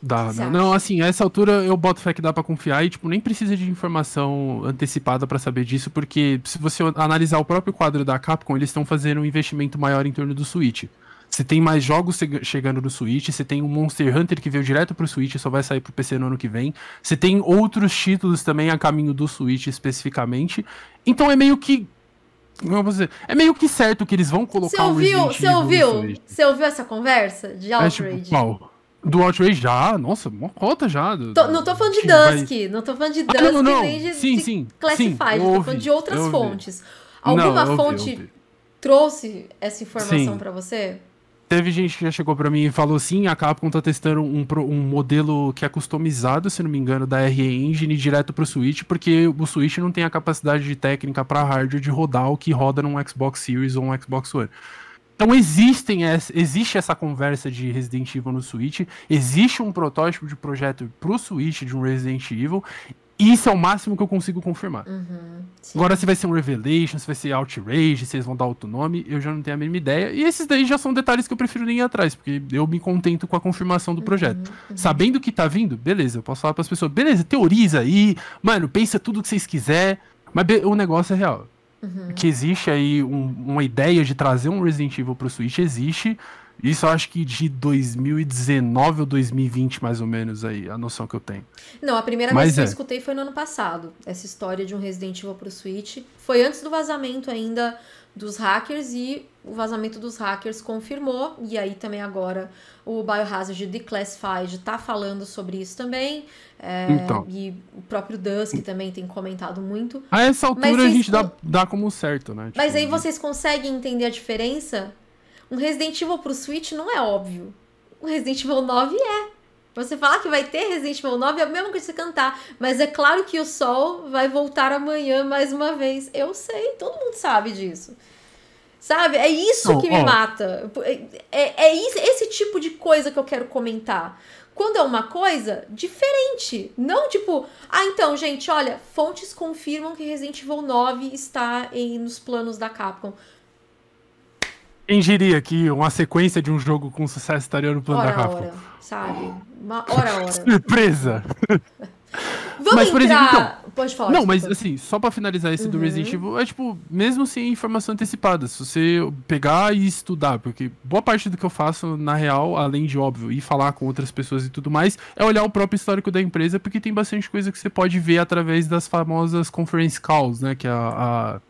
Dá, dá. Né? Não, assim, a essa altura eu boto fé que dá pra confiar e, tipo, nem precisa de informação antecipada para saber disso, porque se você analisar o próprio quadro da Capcom, eles estão fazendo um investimento maior em torno do Switch. Você tem mais jogos chegando no Switch, você tem o um Monster Hunter que veio direto pro Switch e só vai sair pro PC no ano que vem. Você tem outros títulos também a caminho do Switch especificamente. Então é meio que. Como eu vou dizer? É meio que certo que eles vão colocar você ouviu, um Você ouviu? Você ouviu essa conversa de Outrage? É, tipo, do Outway já, nossa, uma cota já. Do, tô, não tô falando de Dusk, vai... não tô falando de Dusk ah, não, não. nem de, sim, de sim, Classified, sim, tô falando de outras fontes. Alguma não, ouvi, fonte trouxe essa informação para você? Teve gente que já chegou para mim e falou assim: a Capcom tá testando um, um modelo que é customizado, se não me engano, da RE Engine direto pro Switch, porque o Switch não tem a capacidade de técnica para hardware de rodar o que roda num Xbox Series ou um Xbox One. Então existem, existe essa conversa de Resident Evil no Switch, existe um protótipo de projeto pro Switch de um Resident Evil, isso é o máximo que eu consigo confirmar. Uhum, Agora, se vai ser um Revelation, se vai ser Outrage, se eles vão dar outro nome, eu já não tenho a mínima ideia. E esses daí já são detalhes que eu prefiro nem ir atrás, porque eu me contento com a confirmação do uhum, projeto. Uhum, uhum. Sabendo que tá vindo, beleza, eu posso falar pras pessoas, beleza, teoriza aí, mano, pensa tudo que vocês quiser, mas o negócio é real. Uhum. Que existe aí um, uma ideia de trazer um Resident Evil pro Switch, existe. Isso eu acho que de 2019 ou 2020, mais ou menos, aí, a noção que eu tenho. Não, a primeira Mas vez que eu é. escutei foi no ano passado. Essa história de um Resident Evil pro Switch. Foi antes do vazamento ainda dos hackers e o vazamento dos hackers confirmou. E aí também agora o Biohazard Declassified tá falando sobre isso também. É, então. E o próprio Dusk também tem comentado muito. A essa altura mas a gente dá, dá como certo, né? Tipo, mas aí vocês conseguem entender a diferença? Um Resident Evil pro Switch não é óbvio. Um Resident Evil 9 é. Você falar que vai ter Resident Evil 9 é a mesma coisa que você cantar. Mas é claro que o sol vai voltar amanhã mais uma vez. Eu sei, todo mundo sabe disso. Sabe? É isso oh, que me oh. mata. É, é, é esse tipo de coisa que eu quero comentar quando é uma coisa diferente. Não tipo, ah, então, gente, olha, fontes confirmam que Resident Evil 9 está em, nos planos da Capcom. Quem diria que uma sequência de um jogo com sucesso estaria no plano ora, da Capcom? Ora, sabe? Uma hora, hora. Surpresa! Vamos Mas, entrar... por exemplo, então... Pode falar. Não, mas assim, só para finalizar esse uhum. do Resident Evil, é tipo, mesmo sem informação antecipada, se você pegar e estudar, porque boa parte do que eu faço, na real, além de óbvio, e falar com outras pessoas e tudo mais, é olhar o próprio histórico da empresa, porque tem bastante coisa que você pode ver através das famosas conference calls, né? Que é a, a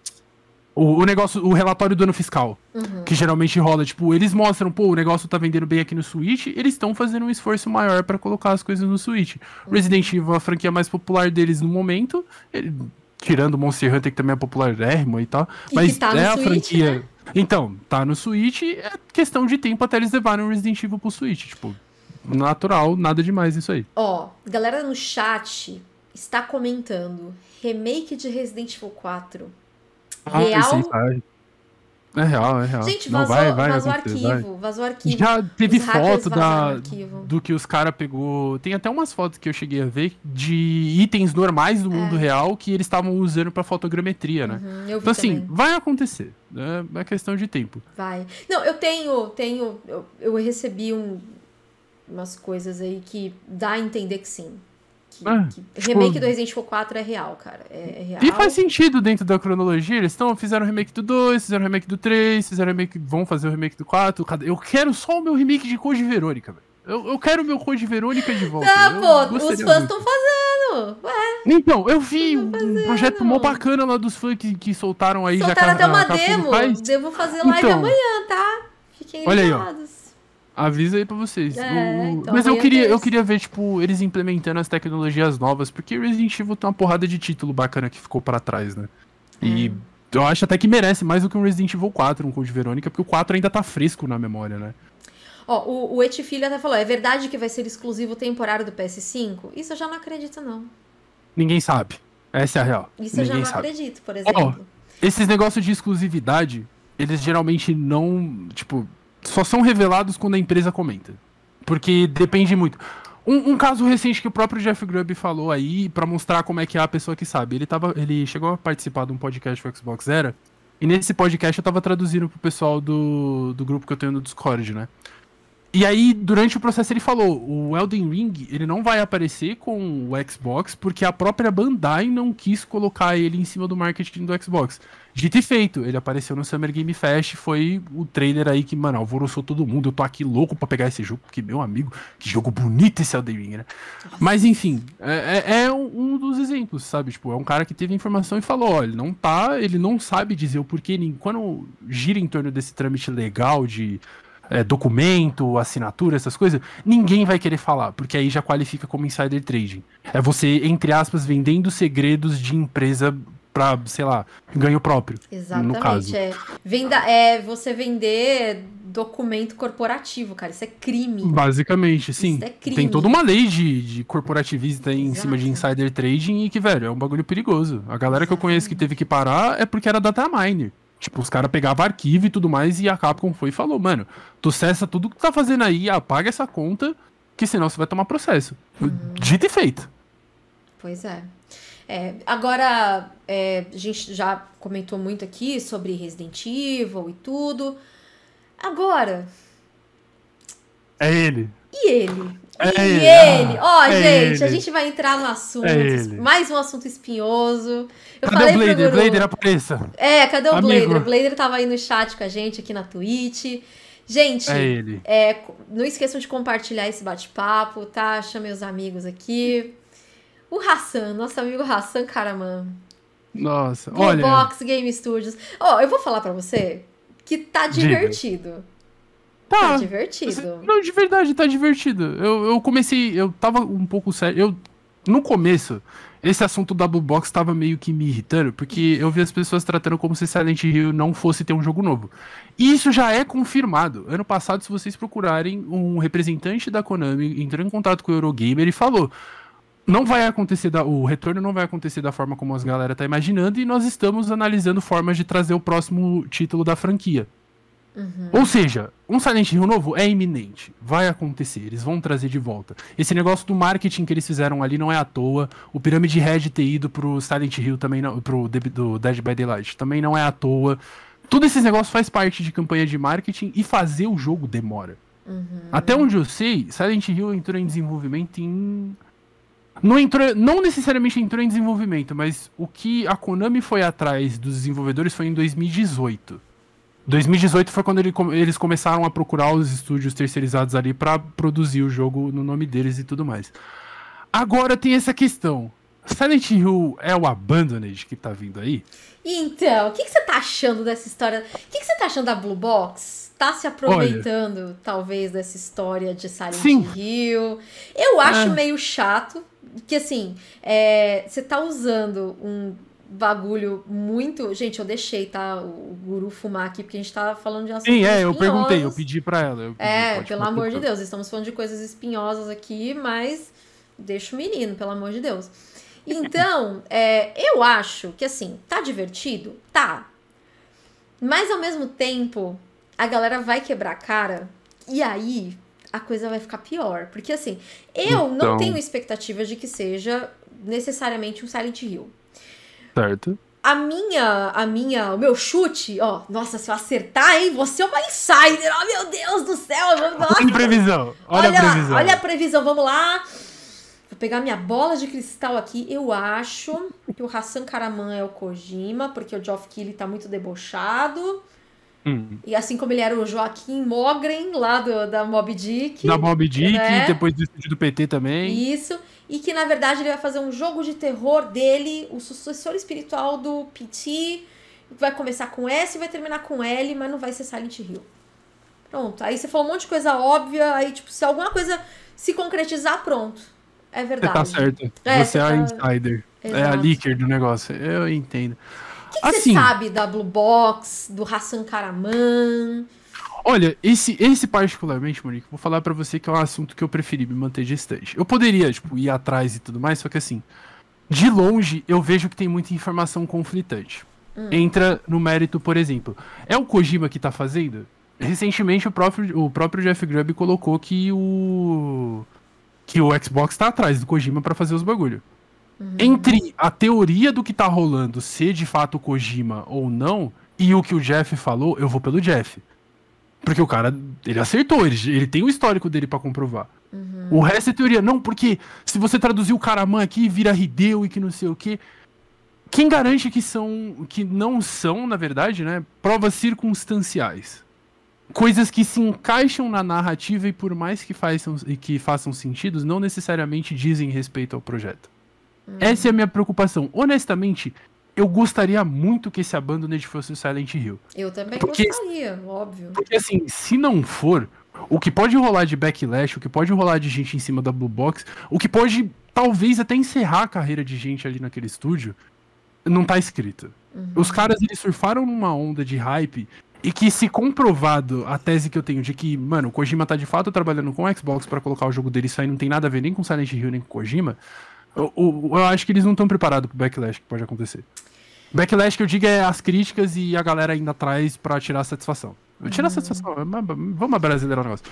o, o, negócio, o relatório do ano fiscal, uhum. que geralmente rola, tipo, eles mostram, pô, o negócio tá vendendo bem aqui no Switch, eles estão fazendo um esforço maior para colocar as coisas no Switch. Uhum. Resident Evil, a franquia mais popular deles no momento, ele, eh, tirando Monster Hunter, que também é popular é, e tal, e mas tá é a Switch, franquia. Né? Então, tá no Switch, é questão de tempo até eles levarem o Resident Evil pro Switch, tipo, natural, nada demais isso aí. Ó, galera no chat está comentando remake de Resident Evil 4 ah, real. Sim, é real, é real. Gente, vazou, não, vai, vai vazou arquivo, vai. vazou arquivo. Já teve os foto da, do que os caras pegou. Tem até umas fotos que eu cheguei a ver de itens normais do é. mundo real que eles estavam usando para fotogrametria, né? Uhum, então, assim, também. vai acontecer. Né? É questão de tempo. Vai. Não, eu tenho, tenho. Eu, eu recebi um, umas coisas aí que dá a entender que sim que, ah, que tipo... remake do Resident Evil 4 é real, cara. É, é real. E faz sentido dentro da cronologia. Eles estão, fizeram remake do 2, fizeram remake do 3, fizeram remake. Vão fazer o remake do 4. Eu quero só o meu remake de Code Verônica, velho. Eu, eu quero o meu Code Verônica de volta. Ah, pô, os fãs estão fazendo. Ué. Então, eu vi um projeto mó bacana lá dos fãs que, que soltaram aí soltaram já. Soltaram até uma demo. Devo fazer live então, amanhã, tá? Fiquem ligados. Olha aí, ó. Avisa aí pra vocês. É, o... então Mas eu queria, eu queria ver, tipo, eles implementando as tecnologias novas, porque Resident Evil tem uma porrada de título bacana que ficou para trás, né? E hum. eu acho até que merece mais do que um Resident Evil 4, um Code Verônica, porque o 4 ainda tá fresco na memória, né? Ó, o, o Etifilho até falou, é verdade que vai ser exclusivo temporário do PS5? Isso eu já não acredito, não. Ninguém sabe. Essa é a real. Isso Ninguém eu já não sabe. acredito, por exemplo. Ó, esses negócios de exclusividade, eles geralmente não, tipo só são revelados quando a empresa comenta. Porque depende muito. Um, um caso recente que o próprio Jeff Grubb falou aí, para mostrar como é que é a pessoa que sabe. Ele, tava, ele chegou a participar de um podcast do Xbox Era, e nesse podcast eu tava traduzindo pro pessoal do, do grupo que eu tenho no Discord, né? E aí, durante o processo, ele falou: o Elden Ring ele não vai aparecer com o Xbox porque a própria Bandai não quis colocar ele em cima do marketing do Xbox. Dito e feito, ele apareceu no Summer Game Fest, foi o trailer aí que, mano, alvoroçou todo mundo. Eu tô aqui louco para pegar esse jogo, porque, meu amigo, que jogo bonito esse Elden Ring, né? Mas, enfim, é, é, é um dos exemplos, sabe? Tipo, é um cara que teve informação e falou, olha, não tá, ele não sabe dizer o porquê, nem quando gira em torno desse trâmite legal de é, documento, assinatura, essas coisas, ninguém vai querer falar, porque aí já qualifica como insider trading. É você, entre aspas, vendendo segredos de empresa para, sei lá, ganho próprio. Exatamente. No caso. É. Venda, é você vender documento corporativo, cara. Isso é crime. Basicamente, sim. É crime. Tem toda uma lei de, de corporativista em Exato. cima de insider trading e que, velho, é um bagulho perigoso. A galera que eu conheço que teve que parar é porque era data miner. Tipo, os caras pegavam arquivo e tudo mais e a Capcom foi e falou, mano, tu cessa tudo que tá fazendo aí, apaga essa conta, que senão você vai tomar processo. Uhum. Dito e feito. Pois é. É, agora, é, a gente já comentou muito aqui sobre Resident Evil e tudo. Agora. É ele. E ele? É e ele? ele. Ah, Ó, é gente, ele. a gente vai entrar no assunto. É mais um assunto espinhoso. Eu cadê falei o Blader? Guru... Blader, apareça. É, cadê o Amigo. Blader? O Blader tava aí no chat com a gente, aqui na Twitch. Gente, é, é não esqueçam de compartilhar esse bate-papo, tá? Chamem os amigos aqui. O Hassan, nosso amigo Hassan Karaman. Nossa, Blue olha. Box Game Studios. Ó, oh, eu vou falar para você que tá divertido. Diga. Tá. tá divertido. Você, não, de verdade, tá divertido. Eu, eu comecei, eu tava um pouco sério. Eu, no começo, esse assunto da Blue Box tava meio que me irritando, porque eu vi as pessoas tratando como se Silent Hill não fosse ter um jogo novo. E isso já é confirmado. Ano passado, se vocês procurarem, um representante da Konami entrou em contato com o Eurogamer e falou: não vai acontecer da, o retorno não vai acontecer da forma como as galera tá imaginando e nós estamos analisando formas de trazer o próximo título da franquia. Uhum. Ou seja, um Silent Hill novo é iminente, vai acontecer, eles vão trazer de volta. Esse negócio do marketing que eles fizeram ali não é à toa. O Pirâmide Red ter ido pro Silent Hill também não, pro do Dead by Daylight também não é à toa. Tudo esses negócios faz parte de campanha de marketing e fazer o jogo demora. Uhum. Até onde eu sei, Silent Hill entrou em desenvolvimento em não, entrou, não necessariamente entrou em desenvolvimento, mas o que a Konami foi atrás dos desenvolvedores foi em 2018. 2018 foi quando ele, eles começaram a procurar os estúdios terceirizados ali para produzir o jogo no nome deles e tudo mais. Agora tem essa questão. Silent Hill é o Abandoned que tá vindo aí? Então, o que, que você tá achando dessa história? O que, que você tá achando da Blue Box? está se aproveitando, Olha, talvez, dessa história de Silent sim. Hill. Eu acho é. meio chato, que assim, é, você tá usando um bagulho muito. Gente, eu deixei, tá? O guru fumar aqui, porque a gente tava tá falando de assuntos. Sim, é, eu perguntei, eu pedi para ela. Pedi, é, pelo amor de Deus, estamos falando de coisas espinhosas aqui, mas deixa o menino, pelo amor de Deus. Então, é, eu acho que assim, tá divertido? Tá. Mas ao mesmo tempo, a galera vai quebrar a cara e aí a coisa vai ficar pior. Porque assim, eu então... não tenho expectativa de que seja necessariamente um Silent Hill. Certo. A minha, a minha, o meu chute, ó, nossa, se eu acertar, hein, você é uma insider, ó, meu Deus do céu. Nossa. Olha a previsão, olha, olha a previsão. Olha a previsão, vamos lá. Vou pegar minha bola de cristal aqui. Eu acho que o Hassan Karaman é o Kojima, porque o Geoff Keighley tá muito debochado. Hum. E assim como ele era o Joaquim Mogren, lá do, da Mob Dick. Da Mob Dick, né? depois do PT também. Isso. E que, na verdade, ele vai fazer um jogo de terror dele, o sucessor espiritual do PT. Vai começar com S e vai terminar com L, mas não vai ser Silent Hill. Pronto. Aí você falou um monte de coisa óbvia, aí, tipo, se alguma coisa se concretizar, pronto. É verdade. Você tá certo. É, você, é a tá insider. Exato. É a leaker do negócio. Eu entendo que, que assim, você sabe da Blue Box, do Hassan Karaman? Olha, esse, esse particularmente, Monique, vou falar para você que é um assunto que eu preferi me manter distante. Eu poderia, tipo, ir atrás e tudo mais, só que assim, de longe eu vejo que tem muita informação conflitante. Hum. Entra no mérito, por exemplo. É o Kojima que tá fazendo? Recentemente o próprio, o próprio Jeff Grubb colocou que o. que o Xbox tá atrás do Kojima para fazer os bagulho. Uhum. Entre a teoria do que tá rolando ser de fato Kojima ou não, e o que o Jeff falou, eu vou pelo Jeff. Porque o cara, ele acertou, ele, ele tem o histórico dele para comprovar. Uhum. O resto é teoria, não, porque se você traduzir o Karaman aqui, vira Hideo e que não sei o quê. Quem garante que são, que não são, na verdade, né, provas circunstanciais? Coisas que se encaixam na narrativa e por mais que façam, que façam sentido, não necessariamente dizem respeito ao projeto. Hum. Essa é a minha preocupação. Honestamente, eu gostaria muito que esse Abandoned fosse o Silent Hill. Eu também porque, gostaria, óbvio. Porque assim, se não for, o que pode rolar de backlash, o que pode rolar de gente em cima da Blue Box, o que pode talvez até encerrar a carreira de gente ali naquele estúdio, não tá escrito. Uhum. Os caras eles surfaram numa onda de hype e que se comprovado a tese que eu tenho de que, mano, o Kojima tá de fato trabalhando com o Xbox para colocar o jogo dele, isso aí não tem nada a ver nem com Silent Hill nem com Kojima, eu, eu, eu acho que eles não estão preparados pro backlash que pode acontecer. Backlash que eu digo é as críticas e a galera ainda atrás para tirar satisfação. Tirar hum. satisfação, é vamos brasileirar o negócio.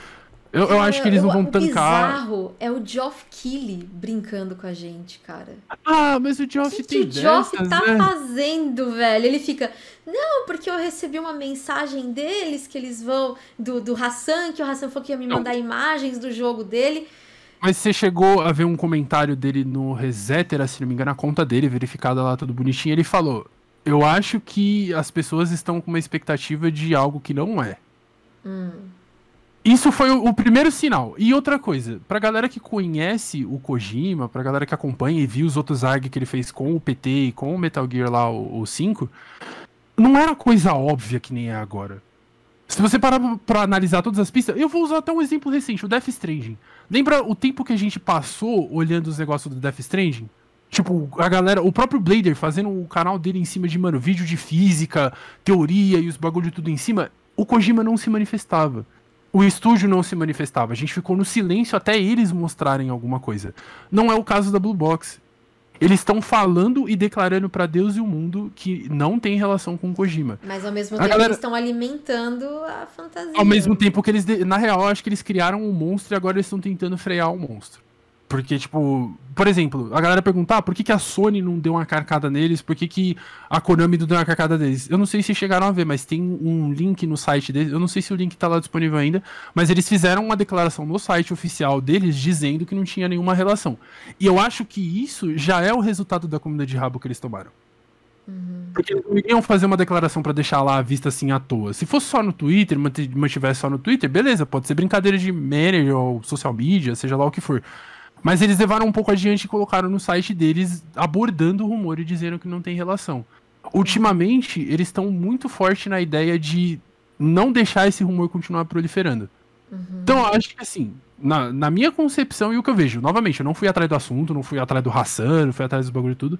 Eu, eu, acho que eles eu, não vão o tancar. O bizarro é o Geoff Keighley brincando com a gente, cara. Ah, mas o Geoff tem O que o Geoff tá né? fazendo, velho? Ele fica, não, porque eu recebi uma mensagem deles que eles vão, do, do Hassan, que o Hassan falou que ia me mandar não. imagens do jogo dele. Mas você chegou a ver um comentário dele no Resetera, se não me engano, a conta dele, verificada lá, tudo bonitinho. Ele falou: Eu acho que as pessoas estão com uma expectativa de algo que não é. Hum. Isso foi o, primeiro sinal. E outra coisa, pra galera que conhece o Kojima, pra galera que acompanha e viu os outros ARG que ele fez com o PT e com o Metal Gear lá, o, o 5, não era coisa óbvia que nem é agora. Se você parar pra analisar todas as pistas, eu vou usar até um exemplo recente, o Death Stranding. Lembra o tempo que a gente passou olhando os negócios do Death Stranding? Tipo, a galera, o próprio Blader fazendo o canal dele em cima de, mano, vídeo de física, teoria e os bagulho tudo em cima. O Kojima não se manifestava. O estúdio não se manifestava. A gente ficou no silêncio até eles mostrarem alguma coisa. Não é o caso da Blue Box eles estão falando e declarando para Deus e o mundo que não tem relação com Kojima. Mas ao mesmo a tempo galera... eles estão alimentando a fantasia. Ao mesmo tempo que eles, na real, acho que eles criaram um monstro e agora eles estão tentando frear o um monstro. Porque, tipo, por exemplo, a galera perguntar ah, por que, que a Sony não deu uma carcada neles, por que, que a Konami não deu uma carcada neles. Eu não sei se chegaram a ver, mas tem um link no site deles, eu não sei se o link tá lá disponível ainda, mas eles fizeram uma declaração no site oficial deles dizendo que não tinha nenhuma relação. E eu acho que isso já é o resultado da comida de rabo que eles tomaram. Uhum. Porque eles não fazer uma declaração para deixar lá a vista assim à toa. Se fosse só no Twitter, mantivesse só no Twitter, beleza, pode ser brincadeira de manager ou social media, seja lá o que for. Mas eles levaram um pouco adiante e colocaram no site deles, abordando o rumor e dizendo que não tem relação. Ultimamente, eles estão muito forte na ideia de não deixar esse rumor continuar proliferando. Uhum. Então, acho que assim, na, na, minha concepção e o que eu vejo, novamente, eu não fui atrás do assunto, não fui atrás do Hassan, não fui atrás dos bagulho e tudo.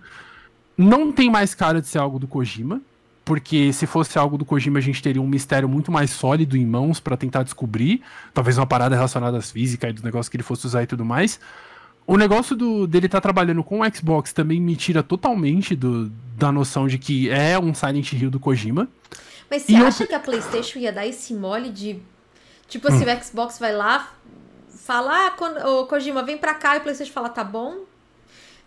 Não tem mais cara de ser algo do Kojima, porque se fosse algo do Kojima, a gente teria um mistério muito mais sólido em mãos para tentar descobrir. Talvez uma parada relacionada às físicas e dos negócios que ele fosse usar e tudo mais o negócio do, dele estar tá trabalhando com o Xbox também me tira totalmente do, da noção de que é um Silent Hill do Kojima. Mas você acha eu... que a PlayStation ia dar esse mole de. Tipo assim, hum. o Xbox vai lá, fala, ah, quando, ô, Kojima, vem pra cá, e o PlayStation fala, tá bom?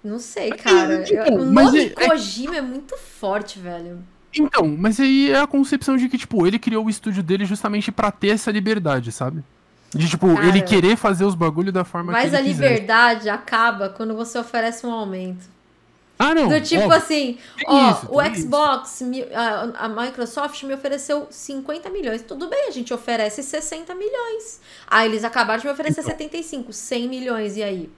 Não sei, cara. eu, então, o nome é, é Kojima é... é muito forte, velho. Então, mas aí é a concepção de que, tipo, ele criou o estúdio dele justamente para ter essa liberdade, sabe? De, tipo, Cara, ele querer fazer os bagulhos da forma que ele Mas a liberdade quiser. acaba quando você oferece um aumento. Ah, não. Do tipo óbvio. assim, tem ó, isso, o Xbox, me, a, a, Microsoft me ofereceu 50 milhões. Tudo bem, a gente oferece 60 milhões. Aí ah, eles acabaram de me oferecer então, 75, 100 milhões, e aí?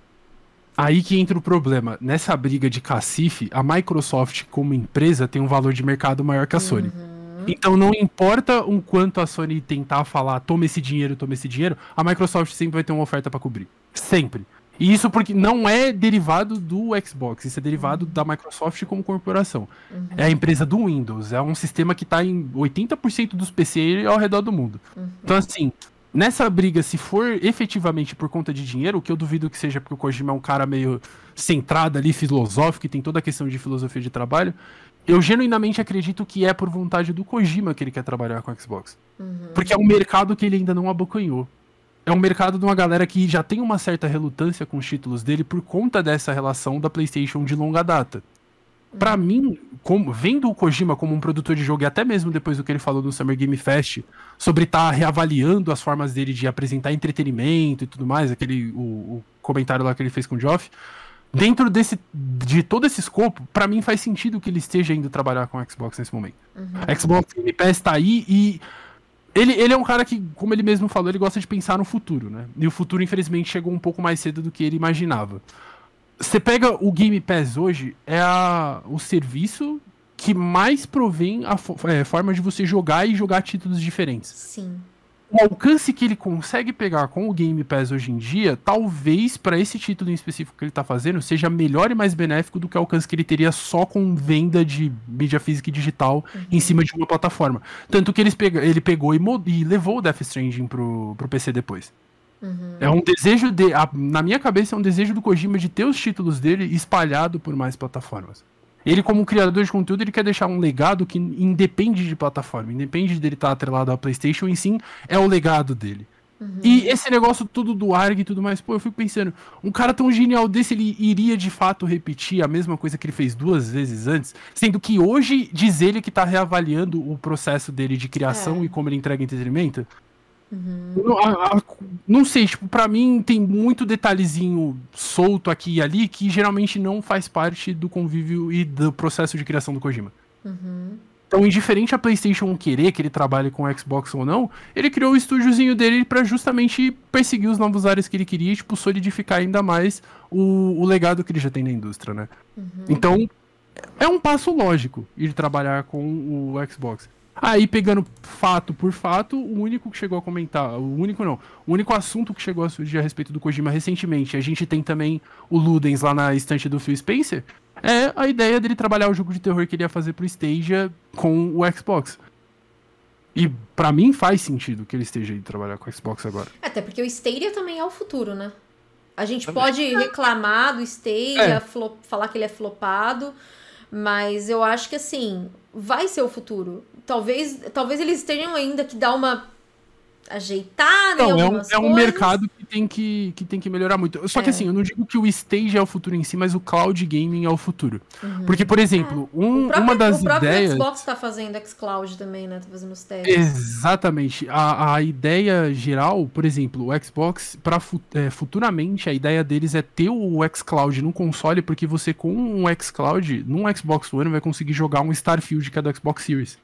Aí que entra o problema. Nessa briga de cacife, a Microsoft, como empresa, tem um valor de mercado maior que a Sony. Uhum. Então não importa o quanto a Sony tentar falar, toma esse dinheiro, toma esse dinheiro, a Microsoft sempre vai ter uma oferta para cobrir. Sempre. E isso porque não é derivado do Xbox, isso é derivado uhum. da Microsoft como corporação. Uhum. É a empresa do Windows, é um sistema que está em 80% dos PC ao redor do mundo. Uhum. Então, assim, nessa briga, se for efetivamente por conta de dinheiro, o que eu duvido que seja porque o Kojima é um cara meio centrado ali, filosófico, e tem toda a questão de filosofia de trabalho, eu genuinamente acredito que é por vontade do Kojima que ele quer trabalhar com o Xbox. Uhum. Porque é um mercado que ele ainda não abocanhou. É um mercado de uma galera que já tem uma certa relutância com os títulos dele por conta dessa relação da PlayStation de longa data. Uhum. Para mim, como, vendo o Kojima como um produtor de jogo e até mesmo depois do que ele falou no Summer Game Fest sobre estar tá reavaliando as formas dele de apresentar entretenimento e tudo mais, aquele o, o comentário lá que ele fez com o Geoff, dentro desse, de todo esse escopo, para mim faz sentido que ele esteja indo trabalhar com o Xbox nesse momento. Uhum. Xbox Game Pass tá aí e ele, ele é um cara que, como ele mesmo falou, ele gosta de pensar no futuro, né? E o futuro, infelizmente, chegou um pouco mais cedo do que ele imaginava. Você pega o Game Pass hoje, é a, o serviço que mais provém a, fo é, forma de você jogar e jogar títulos diferentes. Sim o alcance que ele consegue pegar com o Game Pass hoje em dia, talvez para esse título em específico que ele tá fazendo, seja melhor e mais benéfico do que o alcance que ele teria só com venda de mídia física e digital uhum. em cima de uma plataforma. Tanto que ele pegou e, e, levou o Death Stranding pro, pro PC depois. Uhum. É um desejo de. A, na minha cabeça, é um desejo do Kojima de ter os títulos dele espalhado por mais plataformas. Ele, como criador de conteúdo, ele quer deixar um legado que independe de plataforma, independe dele estar tá atrelado à PlayStation, e sim é o legado dele. Uhum. E esse negócio tudo do ARG e tudo mais, pô, eu fico pensando, um cara tão genial desse, ele iria de fato repetir a mesma coisa que ele fez duas vezes antes? Sendo que hoje diz ele que tá reavaliando o processo dele de criação é. e como ele entrega entretenimento? Uhum. Não, a, a, não, sei, tipo, pra mim tem muito detalhezinho solto aqui e ali que geralmente não faz parte do convívio e do processo de criação do Kojima. Uhum. Então, indiferente a PlayStation querer que ele trabalhe com o Xbox ou não, ele criou o estúdiozinho dele para justamente perseguir os novos áreas que ele queria e, tipo, solidificar ainda mais o, o legado que ele já tem na indústria, né? Uhum. Então, é um passo lógico ele trabalhar com o Xbox. Aí, pegando fato por fato, o único que chegou a comentar, o único não, o único assunto que chegou a surgir a respeito do Kojima recentemente, a gente tem também o Ludens lá na estante do Phil Spencer, é a ideia dele trabalhar o jogo de terror que ele ia fazer pro Stadia com o Xbox. E para mim faz sentido que ele esteja aí trabalhar com o Xbox agora. Até porque o Stadia também é o futuro, né? A gente também. pode reclamar do Stadia, é. falar que ele é flopado, mas eu acho que assim, vai ser o futuro. Talvez, talvez eles tenham ainda que dar uma ajeitar né, então, né, é um, coisas. é um mercado que tem que, que tem que melhorar muito. Só é. que assim, eu não digo que o stage é o futuro em si, mas o cloud gaming é o futuro. Uhum. Porque, por exemplo, é. um, próprio, uma das ideias... O próprio ideias... Xbox está fazendo xCloud também, né? Tá fazendo os testes. Exatamente. A, a ideia geral, por exemplo, o Xbox, pra, é, futuramente, a ideia deles é ter o xCloud no console, porque você com um xCloud, num Xbox One, vai conseguir jogar um Starfield que é do Xbox Series.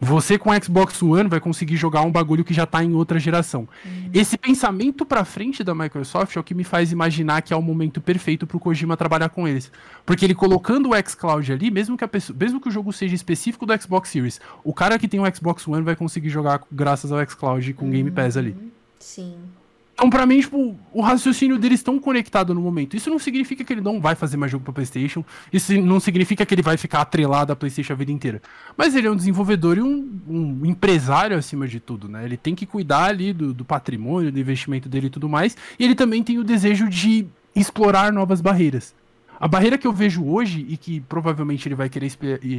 Você com Xbox One vai conseguir jogar um bagulho que já tá em outra geração. Uhum. Esse pensamento para frente da Microsoft é o que me faz imaginar que é o momento perfeito pro Kojima trabalhar com eles. Porque ele colocando o xCloud ali, mesmo que, pessoa, mesmo que o jogo seja específico do Xbox Series, o cara que tem o Xbox One vai conseguir jogar graças ao xCloud com uhum. Game Pass ali. Sim. Então, pra mim, tipo, o raciocínio deles estão conectado no momento. Isso não significa que ele não vai fazer mais jogo pra PlayStation. Isso não significa que ele vai ficar atrelado à PlayStation a vida inteira. Mas ele é um desenvolvedor e um, um empresário acima de tudo, né? Ele tem que cuidar ali do, do patrimônio, do investimento dele e tudo mais. E ele também tem o desejo de explorar novas barreiras. A barreira que eu vejo hoje e que provavelmente ele vai querer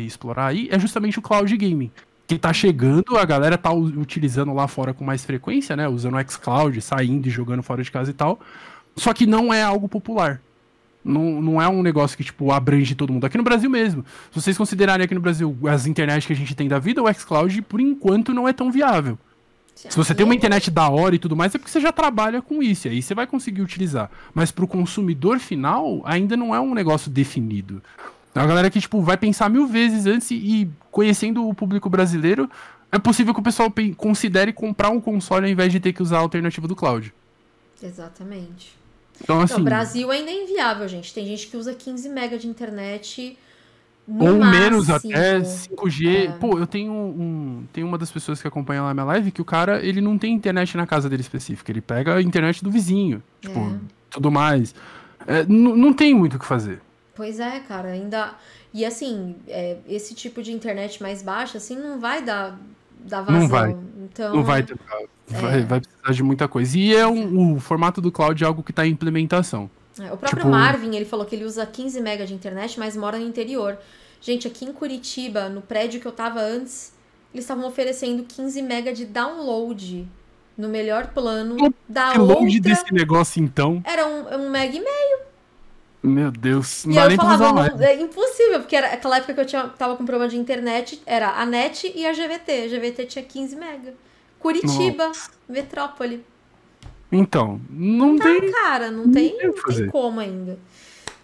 explorar aí é justamente o cloud gaming que tá chegando, a galera tá utilizando lá fora com mais frequência, né? Usando o xCloud, saindo e jogando fora de casa e tal. Só que não é algo popular. Não, não é um negócio que, tipo, abrange todo mundo. Aqui no Brasil mesmo. Se vocês considerarem aqui no Brasil as internet que a gente tem da vida, o xCloud, por enquanto, não é tão viável. Se você tem uma internet da hora e tudo mais, é porque você já trabalha com isso, e aí você vai conseguir utilizar. Mas para o consumidor final, ainda não é um negócio definido. É uma galera que, tipo, vai pensar mil vezes antes e, conhecendo o público brasileiro, é possível que o pessoal considere comprar um console ao invés de ter que usar a alternativa do cloud. Exatamente. Então, assim... o Brasil ainda é inviável, gente. Tem gente que usa 15 mega de internet... No ou máximo. menos até 5G. É. Pô, eu tenho um. Tem uma das pessoas que acompanha lá minha live que o cara, ele não tem internet na casa dele específica. Ele pega a internet do vizinho. Tipo, é. tudo mais. É, não tem muito o que fazer. Pois é, cara, ainda. E assim, é, esse tipo de internet mais baixa, assim, não vai dar, dar vazão. Não vai. Então, não vai, é. vai, é... vai precisar de muita coisa. E é um, o formato do cloud é algo que está em implementação. É, o próprio tipo... Marvin, ele falou que ele usa 15 mega de internet, mas mora no interior. Gente, aqui em Curitiba, no prédio que eu tava antes, eles estavam oferecendo 15 mega de download no melhor plano que da outra... desse negócio, então? Era um, um mega e meio. Meu Deus, não e eu nem falava, É impossível, porque era aquela época que eu tinha, tava com problema de internet, era a NET e a GVT. A GVT tinha 15 mega. Curitiba, Nossa. metrópole. Então, não tá, tem. cara, não, não tem, não tem como ainda.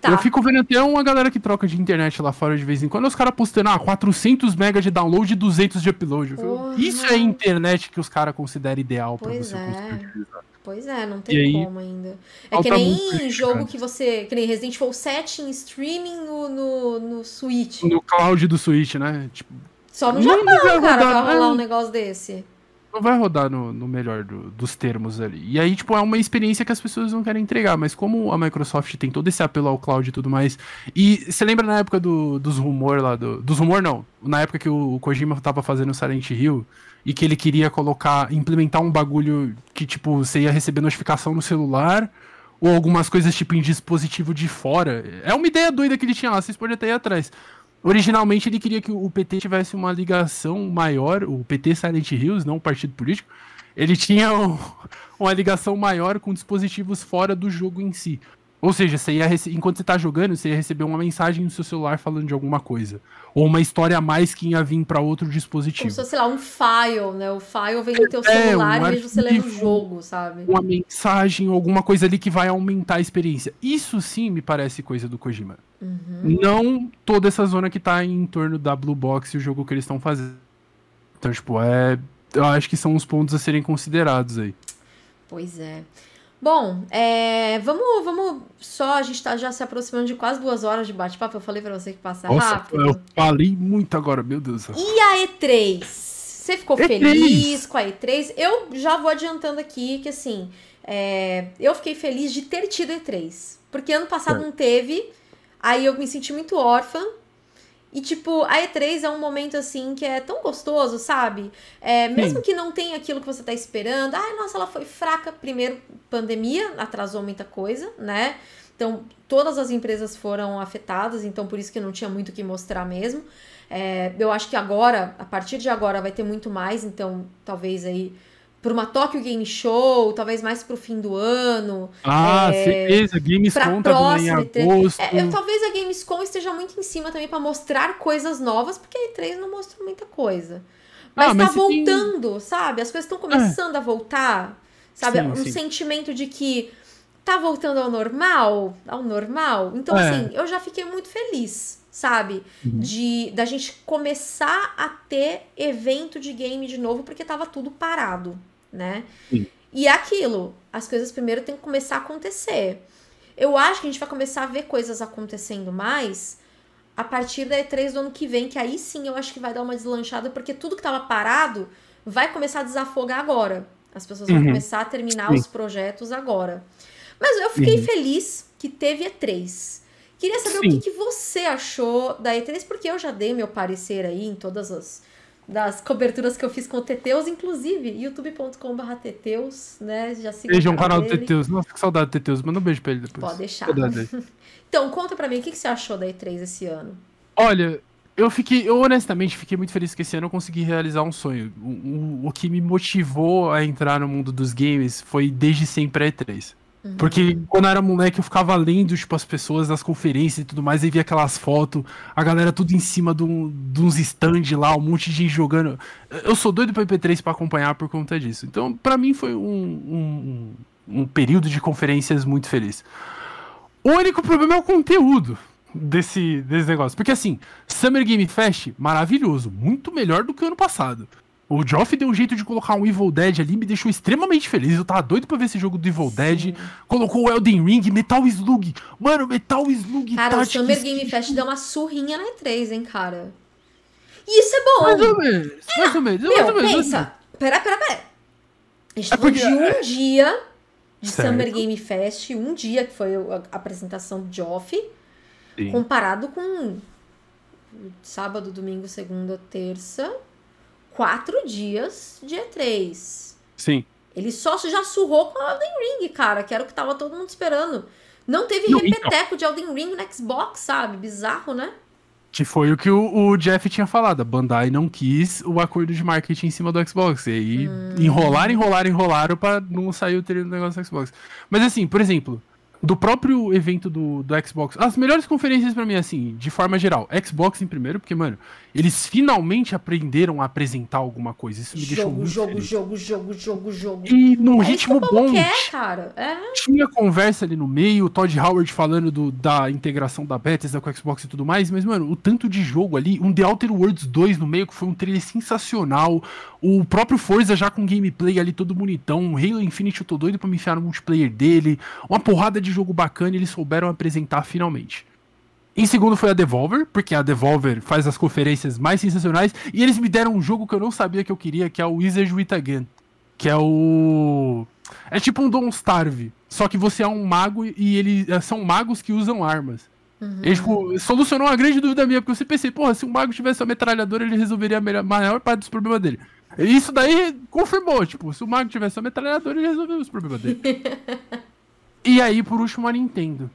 Tá. Eu fico vendo até uma galera que troca de internet lá fora de vez em quando, os caras postando ah, 400 mega de download e 200 de upload. Isso é internet que os caras consideram ideal para você é. conseguir utilizar. Pois é, não tem aí, como ainda. É que nem jogo cara. que você. Que nem Resident Evil 7 em streaming no, no, no Switch. No cloud do Switch, né? Tipo, Só no Japão, não vai cara, rodar, vai rolar é. um negócio desse. Não vai rodar no, no melhor do, dos termos ali. E aí, tipo, é uma experiência que as pessoas não querem entregar, mas como a Microsoft tem todo esse apelo ao cloud e tudo mais. E você lembra na época do, dos rumores lá do. Dos rumores não. Na época que o, o Kojima tava fazendo o Silent Hill e que ele queria colocar, implementar um bagulho que, tipo, você ia receber notificação no celular ou algumas coisas, tipo, em dispositivo de fora. É uma ideia doida que ele tinha lá, vocês podem até ir atrás. Originalmente ele queria que o PT tivesse uma ligação maior, o PT Silent Hills, não o partido político, ele tinha um, uma ligação maior com dispositivos fora do jogo em si. Ou seja, você ia rece... enquanto você está jogando, você ia receber uma mensagem no seu celular falando de alguma coisa. Ou uma história a mais que ia vir para outro dispositivo. Como se fosse, sei lá, um file, né? O file vem do teu é, celular um e você lê no jogo, sabe? Uma mensagem, alguma coisa ali que vai aumentar a experiência. Isso sim me parece coisa do Kojima. Uhum. Não toda essa zona que está em torno da Blue Box e o jogo que eles estão fazendo. Então, tipo, é. Eu acho que são os pontos a serem considerados aí. Pois é. Bom, é, vamos, vamos só, a gente está já se aproximando de quase duas horas de bate-papo. Eu falei para você que passa Nossa, rápido. Eu falei muito agora, meu Deus. E a E3? Você ficou E3. feliz com a E3? Eu já vou adiantando aqui que assim, é, eu fiquei feliz de ter tido E3. Porque ano passado é. não teve, aí eu me senti muito órfã e, tipo, a E3 é um momento, assim, que é tão gostoso, sabe? É, mesmo Sim. que não tenha aquilo que você tá esperando. Ai, ah, nossa, ela foi fraca. Primeiro, pandemia atrasou muita coisa, né? Então, todas as empresas foram afetadas, então por isso que não tinha muito o que mostrar mesmo. É, eu acho que agora, a partir de agora, vai ter muito mais, então talvez aí para uma Tokyo Game Show, talvez mais para o fim do ano. Ah, é, certeza, Gamescom tá próxima, em agosto. É, eu, talvez a Gamescom esteja muito em cima também para mostrar coisas novas, porque a E3 não mostrou muita coisa. Mas, ah, mas tá voltando, tem... sabe? As coisas estão é. começando é. a voltar, sabe? Sim, um sim. sentimento de que tá voltando ao normal, ao normal. Então, é. assim, eu já fiquei muito feliz, sabe? Uhum. De da gente começar a ter evento de game de novo, porque tava tudo parado né? Sim. E é aquilo, as coisas primeiro têm que começar a acontecer. Eu acho que a gente vai começar a ver coisas acontecendo mais a partir da E3 do ano que vem, que aí sim eu acho que vai dar uma deslanchada, porque tudo que estava parado vai começar a desafogar agora. As pessoas uhum. vão começar a terminar sim. os projetos agora. Mas eu fiquei uhum. feliz que teve E3. Queria saber sim. o que, que você achou da E3, porque eu já dei meu parecer aí em todas as das coberturas que eu fiz com o Teteus, inclusive, youtube.com.br Teteus, né? Já se um canal do Teteus. Nossa, que saudade do Teteus. Manda um beijo pra ele depois. Pode deixar. então, conta pra mim, o que, que você achou da E3 esse ano? Olha, eu fiquei, eu honestamente fiquei muito feliz que esse ano eu consegui realizar um sonho. O, o, o que me motivou a entrar no mundo dos games foi desde sempre a E3. Uhum. Porque quando eu era moleque, eu ficava lendo, tipo, as pessoas nas conferências e tudo mais, e via aquelas fotos, a galera tudo em cima de, um, de uns stand lá, um monte de gente jogando. Eu sou doido pro mp 3 pra acompanhar por conta disso. Então, para mim, foi um, um, um período de conferências muito feliz. O único problema é o conteúdo desse, desse negócio. Porque assim, Summer Game Fest, maravilhoso. Muito melhor do que o ano passado. O Geoff deu um jeito de colocar um Evil Dead ali, me deixou extremamente feliz. Eu tava doido pra ver esse jogo do Evil Sim. Dead. Colocou o Elden Ring, Metal Slug. Mano, Metal Slug. Cara, Tactics. Tá o Summer Game Fest deu uma surrinha na E3, hein, cara. E isso é bom. Mais ou menos, é, mais ou menos. Meu, mais ou menos, pensa. Assim. Pera, pera, pera. A gente é tá de um é- dia de certo. Summer Game Fest, um dia que foi a apresentação do Geoff, comparado com sábado, domingo, segunda, terça quatro dias de E3. Sim. Ele só já surrou com Elden Ring, cara, que era o que tava todo mundo esperando. Não teve Não, então. repeteco então. de Elden Ring no Xbox, sabe? Bizarro, né? Que foi o que o, o, Jeff tinha falado. A Bandai não quis o acordo de marketing em cima do Xbox. E aí hum. enrolaram, enrolaram, enrolaram pra não sair o treino do negócio do Xbox. Mas assim, por exemplo, do próprio evento do, do Xbox, as melhores conferências para mim, assim, de forma geral, Xbox em primeiro, porque, mano, eles finalmente aprenderam a apresentar alguma coisa. Isso me deixou muito jogo, feliz. jogo, jogo, jogo, jogo, E num é ritmo bom. Quer, cara. É. Tinha conversa ali no meio, o Todd Howard falando do, da integração da Bethesda com o Xbox e tudo mais, mas mano, o tanto de jogo ali, um The Outer Worlds 2 no meio que foi um trailer sensacional, o próprio Forza já com gameplay ali todo bonitão, um Halo Infinite eu tô doido para me enfiar no multiplayer dele, uma porrada de jogo bacana, eles souberam apresentar finalmente. Em segundo foi a Devolver, porque a Devolver faz as conferências mais sensacionais. E eles me deram um jogo que eu não sabia que eu queria, que é o Wizard With Again. Que é o. É tipo um Don't Starve. Só que você é um mago e eles eh, são magos que usam armas. Uhum. Ele, tipo, solucionou uma grande dúvida minha, porque eu sempre pensei, porra, se um mago tivesse uma metralhadora, ele resolveria a melhor, maior parte dos problemas dele. E isso daí confirmou, tipo, se o mago tivesse uma metralhadora, ele resolveu os problemas dele. e aí, por último, a Nintendo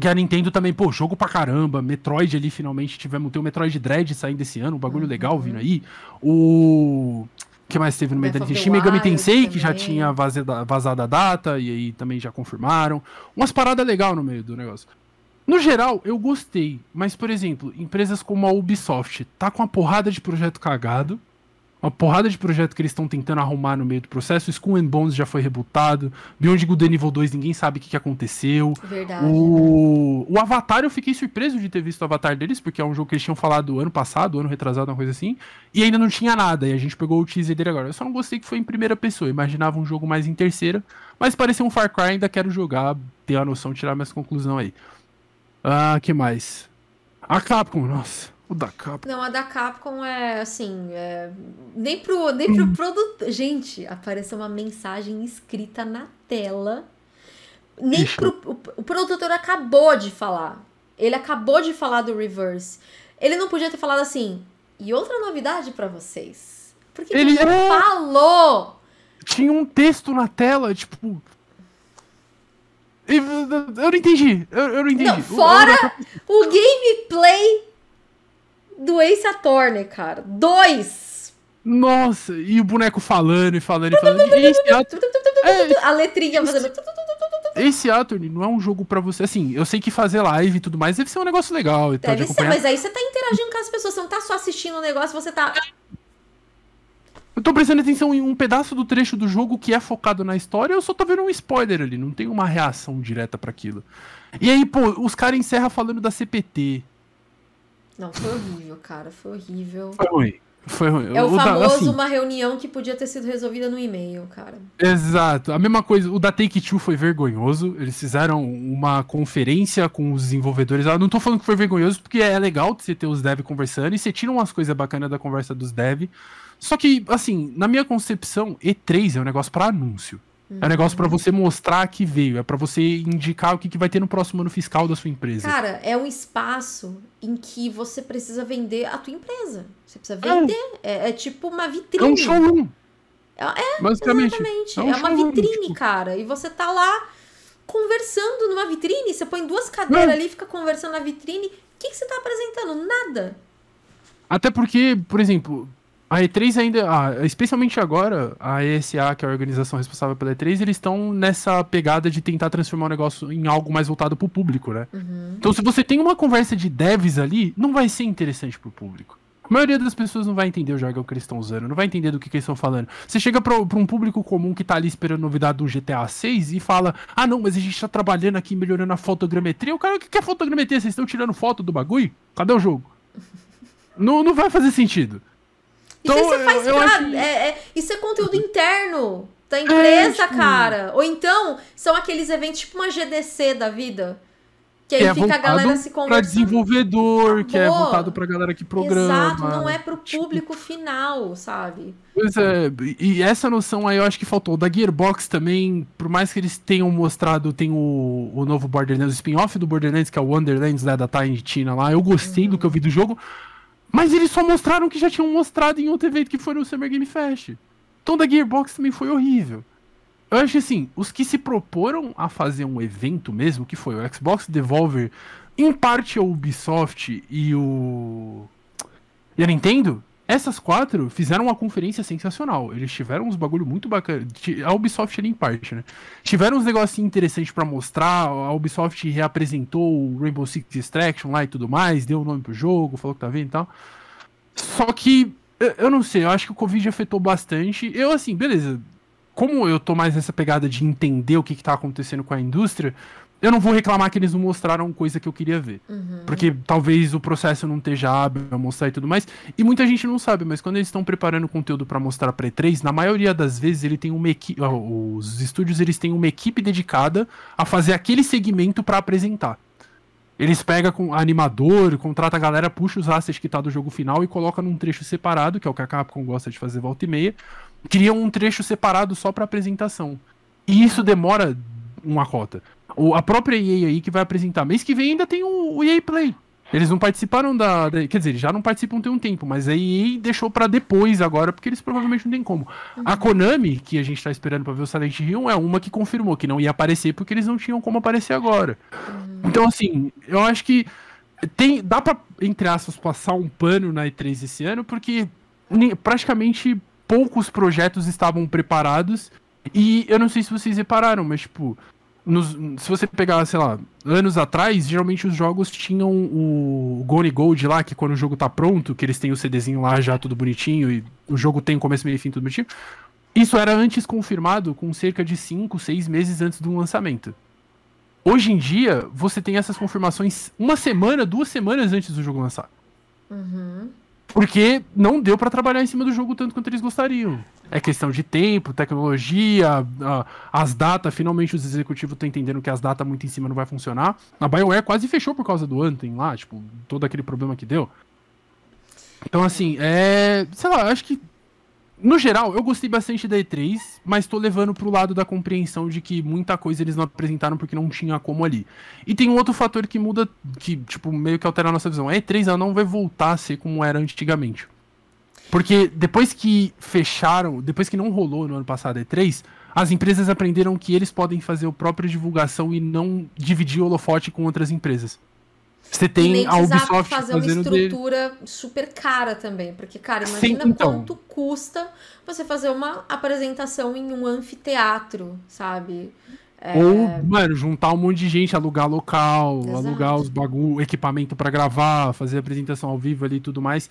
que a Nintendo também, pô, jogo pra caramba. Metroid ali finalmente tivemos. Tem o Metroid Dread saindo esse ano, um bagulho uhum. legal vindo aí. O. que mais teve no meio da Nintendo? Shin Megami Tensei, que já tinha vazado, a data, e aí também já confirmaram. Umas paradas legal no meio do negócio. No geral, eu gostei, mas, por exemplo, empresas como a Ubisoft tá com uma porrada de projeto cagado uma porrada de projeto que eles estão tentando arrumar no meio do processo. O Skull and Bones já foi rebutado. Beyond Good Evil 2, ninguém sabe o que, que aconteceu. Verdade. O... o Avatar, eu fiquei surpreso de ter visto o Avatar deles, porque é um jogo que eles tinham falado ano passado, ano retrasado, uma coisa assim. E ainda não tinha nada. E a gente pegou o teaser dele agora. Eu só não gostei que foi em primeira pessoa. Imaginava um jogo mais em terceira. Mas pareceu um Far Cry, ainda quero jogar, ter a noção, tirar minhas conclusões aí. Ah, que mais? A Capcom, nossa. O da Capcom. Não, a da Capcom é assim. É... Nem pro, nem pro produto. Gente, apareceu uma mensagem escrita na tela. Nem Ixi. pro. O, produtor acabou de falar. Ele acabou de falar do reverse. Ele não podia ter falado assim. E outra novidade para vocês. Porque ele já é... falou! Tinha um texto na tela, tipo. Eu não entendi. Eu, eu não entendi. Não, fora o, o gameplay do Ace Attorney, cara. Dois! Nossa, e o boneco falando e falando e falando. é, a letrinha fazendo. Esse Attorney não é um jogo para você. Assim, eu sei que fazer live e tudo mais deve ser um negócio legal. E tal, deve ser, mas aí você tá interagindo com as pessoas. Você não tá só assistindo o negócio, você tá. Eu tô prestando atenção em um pedaço do trecho do jogo que é focado na história, eu só tô vendo um spoiler ali, não tem uma reação direta para aquilo. E aí, pô, os caras encerram falando da CPT. Não, foi horrível, cara. Foi horrível. Foi ruim. Foi ruim. É o, o famoso da, assim, uma reunião que podia ter sido resolvida no e-mail, cara. Exato. A mesma coisa, o da Take Two foi vergonhoso. Eles fizeram uma conferência com os desenvolvedores. Eu não tô falando que foi vergonhoso, porque é legal você ter os dev conversando e você tira umas coisas bacanas da conversa dos dev. Só que, assim, na minha concepção, E3 é um negócio para anúncio. É um negócio para você mostrar que veio, é para você indicar o que, que vai ter no próximo ano fiscal da sua empresa. Cara, é um espaço em que você precisa vender a tua empresa. Você precisa é vender. É, é tipo uma vitrine. É um showroom. É, é Basicamente, exatamente. É, um é uma showroom, vitrine, tipo... cara. E você tá lá conversando numa vitrine. Você põe duas cadeiras Não. É. ali, fica conversando na vitrine. O que, que você tá apresentando? Nada. Até porque, por exemplo, a E3 ainda, ah, especialmente agora, a ESA, que é a organização responsável pela E3, eles estão nessa pegada de tentar transformar o negócio em algo mais voltado pro público, né? Uhum. Então, se você tem uma conversa de devs ali, não vai ser interessante pro público. A maioria das pessoas não vai entender o jargão que eles estão usando, não vai entender do que, que eles estão falando. Você chega para um público comum que tá ali esperando novidade do GTA 6 e fala: Ah, não, mas a gente tá trabalhando aqui, melhorando a fotogrametria. O cara, o que, que é fotogrametria? Vocês estão tirando foto do bagulho? Cadê o jogo? não, não vai fazer sentido. Então, isso aí você faz eu, eu pra, acho... é, é, isso é conteúdo interno da é, empresa, é, tipo... cara. Ou então, são aqueles eventos tipo uma GDC da vida. Que aí é fica a galera se conversando. Pra desenvolvedor, que é voltado pra galera que programa. Exato, não é pro tipo- público tipo... final, sabe? Pois é, e essa noção aí eu acho que faltou. Da Gearbox também, por mais que eles tenham mostrado, tem o, o novo Borderlands, o spin-off do Borderlands, que é o Wonderlands né, da Tiny Tina lá. Eu gostei uhum. do que eu vi do jogo, mas eles só mostraram que já tinham mostrado em outro evento que foi no Summer Game Fest. Então da Gearbox também foi horrível. Eu acho assim, os que se proporam a fazer um evento mesmo, que foi o Xbox Devolver, em parte a Ubisoft e o. E a Nintendo, essas quatro fizeram uma conferência sensacional. Eles tiveram uns bagulho muito bacana. A Ubisoft ali em parte, né? Tiveram uns negócios interessantes para mostrar. A Ubisoft reapresentou o Rainbow Six Extraction lá e tudo mais, deu o um nome pro jogo, falou que tá vendo e tal. Só que, eu não sei, eu acho que o Covid afetou bastante. Eu, assim, beleza. Como eu tô mais nessa pegada de entender o que, que tá acontecendo com a indústria, eu não vou reclamar que eles não mostraram coisa que eu queria ver. Uhum. Porque talvez o processo não esteja hábil a mostrar e tudo mais. E muita gente não sabe, mas quando eles estão preparando conteúdo para mostrar para E3, na maioria das vezes ele tem uma equipe. Os estúdios eles têm uma equipe dedicada a fazer aquele segmento para apresentar. Eles pegam com animador, contrata a galera, puxa os assets que tá do jogo final e coloca num trecho separado, que é o que a Capcom gosta de fazer volta e meia. Criam um trecho separado só para apresentação. E isso demora uma cota. O, a própria EA aí que vai apresentar. Mês que vem ainda tem o, o EA Play. Eles não participaram da, da, Quer dizer, eles já não participam tem um tempo, mas a EA deixou para depois agora, porque eles provavelmente não tem como. Uhum. A Konami, que a gente tá esperando pra ver o Silent Hill, é uma que confirmou que não ia aparecer porque eles não tinham como aparecer agora. Uhum. Então, assim, eu acho que. Tem, dá pra, entre aspas, passar um pano na E3 esse ano, porque praticamente poucos projetos estavam preparados. E eu não sei se vocês repararam, mas, tipo, nos, se você pegar, sei lá, anos atrás, geralmente os jogos tinham o Gone Gold lá, que quando o jogo tá pronto, que eles têm o CDzinho lá já tudo bonitinho, e o jogo tem começo, meio e fim tudo bonitinho. Isso era antes confirmado com cerca de 5, 6 meses antes do lançamento. Hoje em dia, você tem essas confirmações uma semana, duas semanas antes do jogo lançar. Uhum. Porque não deu para trabalhar em cima do jogo tanto quanto eles gostariam. É questão de tempo, tecnologia, as datas. Finalmente os executivos estão entendendo que as datas muito em cima não vai funcionar. A BioWare quase fechou por causa do Anthem lá, tipo, todo aquele problema que deu. Então, assim, é. Sei lá, acho que no geral, eu gostei bastante da E3, mas tô levando pro lado da compreensão de que muita coisa eles não apresentaram porque não tinha como ali. E tem um outro fator que muda, que, tipo, meio que altera a nossa visão. A E3 ela não vai voltar a ser como era antigamente. Porque depois que fecharam, depois que não rolou no ano passado a E3, as empresas aprenderam que eles podem fazer a própria divulgação e não dividir o holofote com outras empresas. Você tem e a Ubisoft fazer uma estrutura dele. super cara também, porque cara, imagina Sim, então. quanto custa você fazer uma apresentação em um anfiteatro, sabe? É... Ou, mano, juntar um monte de gente, alugar local, Exato. alugar os bagulho, equipamento para gravar, fazer apresentação ao vivo ali e tudo mais.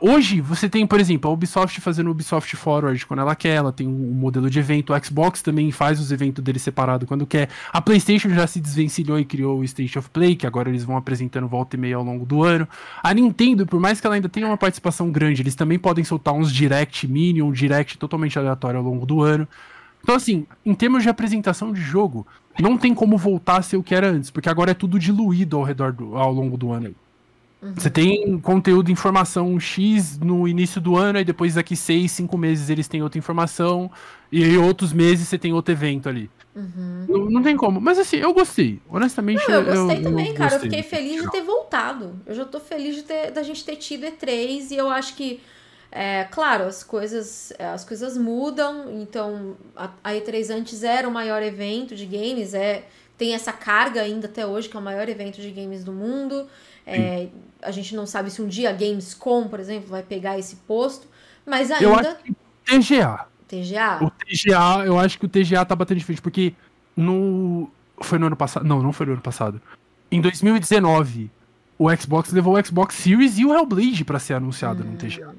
Hoje, você tem, por exemplo, a Ubisoft fazendo o Ubisoft Forward quando ela quer, ela tem um modelo de evento, a Xbox também faz os eventos dele separado quando quer. A PlayStation já se desvencilhou e criou o State of Play, que agora eles vão apresentando volta e meia ao longo do ano. A Nintendo, por mais que ela ainda tenha uma participação grande, eles também podem soltar uns direct mini, um direct totalmente aleatório ao longo do ano. Então, assim, em termos de apresentação de jogo, não tem como voltar a ser o que era antes, porque agora é tudo diluído ao redor do, ao longo do ano. Uhum. Você tem conteúdo, informação X no início do ano, e depois daqui seis, cinco meses eles têm outra informação, e aí outros meses você tem outro evento ali. Uhum. Não, não, tem como. Mas assim, eu gostei. Honestamente, não, eu gostei eu, também, eu cara. Gostei. Eu fiquei feliz de ter voltado. Eu já tô feliz de ter, da gente ter tido E3, e eu acho que. É, claro, as coisas, é, as coisas mudam, então a, a E3 antes era o maior evento de games, é, tem essa carga ainda até hoje, que é o maior evento de games do mundo. É, a gente não sabe se um dia a Gamescom, por exemplo, vai pegar esse posto, mas ainda. Eu acho que TGA. TGA? O TGA, eu acho que o TGA tá batendo de frente, porque no. Foi no ano passado. Não, não foi no ano passado. Em 2019, o Xbox levou o Xbox Series e o Hellblade para ser anunciado hum. no TGA.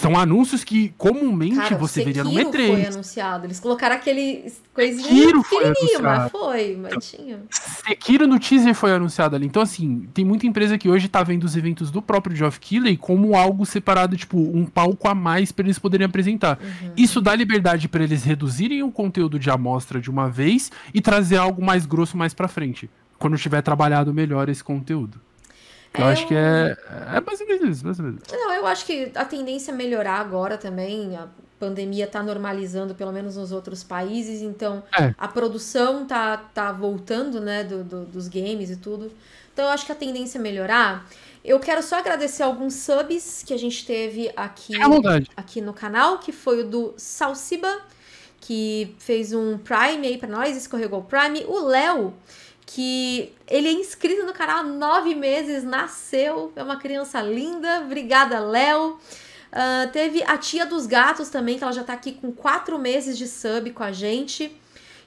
São anúncios que comumente Cara, você veria no E3. foi anunciado. Eles colocaram aquele coisinho. Sekiro foi anunciado. mas foi, mas tinha. Sekiro no teaser foi anunciado ali. Então, assim, tem muita empresa que hoje tá vendo os eventos do próprio Geoff Keighley como algo separado, tipo, um palco a mais para eles poderem apresentar. Uhum. Isso dá liberdade para eles reduzirem o conteúdo de amostra de uma vez e trazer algo mais grosso mais para frente, quando tiver trabalhado melhor esse conteúdo. Eu acho é que é. É mais ou menos isso, mais ou menos. Não, eu acho que a tendência é melhorar agora também. A pandemia está normalizando, pelo menos nos outros países, então é. a produção tá, tá voltando, né, do, do, dos games e tudo. Então eu acho que a tendência é melhorar. Eu quero só agradecer alguns subs que a gente teve aqui, é aqui no canal, que foi o do Salsiba, que fez um Prime aí para nós, escorregou o Prime. O Léo que ele é inscrito no canal há nove meses, nasceu, é uma criança linda. Obrigada, Léo. Uh, teve a tia dos gatos também, que ela já tá aqui com quatro meses de sub com a gente.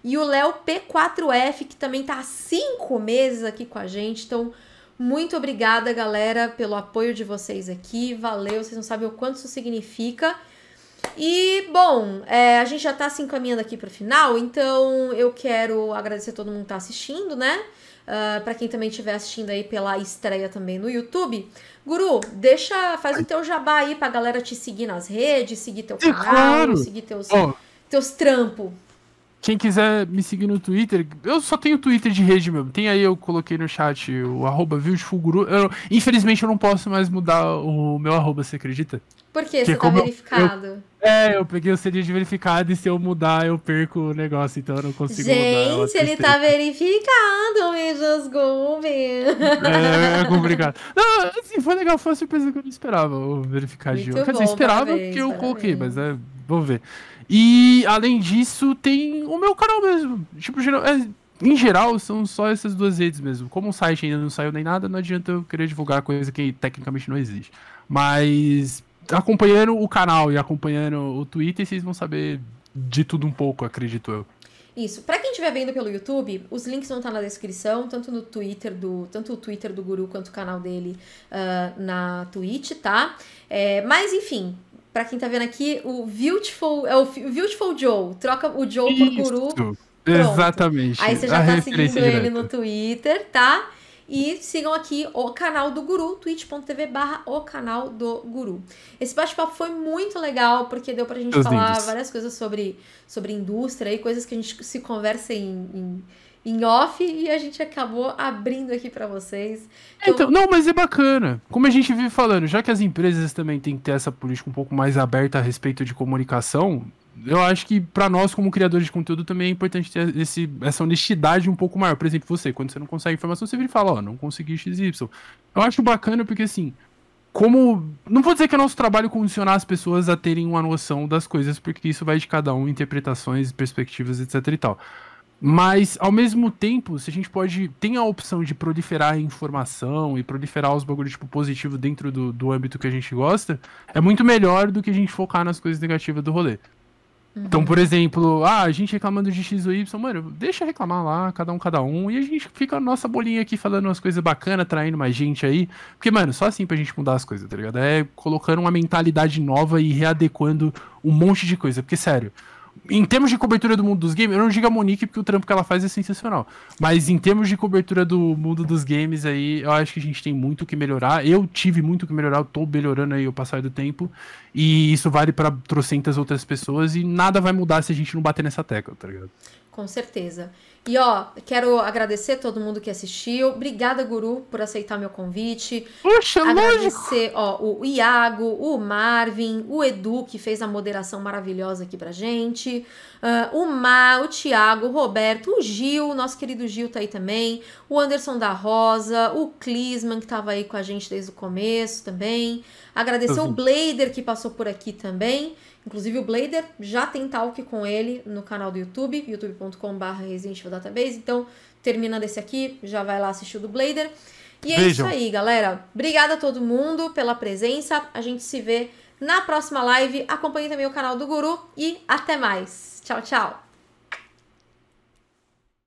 E o Léo P4F, que também tá há cinco meses aqui com a gente. Então, muito obrigada, galera, pelo apoio de vocês aqui. Valeu, vocês não sabem o quanto isso significa. E, bom, é, a gente já tá se encaminhando aqui pro final, então eu quero agradecer a todo mundo que tá assistindo, né? Uh, ah, para quem também estiver assistindo aí pela estreia também no YouTube. Guru, deixa, faz o teu jabá aí pra galera te seguir nas redes, seguir teu canal, claro. seguir teus, oh, teus trampos. Quem quiser me seguir no Twitter, eu só tenho Twitter de rede mesmo. Tem aí, eu coloquei no chat o arroba Guru. infelizmente eu não posso mais mudar o meu arroba, você acredita? Porque você tá verificado. Eu, eu, é, eu peguei o CD de verificado e se eu mudar, eu perco o negócio, então eu não consigo Gente, mudar. Gente, ele tá verificado, me Gomes. É, é complicado. Não, assim, foi legal, foi uma surpresa que eu não esperava o verificar de Quer dizer, esperava parabéns, que eu coloquei, mas é, né, vamos ver. E além disso, tem o meu canal mesmo. Tipo, geral, é, em geral, são só essas duas redes mesmo. Como o site ainda não saiu nem nada, não adianta eu querer divulgar coisa que tecnicamente não existe. Mas acompanhando o canal e acompanhando o Twitter, vocês vão saber de tudo um pouco, acredito eu. Isso. Para quem estiver vendo pelo YouTube, os links vão estar na descrição, tanto no Twitter do, tanto o Twitter do Guru quanto o canal dele uh, na Twitch, tá? É, mas enfim, para quem tá vendo aqui, o Beautiful, é o, o Beautiful Joe, troca o Joe por Guru. Pronto. Exatamente. Aí você já A tá seguindo direta. ele no Twitter, tá? E sigam aqui o canal do Guru, twitch.tv barra o canal do Guru. Esse bate-papo foi muito legal, porque deu pra gente Os falar lindos. várias coisas sobre, sobre indústria e coisas que a gente se conversa em, em em off e a gente acabou abrindo aqui para vocês. Então... então... não, mas é bacana. Como a gente vive falando, já que as empresas também têm que ter essa política um pouco mais aberta a respeito de comunicação, eu acho que para nós, como criadores de conteúdo, também é importante ter esse, essa honestidade um pouco maior. Por exemplo, você, quando você não consegue informação, você vira e fala, ó, oh, não consegui XY. Eu acho bacana porque, assim, como. Não vou dizer que é nosso trabalho condicionar as pessoas a terem uma noção das coisas, porque isso vai de cada um, interpretações, perspectivas, etc e tal. Mas, ao mesmo tempo, se a gente pode. Tem a opção de proliferar informação e proliferar os bagulhos tipo, positivo dentro do, do âmbito que a gente gosta, é muito melhor do que a gente focar nas coisas negativas do rolê. Uhum. Então, por exemplo, ah, a gente reclamando de X ou Y, mano, deixa reclamar lá, cada um, cada um, e a gente fica a nossa bolinha aqui falando umas coisas bacanas, traindo mais gente aí. Porque, mano, só assim pra gente mudar as coisas, tá ligado? É colocando uma mentalidade nova e readequando um monte de coisa. Porque, sério, em termos de cobertura do mundo dos games, eu não digo a Monique porque o trampo que ela faz é sensacional. Mas em termos de cobertura do mundo dos games aí, eu acho que a gente tem muito que melhorar. Eu tive muito que melhorar, eu tô melhorando aí o passar do tempo. E isso vale para trocentas outras pessoas e nada vai mudar se a gente não bater nessa tecla, tá ligado? Com certeza. E ó, quero agradecer todo mundo que assistiu. Obrigada, Guru, por aceitar meu convite. Puxa, agradecer, lógico. ó, o Iago, o Marvin, o Edu, que fez a moderação maravilhosa aqui pra gente. Uh, o Mar, o Thiago, o Roberto, o Gil, nosso querido Gil tá aí também. O Anderson da Rosa, o Clisman, que tava aí com a gente desde o começo também. Agradecer uhum. o Blader, que passou por aqui também. Inclusive o Blader já tem talk com ele no canal do YouTube, youtube.com.br Database. Então, terminando esse aqui, já vai lá assistir o do Blader. E é Beijão. isso aí, galera. Obrigada a todo mundo pela presença. A gente se vê na próxima live. Acompanhe também o canal do Guru e até mais. Tchau, tchau.